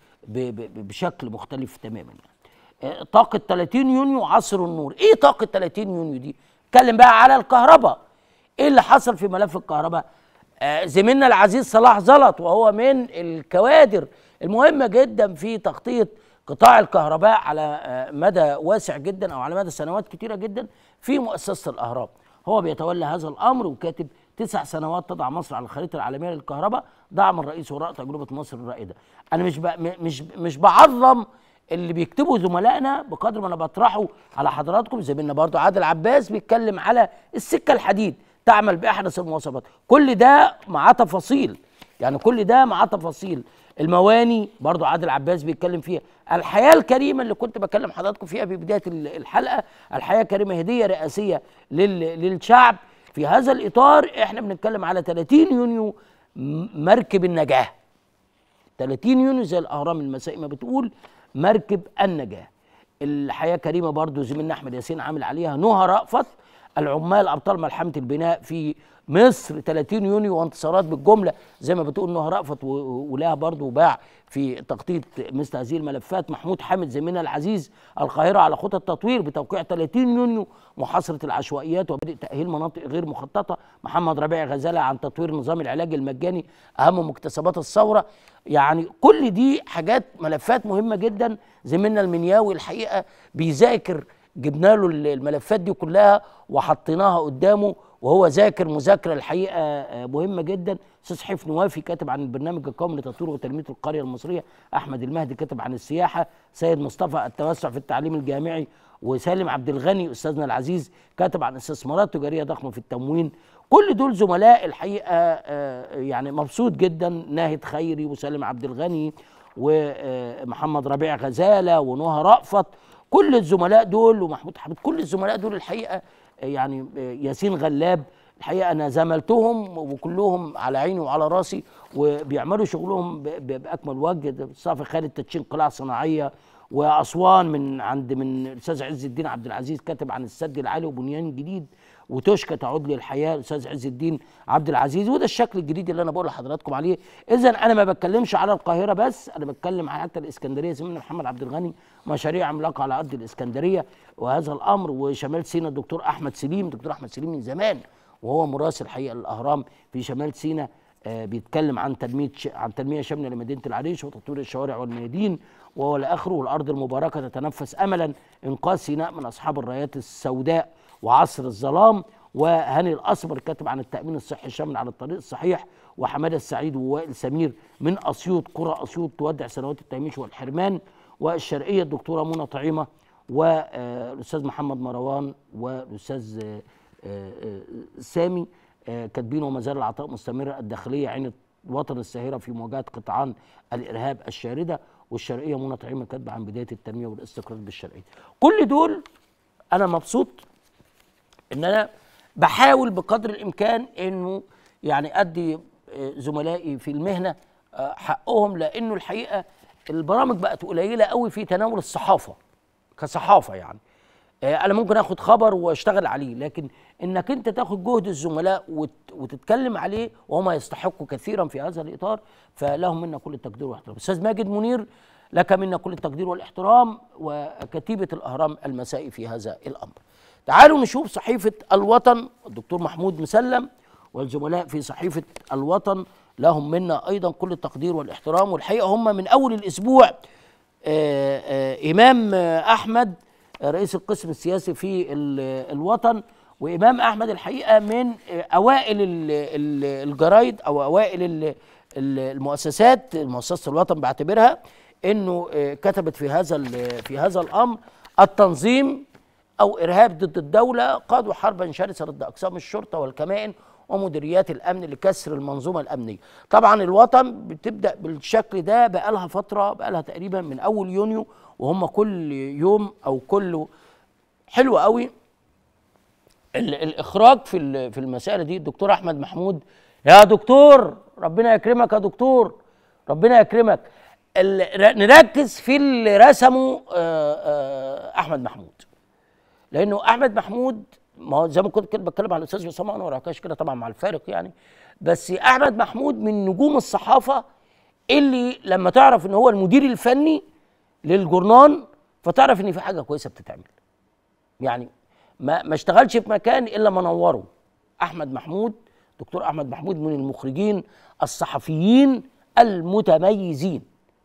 بشكل مختلف تماما يعني آه، طاقه 30 يونيو عصر النور ايه طاقه 30 يونيو دي اتكلم بقى على الكهرباء ايه اللي حصل في ملف الكهرباء آه، زميلنا العزيز صلاح زلط وهو من الكوادر المهمة جدا في تغطية قطاع الكهرباء على آه، مدى واسع جدا أو على مدى سنوات كتيرة جدا في مؤسسة الأهرام هو بيتولى هذا الأمر وكاتب تسع سنوات تضع مصر على الخريطة العالمية للكهرباء دعم الرئيس وراء تجربة مصر الرائدة أنا مش مش مش بعظم اللي بيكتبوا زملائنا بقدر ما انا بطرحه على حضراتكم زميلنا برضو عادل عباس بيتكلم على السكه الحديد تعمل باحدث المواصفات كل ده معاه تفاصيل يعني كل ده معاه تفاصيل المواني برضو عادل عباس بيتكلم فيها الحياة الكريمة اللي كنت بكلم حضراتكم فيها في بداية الحلقة الحياة الكريمة هدية رئاسية للشعب في هذا الإطار احنا بنتكلم على 30 يونيو مركب النجاة 30 يونيو زي الأهرام المسائي ما بتقول مركب النجاة الحياة كريمة برضو زميلنا أحمد ياسين عامل عليها نهى رأفت العمال ابطال ملحمه البناء في مصر 30 يونيو وانتصارات بالجمله زي ما بتقول انها رأفت ولها برضه باع في تخطيط مثل هذه الملفات محمود حامد زميلنا العزيز القاهره على خطى التطوير بتوقيع 30 يونيو محاصره العشوائيات وبدء تاهيل مناطق غير مخططه محمد ربيع غزاله عن تطوير نظام العلاج المجاني اهم مكتسبات الثوره يعني كل دي حاجات ملفات مهمه جدا زميلنا المنياوي الحقيقه بيذاكر جبنا له الملفات دي كلها وحطيناها قدامه وهو ذاكر مذاكره الحقيقه آه، آه، مهمه جدا استاذ حيف نوافي كاتب عن البرنامج القومي لتطوير وتنميه القريه المصريه احمد المهدي كاتب عن السياحه سيد مصطفى التوسع في التعليم الجامعي وسالم عبد الغني استاذنا العزيز كاتب عن استثمارات تجاريه ضخمه في التموين كل دول زملاء الحقيقه آه، يعني مبسوط جدا ناهد خيري وسالم عبد الغني ومحمد ربيع غزاله ونهى رأفت كل الزملاء دول ومحمود حبيب كل الزملاء دول الحقيقه آه، يعني آه، ياسين غلاب الحقيقه انا زملتهم وكلهم على عيني وعلى راسي وبيعملوا شغلهم باكمل وجه صافي خالد تدشين قلاع صناعيه واسوان من عند من الاستاذ عز الدين عبد العزيز كاتب عن السد العالي وبنيان جديد وتشكى تعود للحياه الاستاذ عز الدين عبد العزيز وده الشكل الجديد اللي انا بقول لحضراتكم عليه اذا انا ما بتكلمش على القاهره بس انا بتكلم على حتى الاسكندريه زميلنا محمد عبد الغني مشاريع عملاقه على ارض الاسكندريه وهذا الامر وشمال سينا الدكتور احمد سليم دكتور احمد سليم من زمان وهو مراسل الحقيقه للاهرام في شمال سينا آه بيتكلم عن تنميه ش... عن تنميه شامله لمدينه العريش وتطوير الشوارع والميادين وهو اخره والارض المباركه تتنفس املا انقاذ سيناء من اصحاب الرايات السوداء وعصر الظلام وهاني الاصبر كاتب عن التامين الصحي الشامل على الطريق الصحيح وحماده السعيد ووائل سمير من اسيوط قرى اسيوط تودع سنوات التهميش والحرمان والشرقيه الدكتوره منى طعيمه والاستاذ محمد مروان والاستاذ آه، آه، سامي آه، كاتبين وما زال العطاء مستمر الداخلية عين الوطن الساهرة في مواجهة قطعان الإرهاب الشاردة والشرقية منى طعيمة كاتبة عن بداية التنمية والاستقرار بالشرقية كل دول أنا مبسوط ان انا بحاول بقدر الامكان انه يعني ادي آه، زملائي في المهنه آه، حقهم لانه الحقيقه البرامج بقت قليله قوي في تناول الصحافه كصحافه يعني آه، انا ممكن اخد خبر واشتغل عليه لكن انك انت تاخد جهد الزملاء وتتكلم عليه وهم يستحقوا كثيرا في هذا الاطار فلهم منا كل التقدير والاحترام استاذ ماجد منير لك منا كل التقدير والاحترام وكتيبه الاهرام المسائي في هذا الامر تعالوا نشوف صحيفة الوطن الدكتور محمود مسلم والزملاء في صحيفة الوطن لهم منا أيضا كل التقدير والاحترام والحقيقة هم من أول الأسبوع آه، آه، إمام أحمد رئيس القسم السياسي في الوطن وإمام أحمد الحقيقة من أوائل الجرايد أو أوائل المؤسسات مؤسسة الوطن بعتبرها إنه آه، كتبت في هذا في هذا الأمر التنظيم أو إرهاب ضد الدولة قادوا حربا شرسة ضد أقسام الشرطة والكمائن ومديريات الامن لكسر المنظومه الامنيه. طبعا الوطن بتبدا بالشكل ده بقالها فتره بقالها تقريبا من اول يونيو وهم كل يوم او كل حلو قوي الاخراج في في المساله دي الدكتور احمد محمود يا دكتور ربنا يكرمك يا دكتور ربنا يكرمك نركز في اللي رسمه آه، آه، احمد محمود لانه احمد محمود ما هو زي ما كنت بتكلم على الاستاذ اسامه انور عكاش كده طبعا مع الفارق يعني بس احمد محمود من نجوم الصحافه اللي لما تعرف ان هو المدير الفني للجرنان فتعرف ان في حاجه كويسه بتتعمل يعني ما ما اشتغلش في مكان الا ما نوره احمد محمود دكتور احمد محمود من المخرجين الصحفيين المتميزين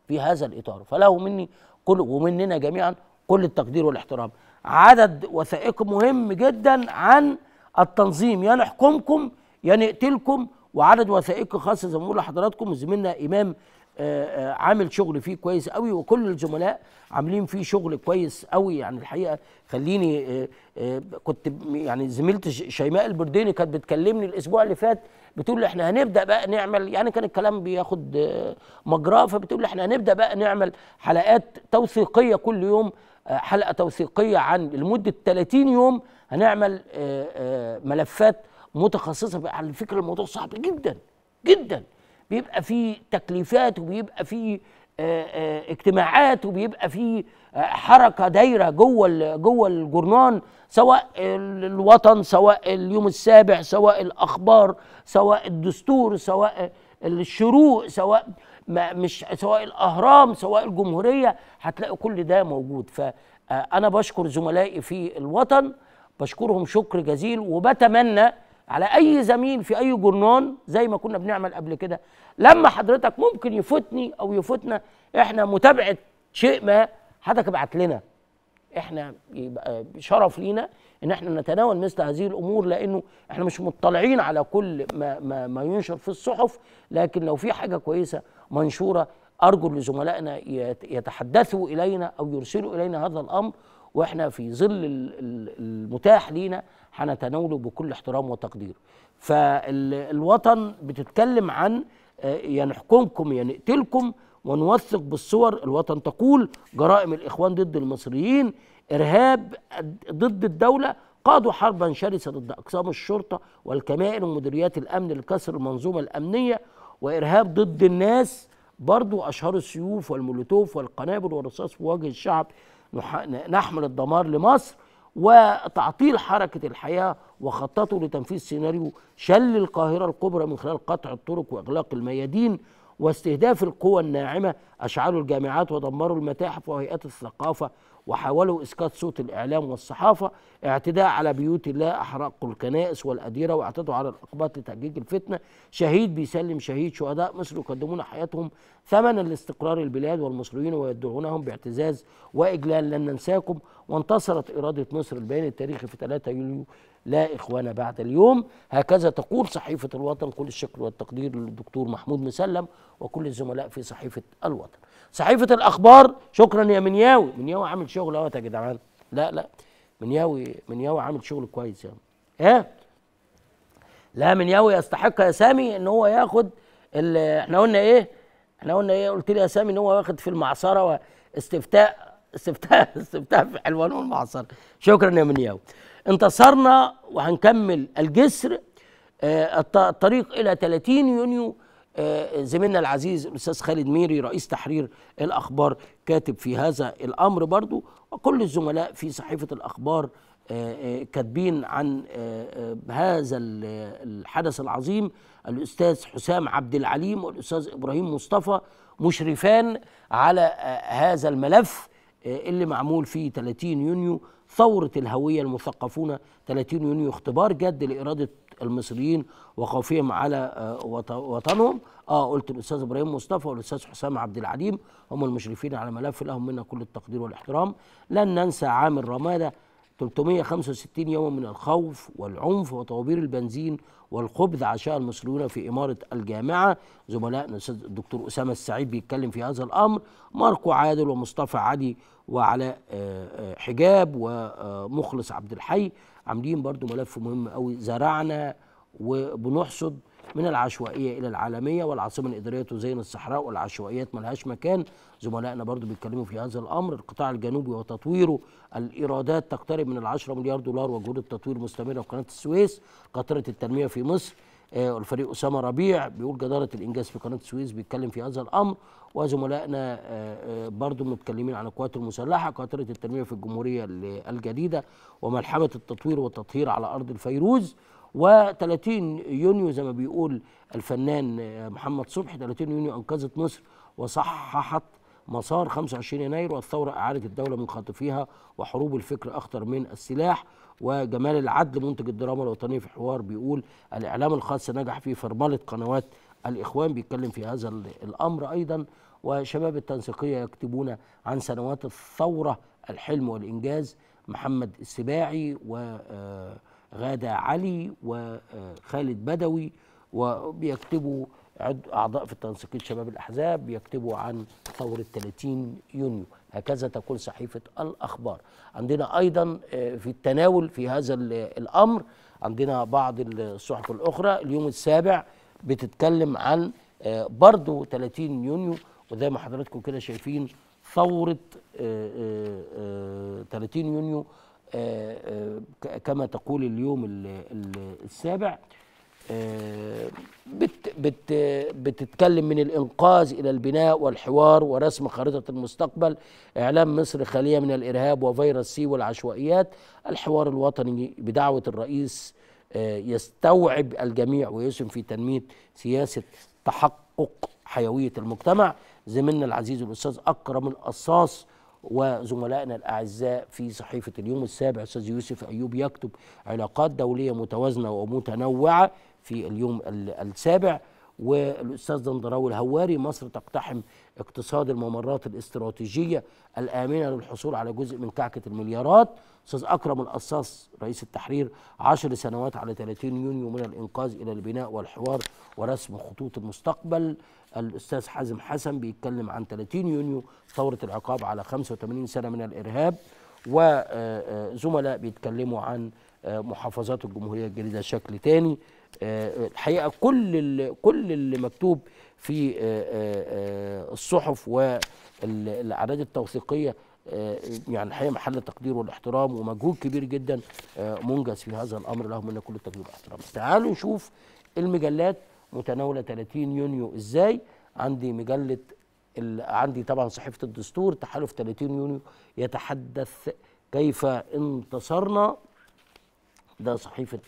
في هذا الاطار فله مني كل ومننا جميعا كل التقدير والاحترام عدد وثائقي مهم جدا عن التنظيم يا نحكمكم يا نقتلكم وعدد وثائقي خاص زي ما بقول لحضراتكم زميلنا امام آه، آه، عامل شغل فيه كويس قوي وكل الزملاء عاملين فيه شغل كويس قوي يعني الحقيقه خليني آه، كنت يعني زميلتي شيماء البرديني كانت بتكلمني الاسبوع اللي فات بتقول لي احنا هنبدا بقى نعمل يعني كان الكلام بياخد مجراه فبتقول لي احنا هنبدا بقى نعمل حلقات توثيقيه كل يوم حلقه توثيقيه عن لمده 30 يوم هنعمل آه، آه، ملفات متخصصه على فكره الموضوع صعب جدا جدا بيبقى فيه تكليفات وبيبقى فيه آه، اجتماعات وبيبقى في حركه دايره جوه جوه الجرنان سواء الوطن سواء اليوم السابع سواء الاخبار سواء الدستور سواء الشروق سواء ما مش سواء الاهرام سواء الجمهوريه هتلاقي كل ده موجود فانا آه، بشكر زملائي في الوطن بشكرهم شكر جزيل وبتمنى على اي زميل في اي جرنان زي ما كنا بنعمل قبل كده لما حضرتك ممكن يفوتني او يفوتنا احنا متابعه شيء ما حضرتك ابعت لنا احنا يبقى شرف لينا ان احنا نتناول مثل هذه الامور لانه احنا مش مطلعين على كل ما ما, ما ينشر في الصحف لكن لو في حاجه كويسه منشورة أرجو لزملائنا يتحدثوا إلينا أو يرسلوا إلينا هذا الأمر وإحنا في ظل المتاح لينا هنتناوله بكل احترام وتقدير فالوطن بتتكلم عن آه، يا نحكمكم يا نقتلكم ونوثق بالصور الوطن تقول جرائم الإخوان ضد المصريين إرهاب ضد الدولة قادوا حربا شرسة ضد أقسام الشرطة والكمائن ومديريات الأمن لكسر المنظومة الأمنية وارهاب ضد الناس برضو اشهروا السيوف والمولوتوف والقنابل والرصاص في وجه الشعب نحمل الدمار لمصر وتعطيل حركة الحياة وخططوا لتنفيذ سيناريو شل القاهرة الكبرى من خلال قطع الطرق وإغلاق الميادين واستهداف القوى الناعمة أشعلوا الجامعات ودمروا المتاحف وهيئات الثقافة وحاولوا إسقاط صوت الإعلام والصحافة اعتداء على بيوت الله أحرقوا الكنائس والأديرة واعتدوا على الأقباط لتحقيق الفتنة شهيد بيسلم شهيد شهداء مصر يقدمون حياتهم ثمنا لاستقرار البلاد والمصريين ويدعونهم باعتزاز وإجلال لن ننساكم وانتصرت إرادة مصر البيان التاريخي في 3 يوليو لا إخوان بعد اليوم هكذا تقول صحيفة الوطن كل الشكر والتقدير للدكتور محمود مسلم وكل الزملاء في صحيفه الوطن. صحيفه الاخبار شكرا يا منياوي، منياوي عامل شغل اهوت يا جدعان. لا لا منياوي منياوي عامل شغل كويس يعني. ها؟ لا منياوي يستحق يا سامي ان هو ياخد احنا قلنا ايه؟ احنا قلنا ايه؟ قلت لي يا سامي ان هو واخد في المعصره واستفتاء استفتاء استفتاء في حلوان والمعصره. شكرا يا منياوي. انتصرنا وهنكمل الجسر آه، الطريق الى 30 يونيو آه، زميلنا العزيز الاستاذ خالد ميري رئيس تحرير الاخبار كاتب في هذا الامر برضو وكل الزملاء في صحيفه الاخبار آه، آه، كاتبين عن هذا الحدث العظيم الاستاذ حسام عبد العليم والاستاذ ابراهيم مصطفى مشرفان على هذا الملف اللي معمول في 30 يونيو ثورة الهوية المثقفون 30 يونيو اختبار جد لإرادة المصريين وخوفهم على آه، وطنهم اه قلت الاستاذ ابراهيم مصطفى والاستاذ حسام عبد العليم هم المشرفين على ملف لهم منا كل التقدير والاحترام لن ننسى عام الرماده 365 يوما من الخوف والعنف وطوابير البنزين والخبز عشاء المصريون في إمارة الجامعة زملائنا الدكتور أسامة السعيد بيتكلم في هذا الأمر ماركو عادل ومصطفى علي وعلى آه، آه، حجاب ومخلص عبد الحي عاملين برضو ملف مهم قوي زرعنا وبنحصد من العشوائية إلى العالمية والعاصمة الإدارية تزين الصحراء والعشوائيات ملهاش مكان زملائنا برضو بيتكلموا في هذا الأمر القطاع الجنوبي وتطويره الإيرادات تقترب من العشرة مليار دولار وجهود التطوير مستمرة في قناة السويس قطرة التنمية في مصر إيه، والفريق اسامه ربيع بيقول جداره الانجاز في قناه السويس بيتكلم في هذا الامر وزملائنا آه، آه، برضو متكلمين عن القوات المسلحه قاطره التنميه في الجمهوريه الجديده وملحمه التطوير والتطهير على ارض الفيروز و30 يونيو زي ما بيقول الفنان آه، محمد صبحي 30 يونيو انقذت مصر وصححت مسار 25 يناير والثوره اعادت الدوله من خاطفيها وحروب الفكر اخطر من السلاح وجمال العدل منتج الدراما الوطنية في حوار بيقول الإعلام الخاص نجح في فرملة قنوات الإخوان بيتكلم في هذا الأمر أيضا وشباب التنسيقية يكتبون عن سنوات الثورة الحلم والإنجاز محمد السباعي وغادة آه، علي وخالد آه، بدوي وبيكتبوا أعضاء في التنسيقية شباب الأحزاب بيكتبوا عن ثورة 30 يونيو هكذا تقول صحيفة الأخبار عندنا أيضا آه، في التناول في هذا الأمر عندنا بعض الصحف الأخرى اليوم السابع بتتكلم عن آه، برضو 30 يونيو وزي ما حضراتكم كده شايفين ثورة 30 آه، يونيو كما تقول اليوم السابع آه، بت بت بتتكلم من الإنقاذ إلى البناء والحوار ورسم خريطة المستقبل إعلام مصر خالية من الإرهاب وفيروس سي والعشوائيات الحوار الوطني بدعوة الرئيس آه، يستوعب الجميع ويسهم في تنمية سياسة تحقق حيوية المجتمع زميلنا العزيز الأستاذ أكرم القصاص وزملائنا الأعزاء في صحيفة اليوم السابع أستاذ يوسف أيوب يكتب علاقات دولية متوازنة ومتنوعة في اليوم السابع والاستاذ زندراوي الهواري مصر تقتحم اقتصاد الممرات الاستراتيجيه الامنه للحصول على جزء من كعكه المليارات استاذ اكرم القصاص رئيس التحرير عشر سنوات على 30 يونيو من الانقاذ الى البناء والحوار ورسم خطوط المستقبل الاستاذ حازم حسن بيتكلم عن 30 يونيو ثوره العقاب على 85 سنه من الارهاب وزملاء آه، آه، بيتكلموا عن آه، محافظات الجمهوريه الجديده شكل تاني آه، الحقيقه كل كل اللي مكتوب في آه، آه، الصحف والاعداد التوثيقيه يعني الحقيقه محل تقدير والاحترام ومجهود كبير جدا منجز في هذا الامر لهم من كل التقدير والاحترام. تعالوا نشوف المجلات متناوله 30 يونيو ازاي عندي مجله عندي طبعا صحيفه الدستور تحالف 30 يونيو يتحدث كيف انتصرنا ده صحيفه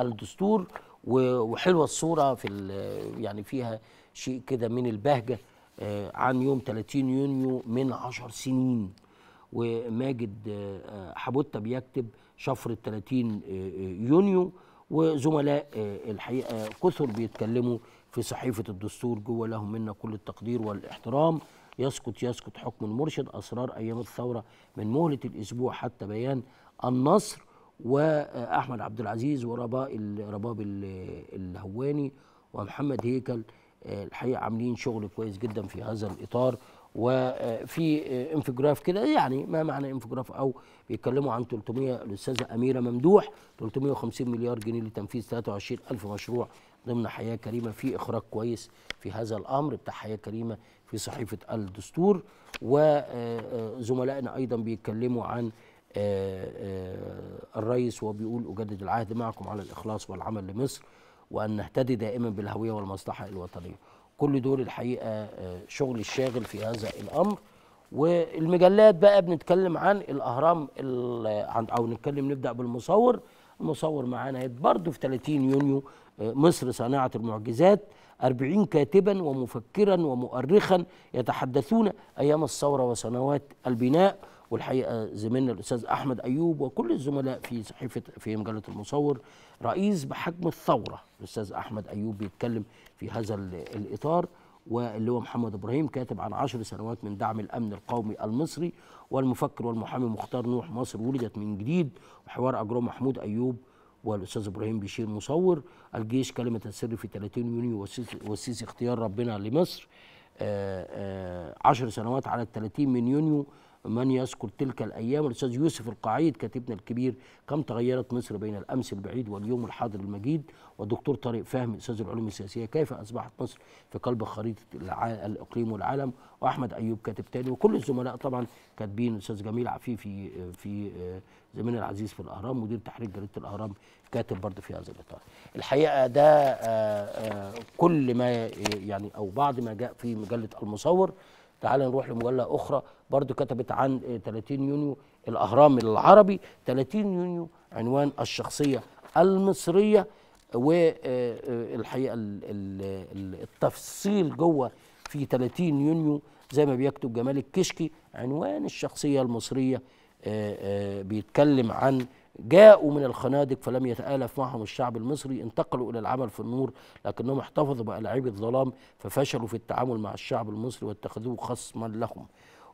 الدستور وحلوه الصوره في يعني فيها شيء كده من البهجه آه، عن يوم 30 يونيو من 10 سنين وماجد آه، حبوته بيكتب شفره آه، 30 يونيو وزملاء الحقيقه كثر بيتكلموا في صحيفه الدستور جوه لهم منا كل التقدير والاحترام يسقط يسقط حكم المرشد اسرار ايام الثوره من مهله الاسبوع حتى بيان النصر واحمد عبد العزيز ورباء رباب الهواني ومحمد هيكل آه، الحقيقه عاملين شغل كويس جدا في هذا الاطار وفي آه، انفجراف آه، كده يعني ما معنى انفجراف او بيتكلموا عن 300 الاستاذه اميره ممدوح 350 مليار جنيه لتنفيذ 23 الف مشروع ضمن حياه كريمه في اخراج كويس في هذا الامر بتاع حياه كريمه في صحيفه الدستور وزملائنا ايضا بيتكلموا عن آه، آه، الرئيس وبيقول أجدد العهد معكم على الإخلاص والعمل لمصر وأن نهتدي دائما بالهوية والمصلحة الوطنية كل دول الحقيقة آه، شغل الشاغل في هذا الأمر والمجلات بقى بنتكلم عن الأهرام أو نتكلم نبدأ بالمصور المصور معانا برضه في 30 يونيو مصر صانعة المعجزات 40 كاتبا ومفكرا ومؤرخا يتحدثون أيام الثورة وسنوات البناء والحقيقه زميلنا الاستاذ احمد ايوب وكل الزملاء في صحيفه في مجله المصور رئيس بحجم الثوره الاستاذ احمد ايوب بيتكلم في هذا الاطار واللي هو محمد ابراهيم كاتب عن عشر سنوات من دعم الامن القومي المصري والمفكر والمحامي مختار نوح مصر ولدت من جديد وحوار اجره محمود ايوب والاستاذ ابراهيم بشير مصور الجيش كلمه السر في 30 يونيو والسيسي اختيار ربنا لمصر 10 آه، آه، عشر سنوات على 30 من يونيو من يذكر تلك الأيام الأستاذ يوسف القعيد كاتبنا الكبير كم تغيرت مصر بين الأمس البعيد واليوم الحاضر المجيد والدكتور طارق فهمي أستاذ العلوم السياسية كيف أصبحت مصر في قلب خريطة الإقليم والعالم وأحمد أيوب كاتب تاني وكل الزملاء طبعا كاتبين الأستاذ جميل عفيفي في آه، زميلنا العزيز في الأهرام مدير تحرير جريدة الأهرام كاتب برضه في هذا الإطار الحقيقة ده آه، آه، كل ما يعني أو بعض ما جاء في مجلة المصور تعال نروح لمجله اخرى برضو كتبت عن 30 يونيو الاهرام العربي 30 يونيو عنوان الشخصيه المصريه والحقيقه آه، آه، التفصيل جوه في 30 يونيو زي ما بيكتب جمال الكشكي عنوان الشخصيه المصريه آه، بيتكلم عن جاءوا من الخنادق فلم يتآلف معهم الشعب المصري انتقلوا إلى العمل في النور لكنهم احتفظوا بألاعيب الظلام ففشلوا في التعامل مع الشعب المصري واتخذوه خصما لهم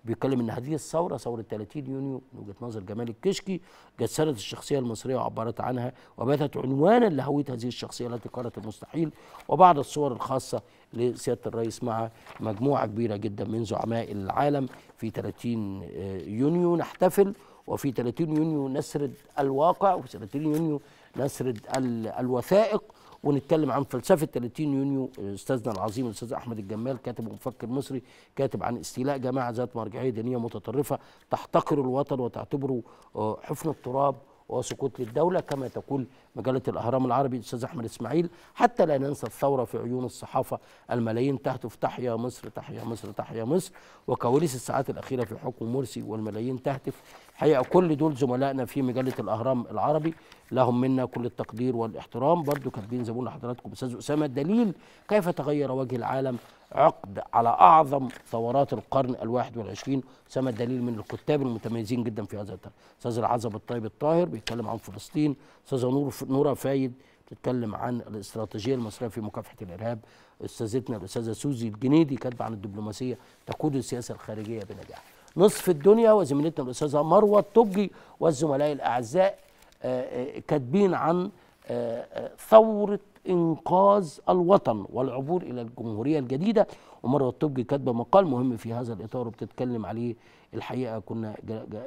بيتكلم ان هذه الثوره ثوره 30 يونيو من وجهه نظر جمال الكشكي جسدت الشخصيه المصريه وعبرت عنها وباتت عنوانا لهويه هذه الشخصيه التي قالت المستحيل وبعض الصور الخاصه لسياده الرئيس مع مجموعه كبيره جدا من زعماء العالم في 30 آه، يونيو نحتفل وفي 30 يونيو نسرد الواقع وفي 30 يونيو نسرد الوثائق ونتكلم عن فلسفه 30 يونيو استاذنا العظيم الاستاذ احمد الجمال كاتب ومفكر مصري كاتب عن استيلاء جماعه ذات مرجعيه دينيه متطرفه تحتقر الوطن وتعتبره آه، حفنه تراب وسقوط للدولة كما تقول مجلة الأهرام العربي الأستاذ أحمد إسماعيل حتى لا ننسى الثورة في عيون الصحافة الملايين تهتف تحيا مصر تحيا مصر تحيا مصر وكواليس الساعات الأخيرة في حكم مرسي والملايين تهتف الحقيقه كل دول زملائنا في مجله الاهرام العربي لهم منا كل التقدير والاحترام برضو كاتبين زبون لحضراتكم استاذ اسامه دليل كيف تغير وجه العالم عقد على اعظم ثورات القرن الواحد والعشرين اسامه دليل من الكتاب المتميزين جدا في هذا التاريخ استاذ العزب الطيب الطاهر بيتكلم عن فلسطين استاذ نور نوره فايد بتتكلم عن الاستراتيجيه المصريه في مكافحه الارهاب استاذتنا الاستاذه سوزي الجنيدي كاتبه عن الدبلوماسيه تقود السياسه الخارجيه بنجاح نصف الدنيا وزميلتنا الاستاذه مروه الطبي والزملاء الاعزاء آه، آه، كاتبين عن آه، ثوره انقاذ الوطن والعبور الى الجمهوريه الجديده ومروه الطبي كاتبه مقال مهم في هذا الاطار وبتتكلم عليه الحقيقه كنا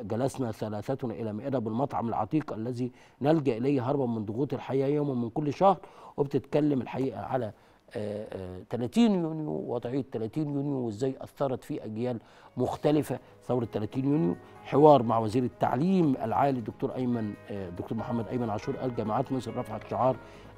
جلسنا ثلاثتنا الى مائده بالمطعم العتيق الذي نلجا اليه هربا من ضغوط الحياه يوما من كل شهر وبتتكلم الحقيقه على 30 يونيو وضعيه 30 يونيو وازاي اثرت في اجيال مختلفه ثوره 30 يونيو حوار مع وزير التعليم العالي دكتور ايمن آه، دكتور محمد ايمن عاشور قال جامعات مصر رفعت شعار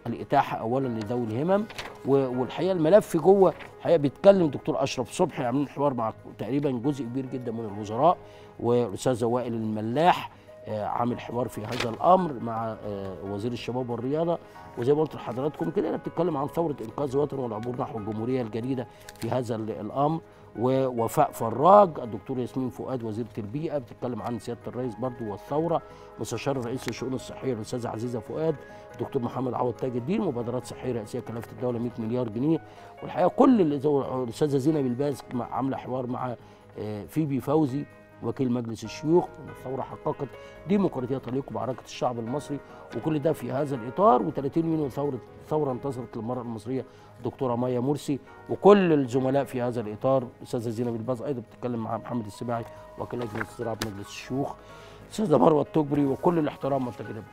الاتاحه اولا لذوي الهمم والحقيقه الملف جوه الحقيقه بيتكلم دكتور اشرف صبحي عاملين حوار مع تقريبا جزء كبير جدا من الوزراء والاستاذ وائل الملاح آه، عامل حوار في هذا الامر مع آه، وزير الشباب والرياضه وزي ما قلت لحضراتكم كده انا بتتكلم عن ثوره انقاذ وطن والعبور نحو الجمهوريه الجديده في هذا الامر ووفاء فراج الدكتور ياسمين فؤاد وزيره البيئه بتتكلم عن سياده الرئيس برضو والثوره مستشار الرئيس للشؤون الصحيه الاستاذه عزيزه فؤاد دكتور محمد عوض تاج الدين مبادرات صحيه رئاسيه كلفت الدوله 100 مليار جنيه والحقيقه كل الاستاذه زينب الباز عامله حوار مع آه، فيبي فوزي وكيل مجلس الشيوخ الثورة حققت ديمقراطية تليق بعركة الشعب المصري وكل ده في هذا الإطار و30 يونيو ثورة ثورة انتصرت للمرأة المصرية الدكتورة مايا مرسي وكل الزملاء في هذا الإطار أستاذة زينب الباز أيضا بتتكلم مع محمد السباعي وكيل لجنة الزراعة بمجلس الشيوخ أستاذة مروة التجبري وكل الاحترام والتجربة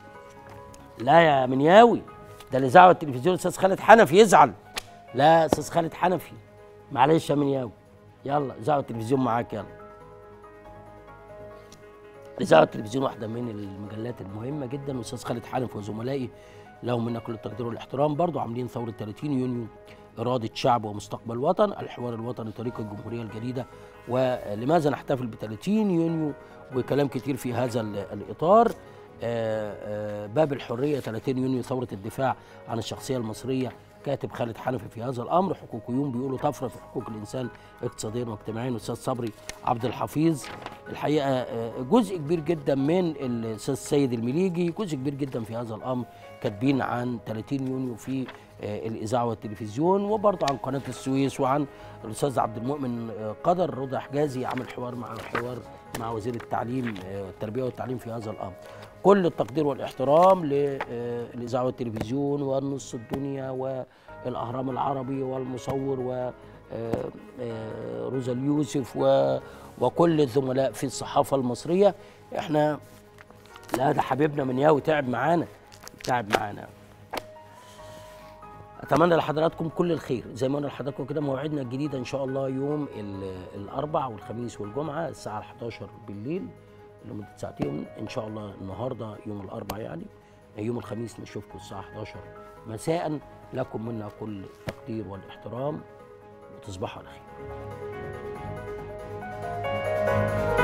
لا يا منياوي ده اللي زعل التلفزيون أستاذ خالد حنفي يزعل لا أستاذ خالد حنفي معلش يا منياوي يلا زعل التلفزيون معاك يلا إذاعة التلفزيون واحده من المجلات المهمه جدا الاستاذ خالد حالم وزملائي لهم منا كل التقدير والاحترام برضو عاملين ثوره 30 يونيو إرادة شعب ومستقبل وطن الحوار الوطني طريق الجمهورية الجديدة ولماذا نحتفل ب 30 يونيو وكلام كتير في هذا الإطار آه، آه، باب الحرية 30 يونيو ثورة الدفاع عن الشخصية المصرية كاتب خالد حنفي في هذا الامر حقوقيون بيقولوا طفره في حقوق الانسان اقتصاديا واجتماعيا الاستاذ صبري عبد الحفيظ الحقيقه آه، جزء كبير جدا من الاستاذ سيد المليجي جزء كبير جدا في هذا الامر كاتبين عن 30 يونيو في آه، الاذاعه والتلفزيون وبرضه عن قناه السويس وعن الاستاذ عبد المؤمن آه، قدر رضا حجازي عمل حوار مع حوار مع وزير التعليم التربيه والتعليم في هذا الامر كل التقدير والاحترام للاذاعه آه، والتلفزيون والنص الدنيا والأهرام العربي والمصور و آه، آه، اليوسف و... وكل الزملاء في الصحافة المصرية احنا لا ده حبيبنا من ياوي تعب معانا تعب معانا اتمنى لحضراتكم كل الخير زي ما قلنا لحضراتكم كده موعدنا الجديد ان شاء الله يوم الاربع والخميس والجمعه الساعه 11 بالليل لمده ساعتين ان شاء الله النهارده يوم الاربعاء يعني يوم الخميس نشوفكم الساعه 11 مساء لكم منا كل التقدير والاحترام وتصبحوا على خير.